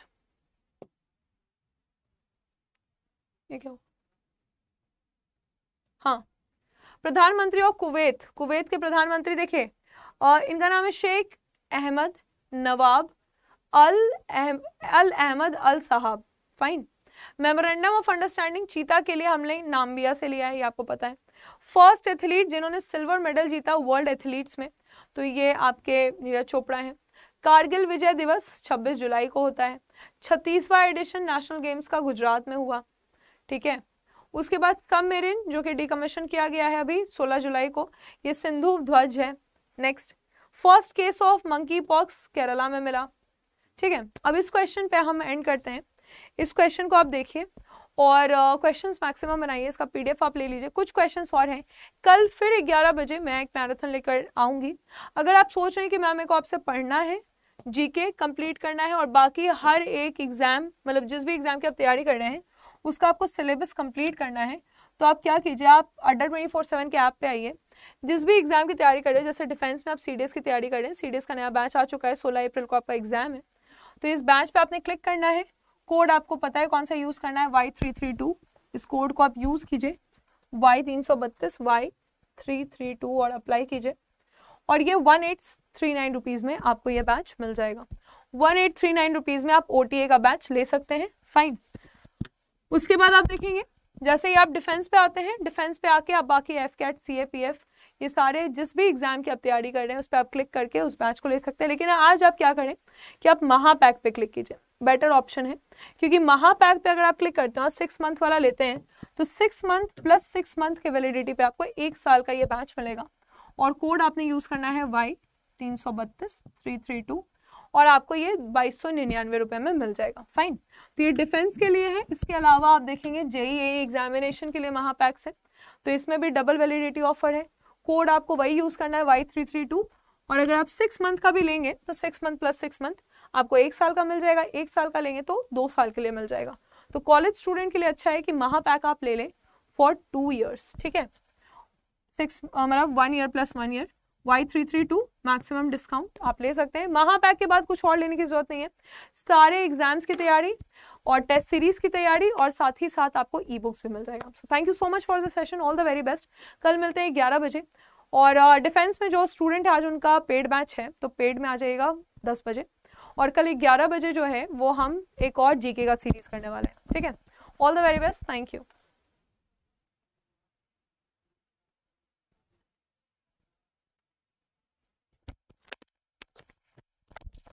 ये क्या हुआ हाँ प्रधानमंत्री ऑफ कुवैत कुवैत के प्रधानमंत्री देखे और इनका नाम है शेख अहमद नवाब अल अहम अल अहमद अल साहब फाइन मेमोरेंडम ऑफ अंडरस्टैंडिंग चीता के लिए हमने नामबिया से लिया है ये आपको पता है फर्स्ट एथलीट जिन्होंने सिल्वर मेडल जीता वर्ल्ड एथलीट्स में तो ये आपके नीरज चोपड़ा हैं कारगिल विजय दिवस 26 जुलाई को होता है छत्तीसवां एडिशन नेशनल गेम्स का गुजरात में हुआ ठीक है उसके बाद कम मेरिन जो कि डिकमीशन किया गया है अभी 16 जुलाई को ये सिंधु ध्वज है next first case of monkeypox Kerala में मिला ठीक है अब इस क्वेश्चन पे हम एंड करते हैं इस क्वेश्चन को आप देखिए और क्वेश्चंस मैक्सिमम बनाइए इसका पीडीएफ आप ले लीजिए कुछ क्वेश्चंस और हैं कल फिर 11 बजे मैं एक मैराथन लेकर आऊँगी अगर आप सोच रहे हैं कि मैम मेरे को आपसे पढ़ना है जीके कंप्लीट करना है और बाकी हर एक एग्ज़ाम मतलब जिस भी एग्ज़ाम की आप तैयारी कर रहे हैं उसका आपको सिलेबस कम्प्लीट करना है तो आप क्या कीजिए आप अड्डा ट्वेंटी फोर सेवन के ऐप पर आइए जिस भी एग्ज़ाम की तैयारी कर रहे हैं जैसे डिफेंस में आप सी की तैयारी कर रहे हैं सी का नया बैच आ चुका है सोलह अप्रैल को आपका एग्ज़ाम है तो इस बैच पर आपने क्लिक करना है कोड आपको पता है कौन सा यूज करना है वाई थ्री थ्री टू इस कोड को आप यूज कीजिए वाई तीन सौ बत्तीस वाई थ्री थ्री टू और अप्लाई कीजिए और ये one eight three nine rupees में आपको ये बैच मिल जाएगा one eight three nine rupees में आप ओ का बैच ले सकते हैं फाइन उसके बाद आप देखेंगे जैसे ही आप डिफेंस पे आते हैं डिफेंस पे आके आप बाकी AFCAT C A P F ये सारे जिस भी एग्ज़ाम की आप तैयारी कर रहे हैं उस पर आप क्लिक करके उस बैच को ले सकते हैं लेकिन आज आप क्या करें कि आप महापैक पे क्लिक कीजिए बेटर ऑप्शन है क्योंकि महापैक पे अगर आप क्लिक करते हो और सिक्स मंथ वाला लेते हैं तो six month plus six month के वैलिडिटी पे आपको एक साल का ये बैच मिलेगा और कोड आपने यूज करना है वाई तीन सौ बत्तीस थ्री थ्री टू और आपको ये बाईस सौ निन्यानवे रुपये में मिल जाएगा फाइन तो ये डिफेंस के लिए है इसके अलावा आप देखेंगे जेई एग्जामिनेशन e के लिए महापैक से तो इसमें भी डबल वैलिडिटी ऑफर है कोड आपको वही यूज़ करना है वाई थ्री थ्री टू और अगर आप सिक्स मंथ का भी लेंगे तो six month plus six month आपको एक साल का मिल जाएगा एक साल का लेंगे तो दो साल के लिए मिल जाएगा तो कॉलेज स्टूडेंट के लिए अच्छा है कि महापैक आप ले लें फॉर टू ईयर्स ठीक है सिक्स मतलब one year plus one year Y three three two maximum discount आप ले सकते हैं महापैक के बाद कुछ और लेने की जरूरत नहीं है सारे एग्जाम्स की तैयारी और टेस्ट सीरीज की तैयारी और साथ ही साथ आपको ई बुक्स भी मिल जाएगा so thank you so much for the session all the very best कल मिलते हैं ग्यारह बजे और डिफेंस uh, में जो स्टूडेंट है आज उनका पेड मैच है तो पेड में आ जाएगा दस बजे और कल ग्यारह बजे जो है वो हम एक और जीके का सीरीज करने वाले हैं ठीक है all the very best thank you